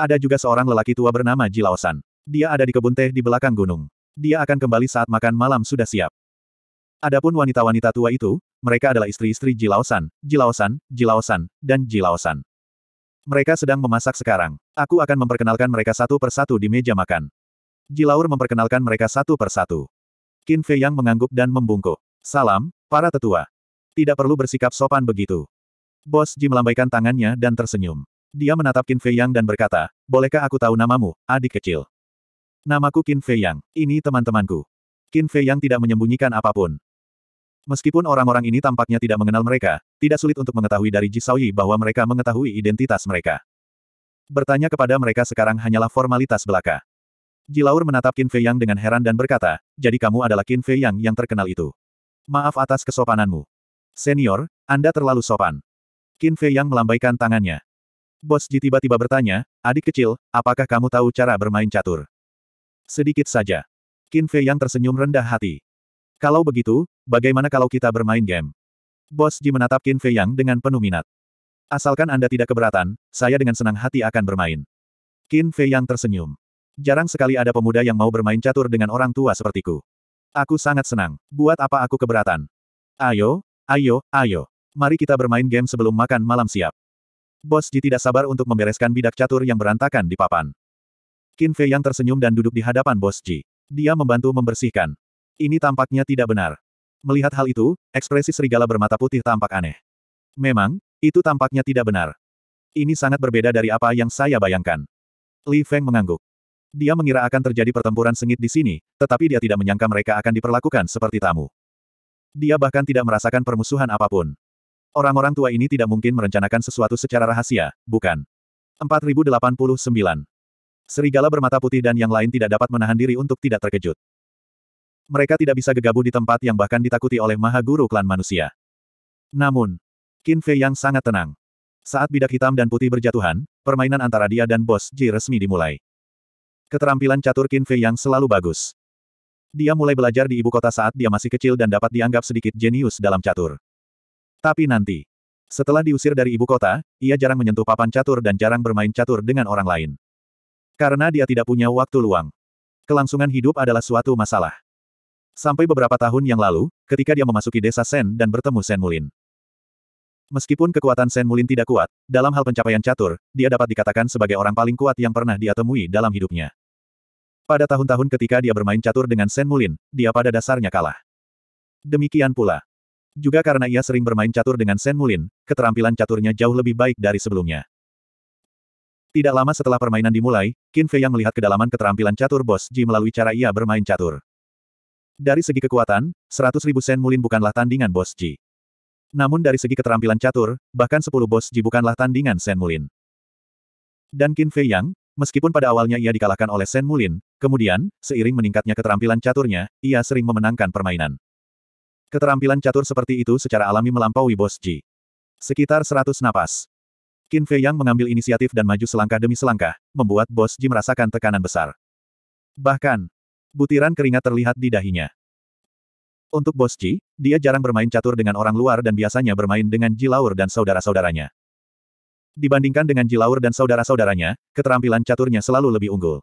Ada juga seorang lelaki tua bernama Ji Laosan. Dia ada di kebun teh di belakang gunung. Dia akan kembali saat makan malam sudah siap. Adapun wanita-wanita tua itu, mereka adalah istri-istri Ji Laosan, Ji Laosan, Ji Laosan, dan Ji Laosan. Mereka sedang memasak sekarang. Aku akan memperkenalkan mereka satu persatu di meja makan. Jilaur memperkenalkan mereka satu persatu. Qin Fei Yang mengangguk dan membungkuk. Salam, para tetua. Tidak perlu bersikap sopan begitu. Bos Ji melambaikan tangannya dan tersenyum. Dia menatap Qin Fei Yang dan berkata, Bolehkah aku tahu namamu, adik kecil? Namaku Qin Fei Yang, ini teman-temanku. Qin Fei Yang tidak menyembunyikan apapun. Meskipun orang-orang ini tampaknya tidak mengenal mereka, tidak sulit untuk mengetahui dari Ji Xiaoyi bahwa mereka mengetahui identitas mereka. Bertanya kepada mereka sekarang hanyalah formalitas belaka. Jilaur menatap Qin Fei Yang dengan heran dan berkata, jadi kamu adalah Qin Fei Yang yang terkenal itu. Maaf atas kesopananmu. Senior, Anda terlalu sopan. Qin Fei Yang melambaikan tangannya. Bos Ji tiba-tiba bertanya, adik kecil, apakah kamu tahu cara bermain catur? Sedikit saja. Qin Fei Yang tersenyum rendah hati. Kalau begitu, bagaimana kalau kita bermain game? Bos Ji menatap Qin Fei Yang dengan penuh minat. Asalkan Anda tidak keberatan, saya dengan senang hati akan bermain. Qin Fei Yang tersenyum. Jarang sekali ada pemuda yang mau bermain catur dengan orang tua sepertiku. Aku sangat senang. Buat apa aku keberatan? Ayo, ayo, ayo. Mari kita bermain game sebelum makan malam siap. Bos Ji tidak sabar untuk membereskan bidak catur yang berantakan di papan. Qin Fei yang tersenyum dan duduk di hadapan Bos Ji. Dia membantu membersihkan. Ini tampaknya tidak benar. Melihat hal itu, ekspresi serigala bermata putih tampak aneh. Memang, itu tampaknya tidak benar. Ini sangat berbeda dari apa yang saya bayangkan. Li Feng mengangguk. Dia mengira akan terjadi pertempuran sengit di sini, tetapi dia tidak menyangka mereka akan diperlakukan seperti tamu. Dia bahkan tidak merasakan permusuhan apapun. Orang-orang tua ini tidak mungkin merencanakan sesuatu secara rahasia, bukan? 4089. Serigala bermata putih dan yang lain tidak dapat menahan diri untuk tidak terkejut. Mereka tidak bisa gegabah di tempat yang bahkan ditakuti oleh maha guru klan manusia. Namun, Qin Fei yang sangat tenang. Saat bidak hitam dan putih berjatuhan, permainan antara dia dan bos Ji resmi dimulai. Keterampilan catur Qin Fei yang selalu bagus. Dia mulai belajar di ibu kota saat dia masih kecil dan dapat dianggap sedikit jenius dalam catur. Tapi nanti, setelah diusir dari ibu kota, ia jarang menyentuh papan catur dan jarang bermain catur dengan orang lain. Karena dia tidak punya waktu luang. Kelangsungan hidup adalah suatu masalah. Sampai beberapa tahun yang lalu, ketika dia memasuki desa Sen dan bertemu Sen Mulin. Meskipun kekuatan Sen Mulin tidak kuat, dalam hal pencapaian catur, dia dapat dikatakan sebagai orang paling kuat yang pernah dia temui dalam hidupnya. Pada tahun-tahun ketika dia bermain catur dengan Sen Mulin, dia pada dasarnya kalah. Demikian pula. Juga karena ia sering bermain catur dengan Sen Mulin, keterampilan caturnya jauh lebih baik dari sebelumnya. Tidak lama setelah permainan dimulai, Qin Fei yang melihat kedalaman keterampilan catur bos Ji melalui cara ia bermain catur. Dari segi kekuatan, 100.000 sen mulin bukanlah tandingan bos Ji namun dari segi keterampilan catur, bahkan sepuluh bos Ji bukanlah tandingan Shen Mulin. Dan Qin Fei Yang, meskipun pada awalnya ia dikalahkan oleh Shen Mulin, kemudian, seiring meningkatnya keterampilan caturnya, ia sering memenangkan permainan. Keterampilan catur seperti itu secara alami melampaui bos Ji. Sekitar seratus napas. Qin Fei Yang mengambil inisiatif dan maju selangkah demi selangkah, membuat bos Ji merasakan tekanan besar. Bahkan, butiran keringat terlihat di dahinya. Untuk Bos Ji, dia jarang bermain catur dengan orang luar dan biasanya bermain dengan Jilaur dan saudara-saudaranya. Dibandingkan dengan Jilaur dan saudara-saudaranya, keterampilan caturnya selalu lebih unggul.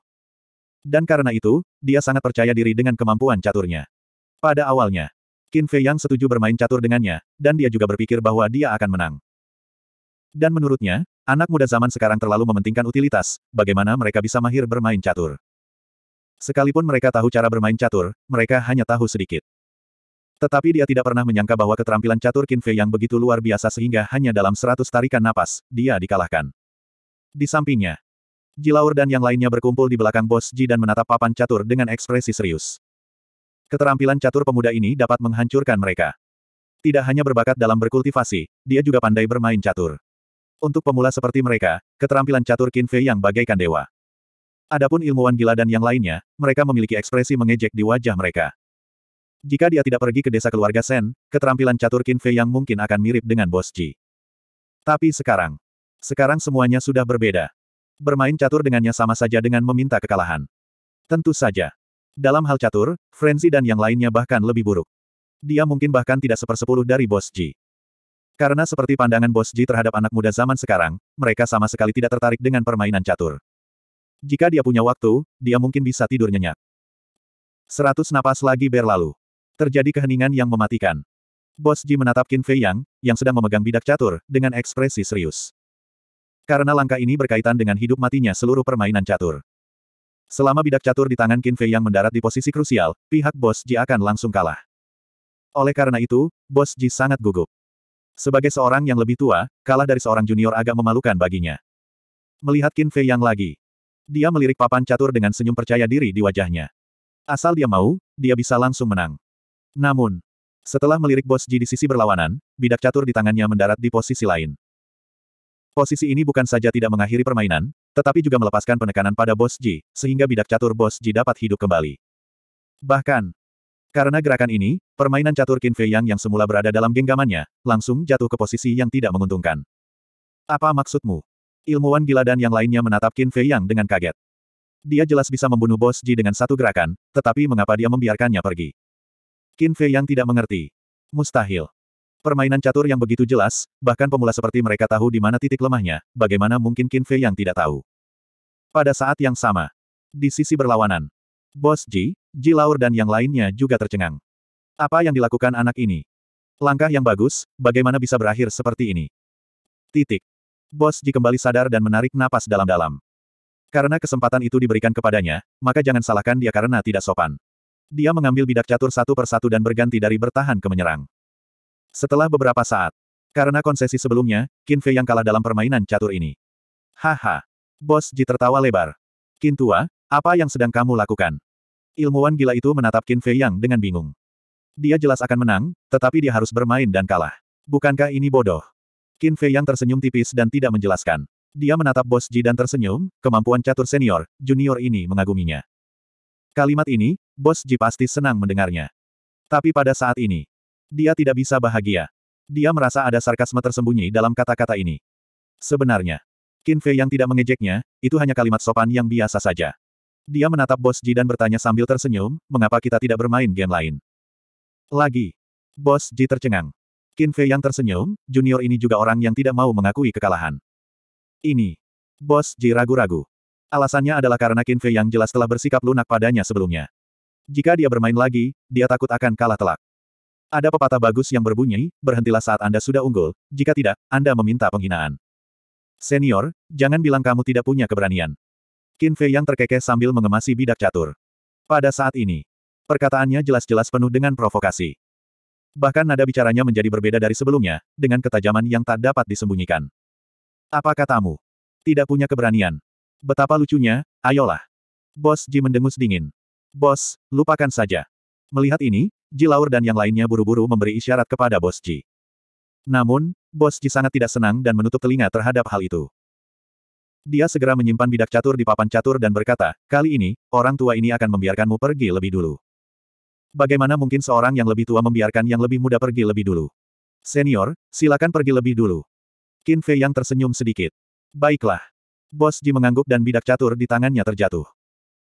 Dan karena itu, dia sangat percaya diri dengan kemampuan caturnya. Pada awalnya, Qin Fei Yang setuju bermain catur dengannya, dan dia juga berpikir bahwa dia akan menang. Dan menurutnya, anak muda zaman sekarang terlalu mementingkan utilitas, bagaimana mereka bisa mahir bermain catur. Sekalipun mereka tahu cara bermain catur, mereka hanya tahu sedikit. Tetapi dia tidak pernah menyangka bahwa keterampilan catur Qin Fei yang begitu luar biasa sehingga hanya dalam seratus tarikan napas, dia dikalahkan. Di sampingnya, Ji Jilaur dan yang lainnya berkumpul di belakang bos Ji dan menatap papan catur dengan ekspresi serius. Keterampilan catur pemuda ini dapat menghancurkan mereka. Tidak hanya berbakat dalam berkultivasi, dia juga pandai bermain catur. Untuk pemula seperti mereka, keterampilan catur Qin Fei yang bagaikan dewa. Adapun ilmuwan gila dan yang lainnya, mereka memiliki ekspresi mengejek di wajah mereka. Jika dia tidak pergi ke desa keluarga Sen, keterampilan catur Qin Fei yang mungkin akan mirip dengan Bos Ji. Tapi sekarang. Sekarang semuanya sudah berbeda. Bermain catur dengannya sama saja dengan meminta kekalahan. Tentu saja. Dalam hal catur, Frenzy dan yang lainnya bahkan lebih buruk. Dia mungkin bahkan tidak sepersepuluh dari Bos Ji. Karena seperti pandangan Bos Ji terhadap anak muda zaman sekarang, mereka sama sekali tidak tertarik dengan permainan catur. Jika dia punya waktu, dia mungkin bisa tidur nyenyak. Seratus napas lagi berlalu. Terjadi keheningan yang mematikan. Bos Ji menatap Qin Fei Yang, yang sedang memegang bidak catur, dengan ekspresi serius. Karena langkah ini berkaitan dengan hidup matinya seluruh permainan catur. Selama bidak catur di tangan Qin Fei Yang mendarat di posisi krusial, pihak Bos Ji akan langsung kalah. Oleh karena itu, Bos Ji sangat gugup. Sebagai seorang yang lebih tua, kalah dari seorang junior agak memalukan baginya. Melihat Qin Fei Yang lagi, dia melirik papan catur dengan senyum percaya diri di wajahnya. Asal dia mau, dia bisa langsung menang. Namun, setelah melirik bos Ji di sisi berlawanan, bidak catur di tangannya mendarat di posisi lain. Posisi ini bukan saja tidak mengakhiri permainan, tetapi juga melepaskan penekanan pada bos Ji, sehingga bidak catur bos Ji dapat hidup kembali. Bahkan, karena gerakan ini, permainan catur Qin Fei Yang yang semula berada dalam genggamannya, langsung jatuh ke posisi yang tidak menguntungkan. Apa maksudmu? Ilmuwan gila dan yang lainnya menatap Qin Fei Yang dengan kaget. Dia jelas bisa membunuh bos Ji dengan satu gerakan, tetapi mengapa dia membiarkannya pergi? Qin Fei yang tidak mengerti. Mustahil. Permainan catur yang begitu jelas, bahkan pemula seperti mereka tahu di mana titik lemahnya, bagaimana mungkin Qin Fei yang tidak tahu. Pada saat yang sama, di sisi berlawanan, Bos Ji, Ji Laur dan yang lainnya juga tercengang. Apa yang dilakukan anak ini? Langkah yang bagus, bagaimana bisa berakhir seperti ini? Titik. Bos Ji kembali sadar dan menarik napas dalam-dalam. Karena kesempatan itu diberikan kepadanya, maka jangan salahkan dia karena tidak sopan. Dia mengambil bidak catur satu persatu dan berganti dari bertahan ke menyerang. Setelah beberapa saat, karena konsesi sebelumnya, Qin Fei yang kalah dalam permainan catur ini. Haha. Bos Ji tertawa lebar. Qin Tua, apa yang sedang kamu lakukan? Ilmuwan gila itu menatap Qin Fei yang dengan bingung. Dia jelas akan menang, tetapi dia harus bermain dan kalah. Bukankah ini bodoh? Qin Fei yang tersenyum tipis dan tidak menjelaskan. Dia menatap Bos Ji dan tersenyum, kemampuan catur senior, junior ini mengaguminya. Kalimat ini, Bos Ji pasti senang mendengarnya. Tapi pada saat ini, dia tidak bisa bahagia. Dia merasa ada sarkasme tersembunyi dalam kata-kata ini. Sebenarnya, Qin Fei yang tidak mengejeknya, itu hanya kalimat sopan yang biasa saja. Dia menatap Bos Ji dan bertanya sambil tersenyum, mengapa kita tidak bermain game lain? Lagi. Bos Ji tercengang. Qin Fei yang tersenyum, junior ini juga orang yang tidak mau mengakui kekalahan. Ini. Bos Ji ragu-ragu. Alasannya adalah karena Fei yang jelas telah bersikap lunak padanya sebelumnya. Jika dia bermain lagi, dia takut akan kalah telak. Ada pepatah bagus yang berbunyi, berhentilah saat Anda sudah unggul, jika tidak, Anda meminta penghinaan. Senior, jangan bilang kamu tidak punya keberanian. Fei yang terkekeh sambil mengemasi bidak catur. Pada saat ini, perkataannya jelas-jelas penuh dengan provokasi. Bahkan nada bicaranya menjadi berbeda dari sebelumnya, dengan ketajaman yang tak dapat disembunyikan. Apa katamu? Tidak punya keberanian. Betapa lucunya, ayolah. Bos Ji mendengus dingin. Bos, lupakan saja. Melihat ini, Ji Laur dan yang lainnya buru-buru memberi isyarat kepada Bos Ji. Namun, Bos Ji sangat tidak senang dan menutup telinga terhadap hal itu. Dia segera menyimpan bidak catur di papan catur dan berkata, kali ini, orang tua ini akan membiarkanmu pergi lebih dulu. Bagaimana mungkin seorang yang lebih tua membiarkan yang lebih muda pergi lebih dulu? Senior, silakan pergi lebih dulu. Qin Fei yang tersenyum sedikit. Baiklah. Bos Ji mengangguk dan bidak catur di tangannya terjatuh.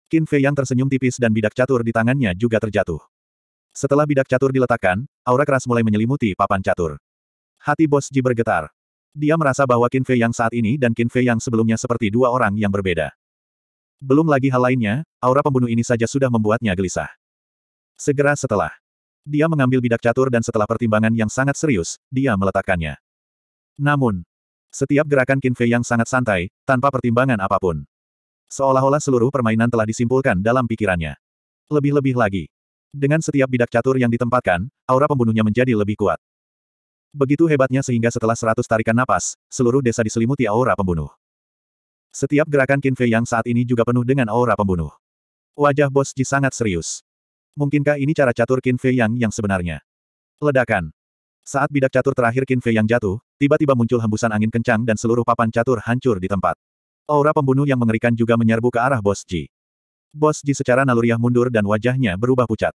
Qin Fei yang tersenyum tipis dan bidak catur di tangannya juga terjatuh. Setelah bidak catur diletakkan, aura keras mulai menyelimuti papan catur. Hati Bos Ji bergetar. Dia merasa bahwa Qin Fei yang saat ini dan Qin Fei yang sebelumnya seperti dua orang yang berbeda. Belum lagi hal lainnya, aura pembunuh ini saja sudah membuatnya gelisah. Segera setelah dia mengambil bidak catur dan setelah pertimbangan yang sangat serius, dia meletakkannya. Namun, setiap gerakan Qin Fei yang sangat santai, tanpa pertimbangan apapun. Seolah-olah seluruh permainan telah disimpulkan dalam pikirannya. Lebih-lebih lagi. Dengan setiap bidak catur yang ditempatkan, aura pembunuhnya menjadi lebih kuat. Begitu hebatnya sehingga setelah seratus tarikan napas, seluruh desa diselimuti aura pembunuh. Setiap gerakan Qin Fei yang saat ini juga penuh dengan aura pembunuh. Wajah Bos Ji sangat serius. Mungkinkah ini cara catur Qin Fei Yang yang sebenarnya? Ledakan. Saat bidak catur terakhir Qin Fei yang jatuh, tiba-tiba muncul hembusan angin kencang dan seluruh papan catur hancur di tempat. Aura pembunuh yang mengerikan juga menyerbu ke arah Bos Ji. Bos Ji secara naluriah mundur dan wajahnya berubah pucat.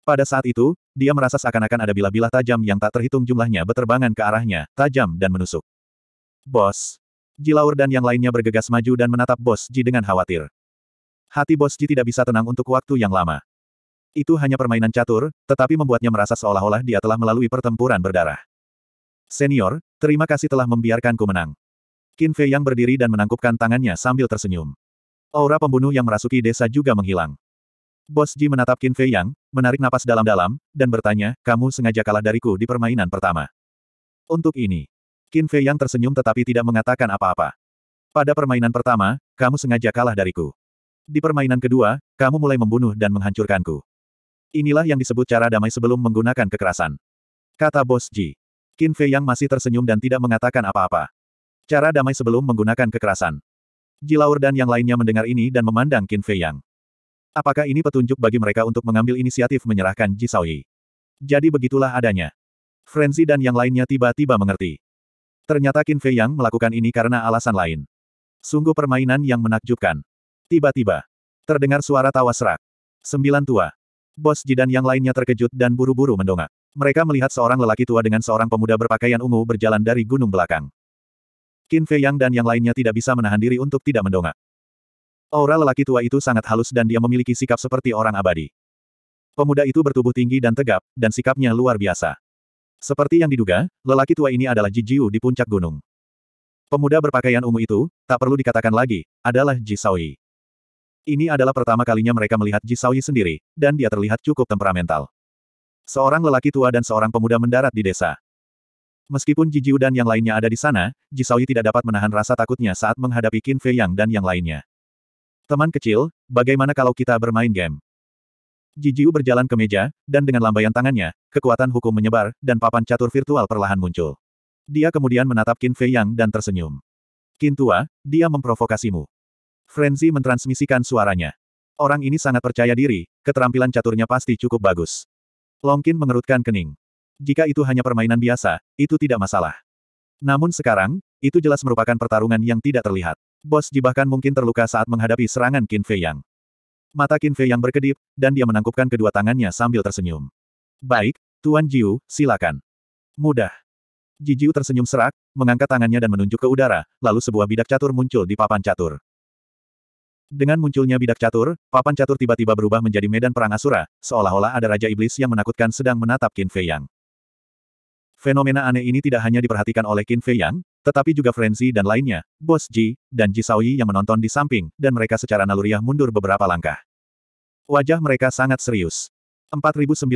Pada saat itu, dia merasa seakan-akan ada bila-bila tajam yang tak terhitung jumlahnya beterbangan ke arahnya, tajam dan menusuk. Bos. Jilaur dan yang lainnya bergegas maju dan menatap Bos Ji dengan khawatir. Hati Bos Ji tidak bisa tenang untuk waktu yang lama. Itu hanya permainan catur, tetapi membuatnya merasa seolah-olah dia telah melalui pertempuran berdarah. Senior, terima kasih telah membiarkanku menang. Qin Fei yang berdiri dan menangkupkan tangannya sambil tersenyum. Aura pembunuh yang merasuki desa juga menghilang. Bos Ji menatap Qin Fei yang, menarik napas dalam-dalam, dan bertanya, kamu sengaja kalah dariku di permainan pertama. Untuk ini, Qin Fei yang tersenyum tetapi tidak mengatakan apa-apa. Pada permainan pertama, kamu sengaja kalah dariku. Di permainan kedua, kamu mulai membunuh dan menghancurkanku. Inilah yang disebut cara damai sebelum menggunakan kekerasan. Kata Bos Ji. Qin Fei yang masih tersenyum dan tidak mengatakan apa-apa. Cara damai sebelum menggunakan kekerasan. Ji Jilaur dan yang lainnya mendengar ini dan memandang Qin Fei yang. Apakah ini petunjuk bagi mereka untuk mengambil inisiatif menyerahkan Ji Yi? Jadi begitulah adanya. Frenzy dan yang lainnya tiba-tiba mengerti. Ternyata Qin Fei yang melakukan ini karena alasan lain. Sungguh permainan yang menakjubkan. Tiba-tiba, terdengar suara tawa serak. Sembilan tua. Bos Jidan yang lainnya terkejut dan buru-buru mendongak. Mereka melihat seorang lelaki tua dengan seorang pemuda berpakaian ungu berjalan dari gunung belakang. Qin Fei Yang dan yang lainnya tidak bisa menahan diri untuk tidak mendongak. Aura lelaki tua itu sangat halus dan dia memiliki sikap seperti orang abadi. Pemuda itu bertubuh tinggi dan tegap, dan sikapnya luar biasa. Seperti yang diduga, lelaki tua ini adalah Ji Jiu di puncak gunung. Pemuda berpakaian ungu itu, tak perlu dikatakan lagi, adalah Ji Saoi. Ini adalah pertama kalinya mereka melihat Ji Jisawi sendiri, dan dia terlihat cukup temperamental. Seorang lelaki tua dan seorang pemuda mendarat di desa. Meskipun Ji Jijiu dan yang lainnya ada di sana, Ji Jisawi tidak dapat menahan rasa takutnya saat menghadapi Qin Fei Yang dan yang lainnya. Teman kecil, bagaimana kalau kita bermain game? Ji Jijiu berjalan ke meja, dan dengan lambaian tangannya, kekuatan hukum menyebar, dan papan catur virtual perlahan muncul. Dia kemudian menatap Qin Fei Yang dan tersenyum. Qin tua, dia memprovokasimu. Frenzy mentransmisikan suaranya. Orang ini sangat percaya diri, keterampilan caturnya pasti cukup bagus. Longkin mengerutkan kening. Jika itu hanya permainan biasa, itu tidak masalah. Namun sekarang, itu jelas merupakan pertarungan yang tidak terlihat. Bos Ji bahkan mungkin terluka saat menghadapi serangan Qin Fei Yang. Mata Qin Fei Yang berkedip, dan dia menangkupkan kedua tangannya sambil tersenyum. Baik, Tuan Jiu, silakan. Mudah. Ji Jiu tersenyum serak, mengangkat tangannya dan menunjuk ke udara, lalu sebuah bidak catur muncul di papan catur. Dengan munculnya bidak catur, papan catur tiba-tiba berubah menjadi medan perang Asura, seolah-olah ada Raja Iblis yang menakutkan sedang menatap Qin Fei Yang. Fenomena aneh ini tidak hanya diperhatikan oleh Qin Fei Yang, tetapi juga Frenzy dan lainnya, Bos Ji, dan Ji Saoyi yang menonton di samping, dan mereka secara naluriah mundur beberapa langkah. Wajah mereka sangat serius. 4090.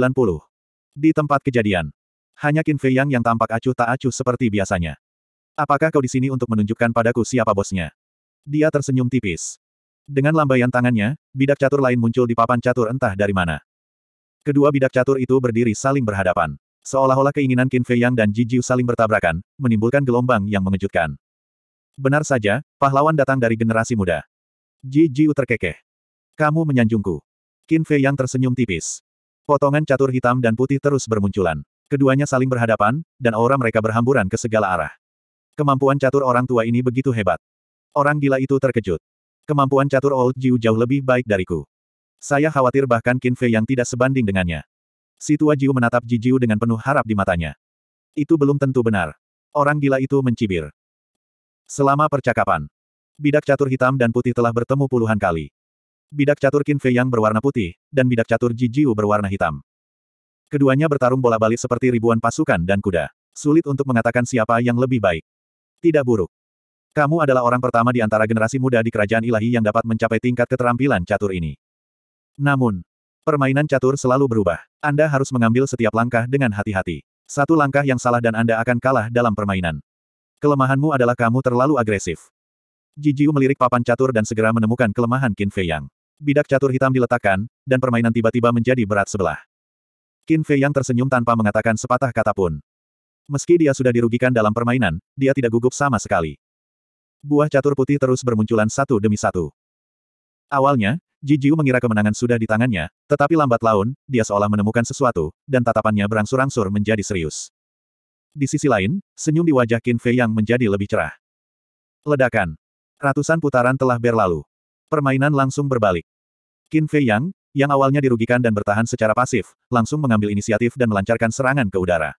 Di tempat kejadian. Hanya Qin Fei Yang yang tampak acuh tak acuh seperti biasanya. Apakah kau di sini untuk menunjukkan padaku siapa bosnya? Dia tersenyum tipis. Dengan lambaian tangannya, bidak catur lain muncul di papan catur entah dari mana. Kedua bidak catur itu berdiri saling berhadapan. Seolah-olah keinginan Qin Fei Yang dan Ji Jiu saling bertabrakan, menimbulkan gelombang yang mengejutkan. Benar saja, pahlawan datang dari generasi muda. Ji Jiu terkekeh. Kamu menyanjungku. Qin Fei Yang tersenyum tipis. Potongan catur hitam dan putih terus bermunculan. Keduanya saling berhadapan, dan aura mereka berhamburan ke segala arah. Kemampuan catur orang tua ini begitu hebat. Orang gila itu terkejut. Kemampuan catur Old Jiu jauh lebih baik dariku. Saya khawatir bahkan Qin Fei yang tidak sebanding dengannya. Si tua Jiu menatap Ji Jiu dengan penuh harap di matanya. Itu belum tentu benar. Orang gila itu mencibir. Selama percakapan, bidak catur hitam dan putih telah bertemu puluhan kali. Bidak catur Qin Fei yang berwarna putih, dan bidak catur Ji Jiu berwarna hitam. Keduanya bertarung bola balik seperti ribuan pasukan dan kuda. Sulit untuk mengatakan siapa yang lebih baik. Tidak buruk. Kamu adalah orang pertama di antara generasi muda di kerajaan ilahi yang dapat mencapai tingkat keterampilan catur ini. Namun, permainan catur selalu berubah. Anda harus mengambil setiap langkah dengan hati-hati. Satu langkah yang salah dan Anda akan kalah dalam permainan. Kelemahanmu adalah kamu terlalu agresif. Jijiu melirik papan catur dan segera menemukan kelemahan Qin Fei Yang. Bidak catur hitam diletakkan, dan permainan tiba-tiba menjadi berat sebelah. Qin Fei Yang tersenyum tanpa mengatakan sepatah kata pun. Meski dia sudah dirugikan dalam permainan, dia tidak gugup sama sekali. Buah catur putih terus bermunculan satu demi satu. Awalnya, Jijiu mengira kemenangan sudah di tangannya, tetapi lambat laun, dia seolah menemukan sesuatu, dan tatapannya berangsur-angsur menjadi serius. Di sisi lain, senyum di wajah Qin Fei yang menjadi lebih cerah. Ledakan. Ratusan putaran telah berlalu. Permainan langsung berbalik. Qin Fei Yang, yang awalnya dirugikan dan bertahan secara pasif, langsung mengambil inisiatif dan melancarkan serangan ke udara.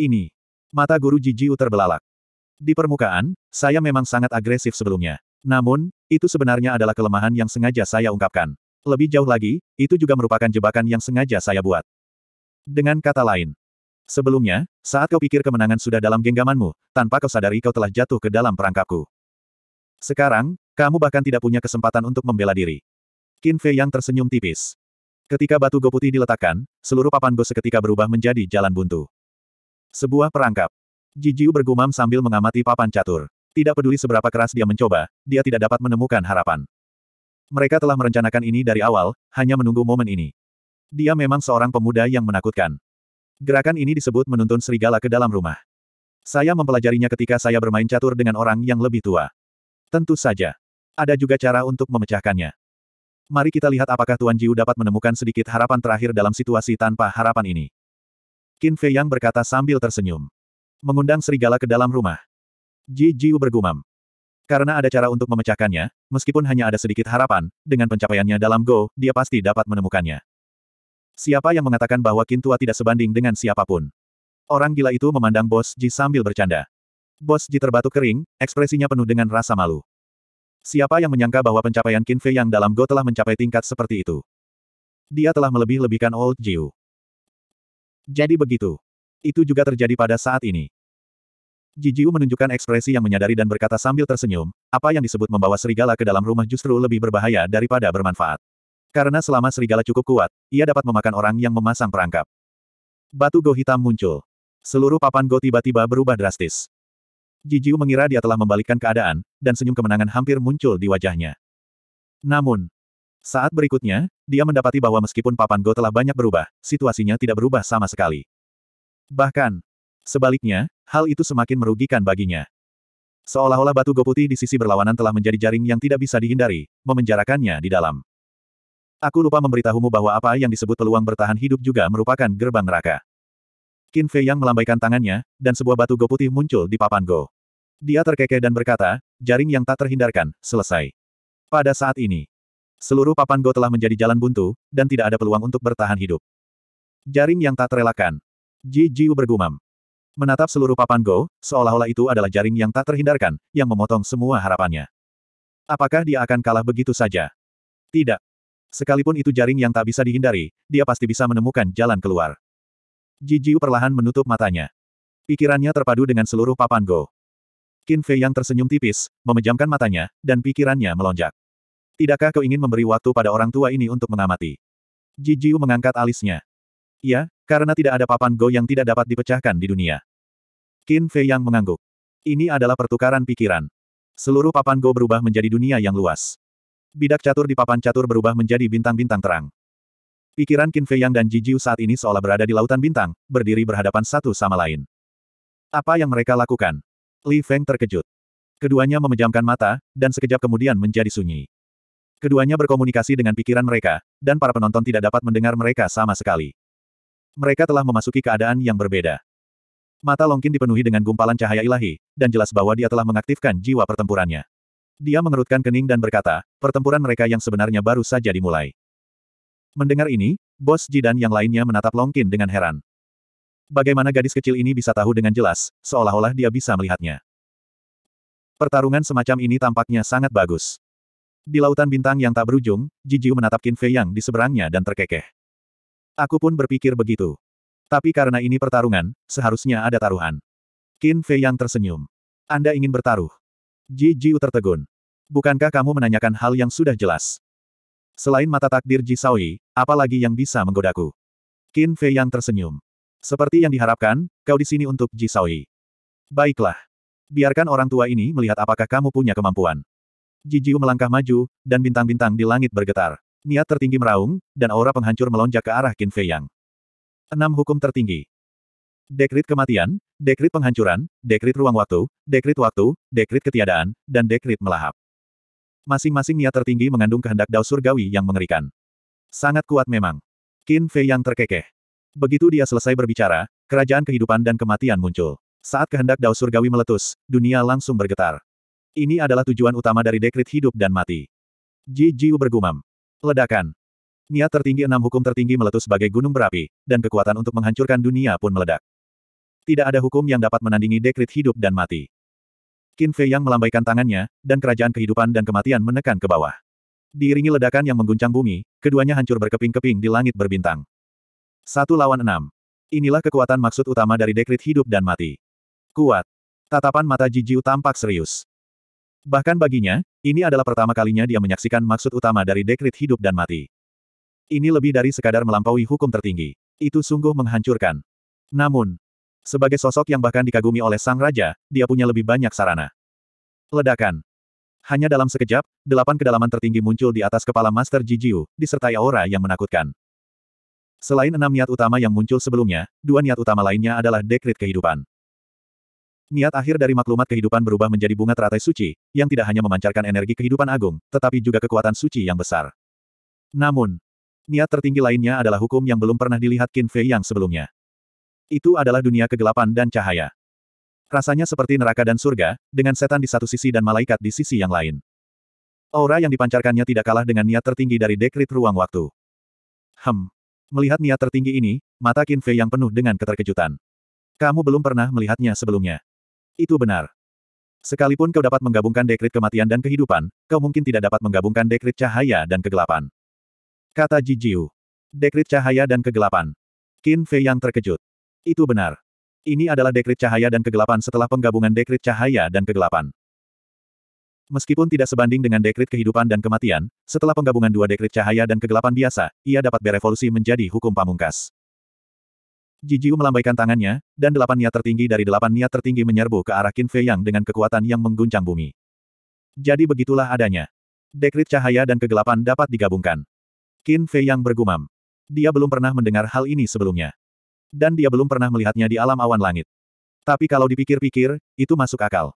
Ini. Mata guru Jijiu terbelalak. Di permukaan, saya memang sangat agresif sebelumnya. Namun, itu sebenarnya adalah kelemahan yang sengaja saya ungkapkan. Lebih jauh lagi, itu juga merupakan jebakan yang sengaja saya buat. Dengan kata lain, sebelumnya, saat kau pikir kemenangan sudah dalam genggamanmu, tanpa kau sadari kau telah jatuh ke dalam perangkapku. Sekarang, kamu bahkan tidak punya kesempatan untuk membela diri. Qin Fei yang tersenyum tipis. Ketika batu go putih diletakkan, seluruh papan go seketika berubah menjadi jalan buntu. Sebuah perangkap. Jijiu bergumam sambil mengamati papan catur. Tidak peduli seberapa keras dia mencoba, dia tidak dapat menemukan harapan. Mereka telah merencanakan ini dari awal, hanya menunggu momen ini. Dia memang seorang pemuda yang menakutkan. Gerakan ini disebut menuntun serigala ke dalam rumah. Saya mempelajarinya ketika saya bermain catur dengan orang yang lebih tua. Tentu saja. Ada juga cara untuk memecahkannya. Mari kita lihat apakah Tuan Jiu dapat menemukan sedikit harapan terakhir dalam situasi tanpa harapan ini. Qin Fei Yang berkata sambil tersenyum. Mengundang serigala ke dalam rumah. Ji Jiu bergumam. Karena ada cara untuk memecahkannya, meskipun hanya ada sedikit harapan, dengan pencapaiannya dalam Go, dia pasti dapat menemukannya. Siapa yang mengatakan bahwa Kintua tidak sebanding dengan siapapun? Orang gila itu memandang Bos Ji sambil bercanda. Bos Ji terbatuk kering, ekspresinya penuh dengan rasa malu. Siapa yang menyangka bahwa pencapaian Qin Fei yang dalam Go telah mencapai tingkat seperti itu? Dia telah melebih-lebihkan Old Jiu. Jadi begitu. Itu juga terjadi pada saat ini. Jijiu menunjukkan ekspresi yang menyadari dan berkata sambil tersenyum, apa yang disebut membawa serigala ke dalam rumah justru lebih berbahaya daripada bermanfaat. Karena selama serigala cukup kuat, ia dapat memakan orang yang memasang perangkap. Batu go hitam muncul. Seluruh papan go tiba-tiba berubah drastis. Jijiu mengira dia telah membalikkan keadaan, dan senyum kemenangan hampir muncul di wajahnya. Namun, saat berikutnya, dia mendapati bahwa meskipun papan Go telah banyak berubah, situasinya tidak berubah sama sekali. Bahkan, sebaliknya, hal itu semakin merugikan baginya. Seolah-olah batu go di sisi berlawanan telah menjadi jaring yang tidak bisa dihindari, memenjarakannya di dalam. Aku lupa memberitahumu bahwa apa yang disebut peluang bertahan hidup juga merupakan gerbang neraka. Qin Fei yang melambaikan tangannya, dan sebuah batu go putih muncul di papan go. Dia terkekeh dan berkata, jaring yang tak terhindarkan, selesai. Pada saat ini, seluruh papan go telah menjadi jalan buntu, dan tidak ada peluang untuk bertahan hidup. Jaring yang tak terelakkan, Ji Jiu bergumam. Menatap seluruh papan Go, seolah-olah itu adalah jaring yang tak terhindarkan, yang memotong semua harapannya. Apakah dia akan kalah begitu saja? Tidak. Sekalipun itu jaring yang tak bisa dihindari, dia pasti bisa menemukan jalan keluar. Ji Jiu perlahan menutup matanya. Pikirannya terpadu dengan seluruh papan Go. Qin Fei yang tersenyum tipis, memejamkan matanya, dan pikirannya melonjak. Tidakkah kau ingin memberi waktu pada orang tua ini untuk mengamati? Ji Jiu mengangkat alisnya. Ya, karena tidak ada papan Go yang tidak dapat dipecahkan di dunia. Qin Fei yang mengangguk. Ini adalah pertukaran pikiran. Seluruh papan Go berubah menjadi dunia yang luas. Bidak catur di papan catur berubah menjadi bintang-bintang terang. Pikiran Qin Fei Yang dan Ji Jiu saat ini seolah berada di lautan bintang, berdiri berhadapan satu sama lain. Apa yang mereka lakukan? Li Feng terkejut. Keduanya memejamkan mata, dan sekejap kemudian menjadi sunyi. Keduanya berkomunikasi dengan pikiran mereka, dan para penonton tidak dapat mendengar mereka sama sekali. Mereka telah memasuki keadaan yang berbeda. Mata Longkin dipenuhi dengan gumpalan cahaya ilahi, dan jelas bahwa dia telah mengaktifkan jiwa pertempurannya. Dia mengerutkan kening dan berkata, pertempuran mereka yang sebenarnya baru saja dimulai. Mendengar ini, Bos Ji dan yang lainnya menatap Longkin dengan heran. Bagaimana gadis kecil ini bisa tahu dengan jelas, seolah-olah dia bisa melihatnya. Pertarungan semacam ini tampaknya sangat bagus. Di lautan bintang yang tak berujung, Ji Jiu menatap Qin Fei Yang di seberangnya dan terkekeh. Aku pun berpikir begitu. Tapi karena ini pertarungan, seharusnya ada taruhan. Qin Fei yang tersenyum. Anda ingin bertaruh. Ji Jiu tertegun. Bukankah kamu menanyakan hal yang sudah jelas? Selain mata takdir Ji apa lagi yang bisa menggodaku? Qin Fei yang tersenyum. Seperti yang diharapkan, kau di sini untuk Ji Saui. Baiklah. Biarkan orang tua ini melihat apakah kamu punya kemampuan. Ji Jiu melangkah maju, dan bintang-bintang di langit bergetar niat tertinggi meraung, dan aura penghancur melonjak ke arah Qin Fei Yang. Enam hukum tertinggi. Dekrit kematian, dekrit penghancuran, dekrit ruang waktu, dekrit waktu, dekrit ketiadaan, dan dekrit melahap. Masing-masing niat tertinggi mengandung kehendak dao surgawi yang mengerikan. Sangat kuat memang. Qin Fei yang terkekeh. Begitu dia selesai berbicara, kerajaan kehidupan dan kematian muncul. Saat kehendak dao surgawi meletus, dunia langsung bergetar. Ini adalah tujuan utama dari dekrit hidup dan mati. Ji Jiu bergumam. Ledakan. Niat tertinggi enam hukum tertinggi meletus sebagai gunung berapi, dan kekuatan untuk menghancurkan dunia pun meledak. Tidak ada hukum yang dapat menandingi dekrit hidup dan mati. Qin Fei yang melambaikan tangannya, dan kerajaan kehidupan dan kematian menekan ke bawah. Diiringi ledakan yang mengguncang bumi, keduanya hancur berkeping-keping di langit berbintang. Satu lawan enam. Inilah kekuatan maksud utama dari dekrit hidup dan mati. Kuat. Tatapan mata Jiu tampak serius. Bahkan baginya, ini adalah pertama kalinya dia menyaksikan maksud utama dari dekrit hidup dan mati. Ini lebih dari sekadar melampaui hukum tertinggi. Itu sungguh menghancurkan. Namun, sebagai sosok yang bahkan dikagumi oleh sang raja, dia punya lebih banyak sarana. Ledakan. Hanya dalam sekejap, delapan kedalaman tertinggi muncul di atas kepala Master Jijiu, disertai aura yang menakutkan. Selain enam niat utama yang muncul sebelumnya, dua niat utama lainnya adalah dekrit kehidupan. Niat akhir dari maklumat kehidupan berubah menjadi bunga teratai suci, yang tidak hanya memancarkan energi kehidupan agung, tetapi juga kekuatan suci yang besar. Namun, niat tertinggi lainnya adalah hukum yang belum pernah dilihat Qin Fei yang sebelumnya. Itu adalah dunia kegelapan dan cahaya. Rasanya seperti neraka dan surga, dengan setan di satu sisi dan malaikat di sisi yang lain. Aura yang dipancarkannya tidak kalah dengan niat tertinggi dari dekrit ruang waktu. Hem. Melihat niat tertinggi ini, mata Qin Fei yang penuh dengan keterkejutan. Kamu belum pernah melihatnya sebelumnya. Itu benar. Sekalipun kau dapat menggabungkan dekrit kematian dan kehidupan, kau mungkin tidak dapat menggabungkan dekrit cahaya dan kegelapan. Kata Jijiu. Dekrit cahaya dan kegelapan. Qin Fei yang terkejut. Itu benar. Ini adalah dekrit cahaya dan kegelapan setelah penggabungan dekrit cahaya dan kegelapan. Meskipun tidak sebanding dengan dekrit kehidupan dan kematian, setelah penggabungan dua dekrit cahaya dan kegelapan biasa, ia dapat berevolusi menjadi hukum pamungkas. Jiu melambaikan tangannya, dan delapan niat tertinggi dari delapan niat tertinggi menyerbu ke arah Qin Fei Yang dengan kekuatan yang mengguncang bumi. Jadi begitulah adanya. Dekrit cahaya dan kegelapan dapat digabungkan. Qin Fei Yang bergumam. Dia belum pernah mendengar hal ini sebelumnya. Dan dia belum pernah melihatnya di alam awan langit. Tapi kalau dipikir-pikir, itu masuk akal.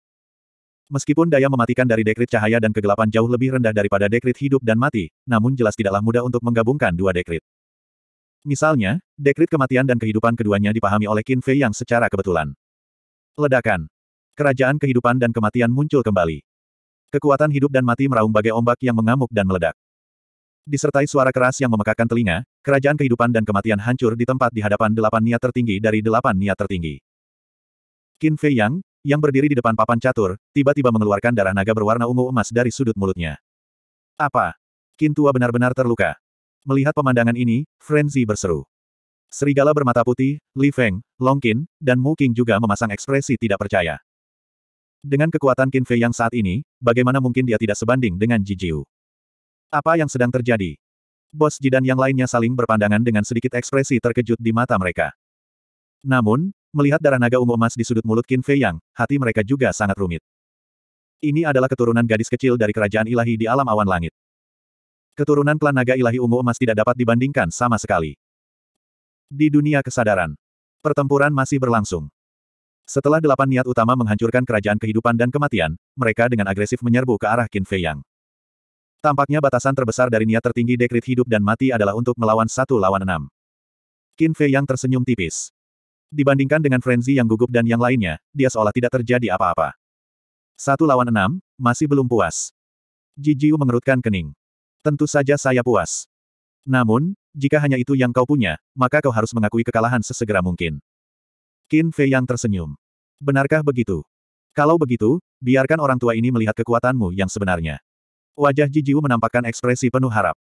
Meskipun daya mematikan dari dekrit cahaya dan kegelapan jauh lebih rendah daripada dekrit hidup dan mati, namun jelas tidaklah mudah untuk menggabungkan dua dekrit. Misalnya, dekrit kematian dan kehidupan keduanya dipahami oleh Qin Fei yang secara kebetulan. Ledakan. Kerajaan kehidupan dan kematian muncul kembali. Kekuatan hidup dan mati meraung bagai ombak yang mengamuk dan meledak. Disertai suara keras yang memekakan telinga, kerajaan kehidupan dan kematian hancur di tempat di hadapan delapan niat tertinggi dari delapan niat tertinggi. Qin Fei Yang, yang berdiri di depan papan catur, tiba-tiba mengeluarkan darah naga berwarna ungu emas dari sudut mulutnya. Apa? Qin Tua benar-benar terluka. Melihat pemandangan ini, Frenzy berseru. Serigala bermata putih, Li Feng, Long Qin, dan Mu Qing juga memasang ekspresi tidak percaya. Dengan kekuatan Qin Fei yang saat ini, bagaimana mungkin dia tidak sebanding dengan Ji Jiu? Apa yang sedang terjadi? Bos Ji dan yang lainnya saling berpandangan dengan sedikit ekspresi terkejut di mata mereka. Namun, melihat darah naga ungu emas di sudut mulut Qin Fei Yang, hati mereka juga sangat rumit. Ini adalah keturunan gadis kecil dari kerajaan ilahi di alam awan langit. Keturunan klan naga ilahi ungu emas tidak dapat dibandingkan sama sekali. Di dunia kesadaran, pertempuran masih berlangsung. Setelah delapan niat utama menghancurkan kerajaan kehidupan dan kematian, mereka dengan agresif menyerbu ke arah Qin Fei Yang. Tampaknya batasan terbesar dari niat tertinggi dekrit hidup dan mati adalah untuk melawan satu lawan enam. Qin Fei Yang tersenyum tipis. Dibandingkan dengan Frenzy yang gugup dan yang lainnya, dia seolah tidak terjadi apa-apa. Satu lawan enam, masih belum puas. Ji Jiu mengerutkan kening. Tentu saja saya puas. Namun, jika hanya itu yang kau punya, maka kau harus mengakui kekalahan sesegera mungkin. Qin Fei yang tersenyum. Benarkah begitu? Kalau begitu, biarkan orang tua ini melihat kekuatanmu yang sebenarnya. Wajah Jijiu menampakkan ekspresi penuh harap.